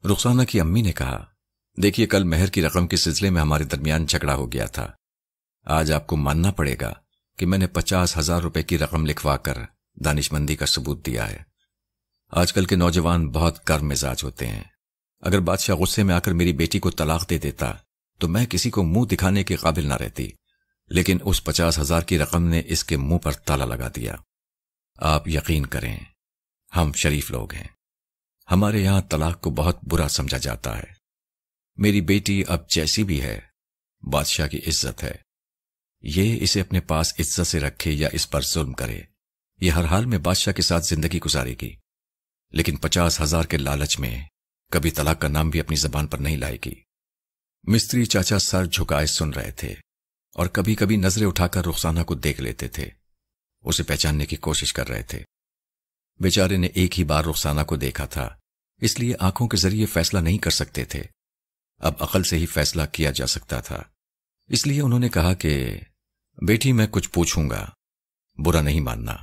रुखसाना की अम्मी ने कहा देखिए कल मेहर की रकम के सिलसिले में हमारे दरमियान झगड़ा हो गया था आज आपको मानना पड़ेगा कि मैंने पचास हजार रुपए की रकम लिखवाकर दानिशमंदी का सबूत दिया है आजकल के नौजवान बहुत कर मिजाज होते हैं अगर बादशाह गुस्से में आकर मेरी बेटी को तलाक दे देता तो मैं किसी को मुंह दिखाने के काबिल ना रहती लेकिन उस पचास हजार की रकम ने इसके मुंह पर ताला लगा दिया आप यकीन करें हम शरीफ लोग हैं हमारे यहां तलाक को बहुत बुरा समझा जाता है मेरी बेटी अब जैसी भी है बादशाह की इज्जत है ये इसे अपने पास इज्जत से रखे या इस पर जुल्म करे ये हर हाल में बादशाह के साथ जिंदगी गुजारेगी लेकिन पचास हजार के लालच में कभी तलाक का नाम भी अपनी जबान पर नहीं लाएगी मिस्त्री चाचा सर झुकाए सुन रहे थे और कभी कभी नजरें उठाकर रुखसाना को देख लेते थे उसे पहचानने की कोशिश कर रहे थे बेचारे ने एक ही बार रुखसाना को देखा था इसलिए आंखों के जरिए फैसला नहीं कर सकते थे अब अकल से ही फैसला किया जा सकता था इसलिए उन्होंने कहा कि बेटी मैं कुछ पूछूंगा बुरा नहीं मानना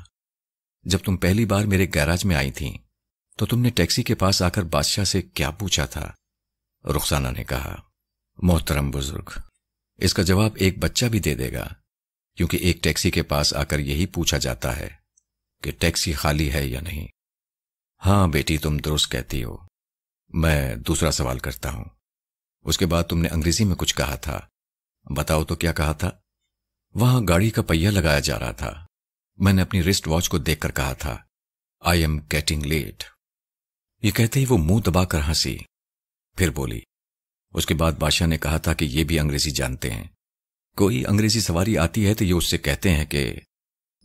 जब तुम पहली बार मेरे गैराज में आई थी तो तुमने टैक्सी के पास आकर बादशाह से क्या पूछा था रुखसाना ने कहा मोहतरम बुजुर्ग इसका जवाब एक बच्चा भी दे देगा क्योंकि एक टैक्सी के पास आकर यही पूछा जाता है कि टैक्सी खाली है या नहीं हाँ बेटी तुम दुरुस्त कहती हो मैं दूसरा सवाल करता हूं उसके बाद तुमने अंग्रेजी में कुछ कहा था बताओ तो क्या कहा था वहां गाड़ी का पहिया लगाया जा रहा था मैंने अपनी रिस्ट वॉच को देखकर कहा था आई एम गेटिंग लेट ये कहते ही वो मुंह दबाकर हंसी फिर बोली उसके बाद बादशाह ने कहा था कि ये भी अंग्रेजी जानते हैं कोई अंग्रेजी सवारी आती है तो ये उससे कहते हैं कि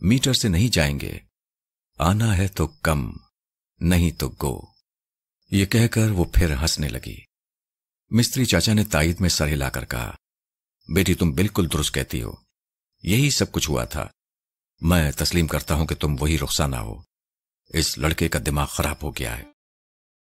मीटर से नहीं जाएंगे आना है तो कम नहीं तो गो ये कहकर वो फिर हंसने लगी मिस्त्री चाचा ने ताइद में सर हिलाकर कहा बेटी तुम बिल्कुल दुरुस्त कहती हो यही सब कुछ हुआ था मैं तस्लीम करता हूं कि तुम वही रुखसाना हो इस लड़के का दिमाग खराब हो गया है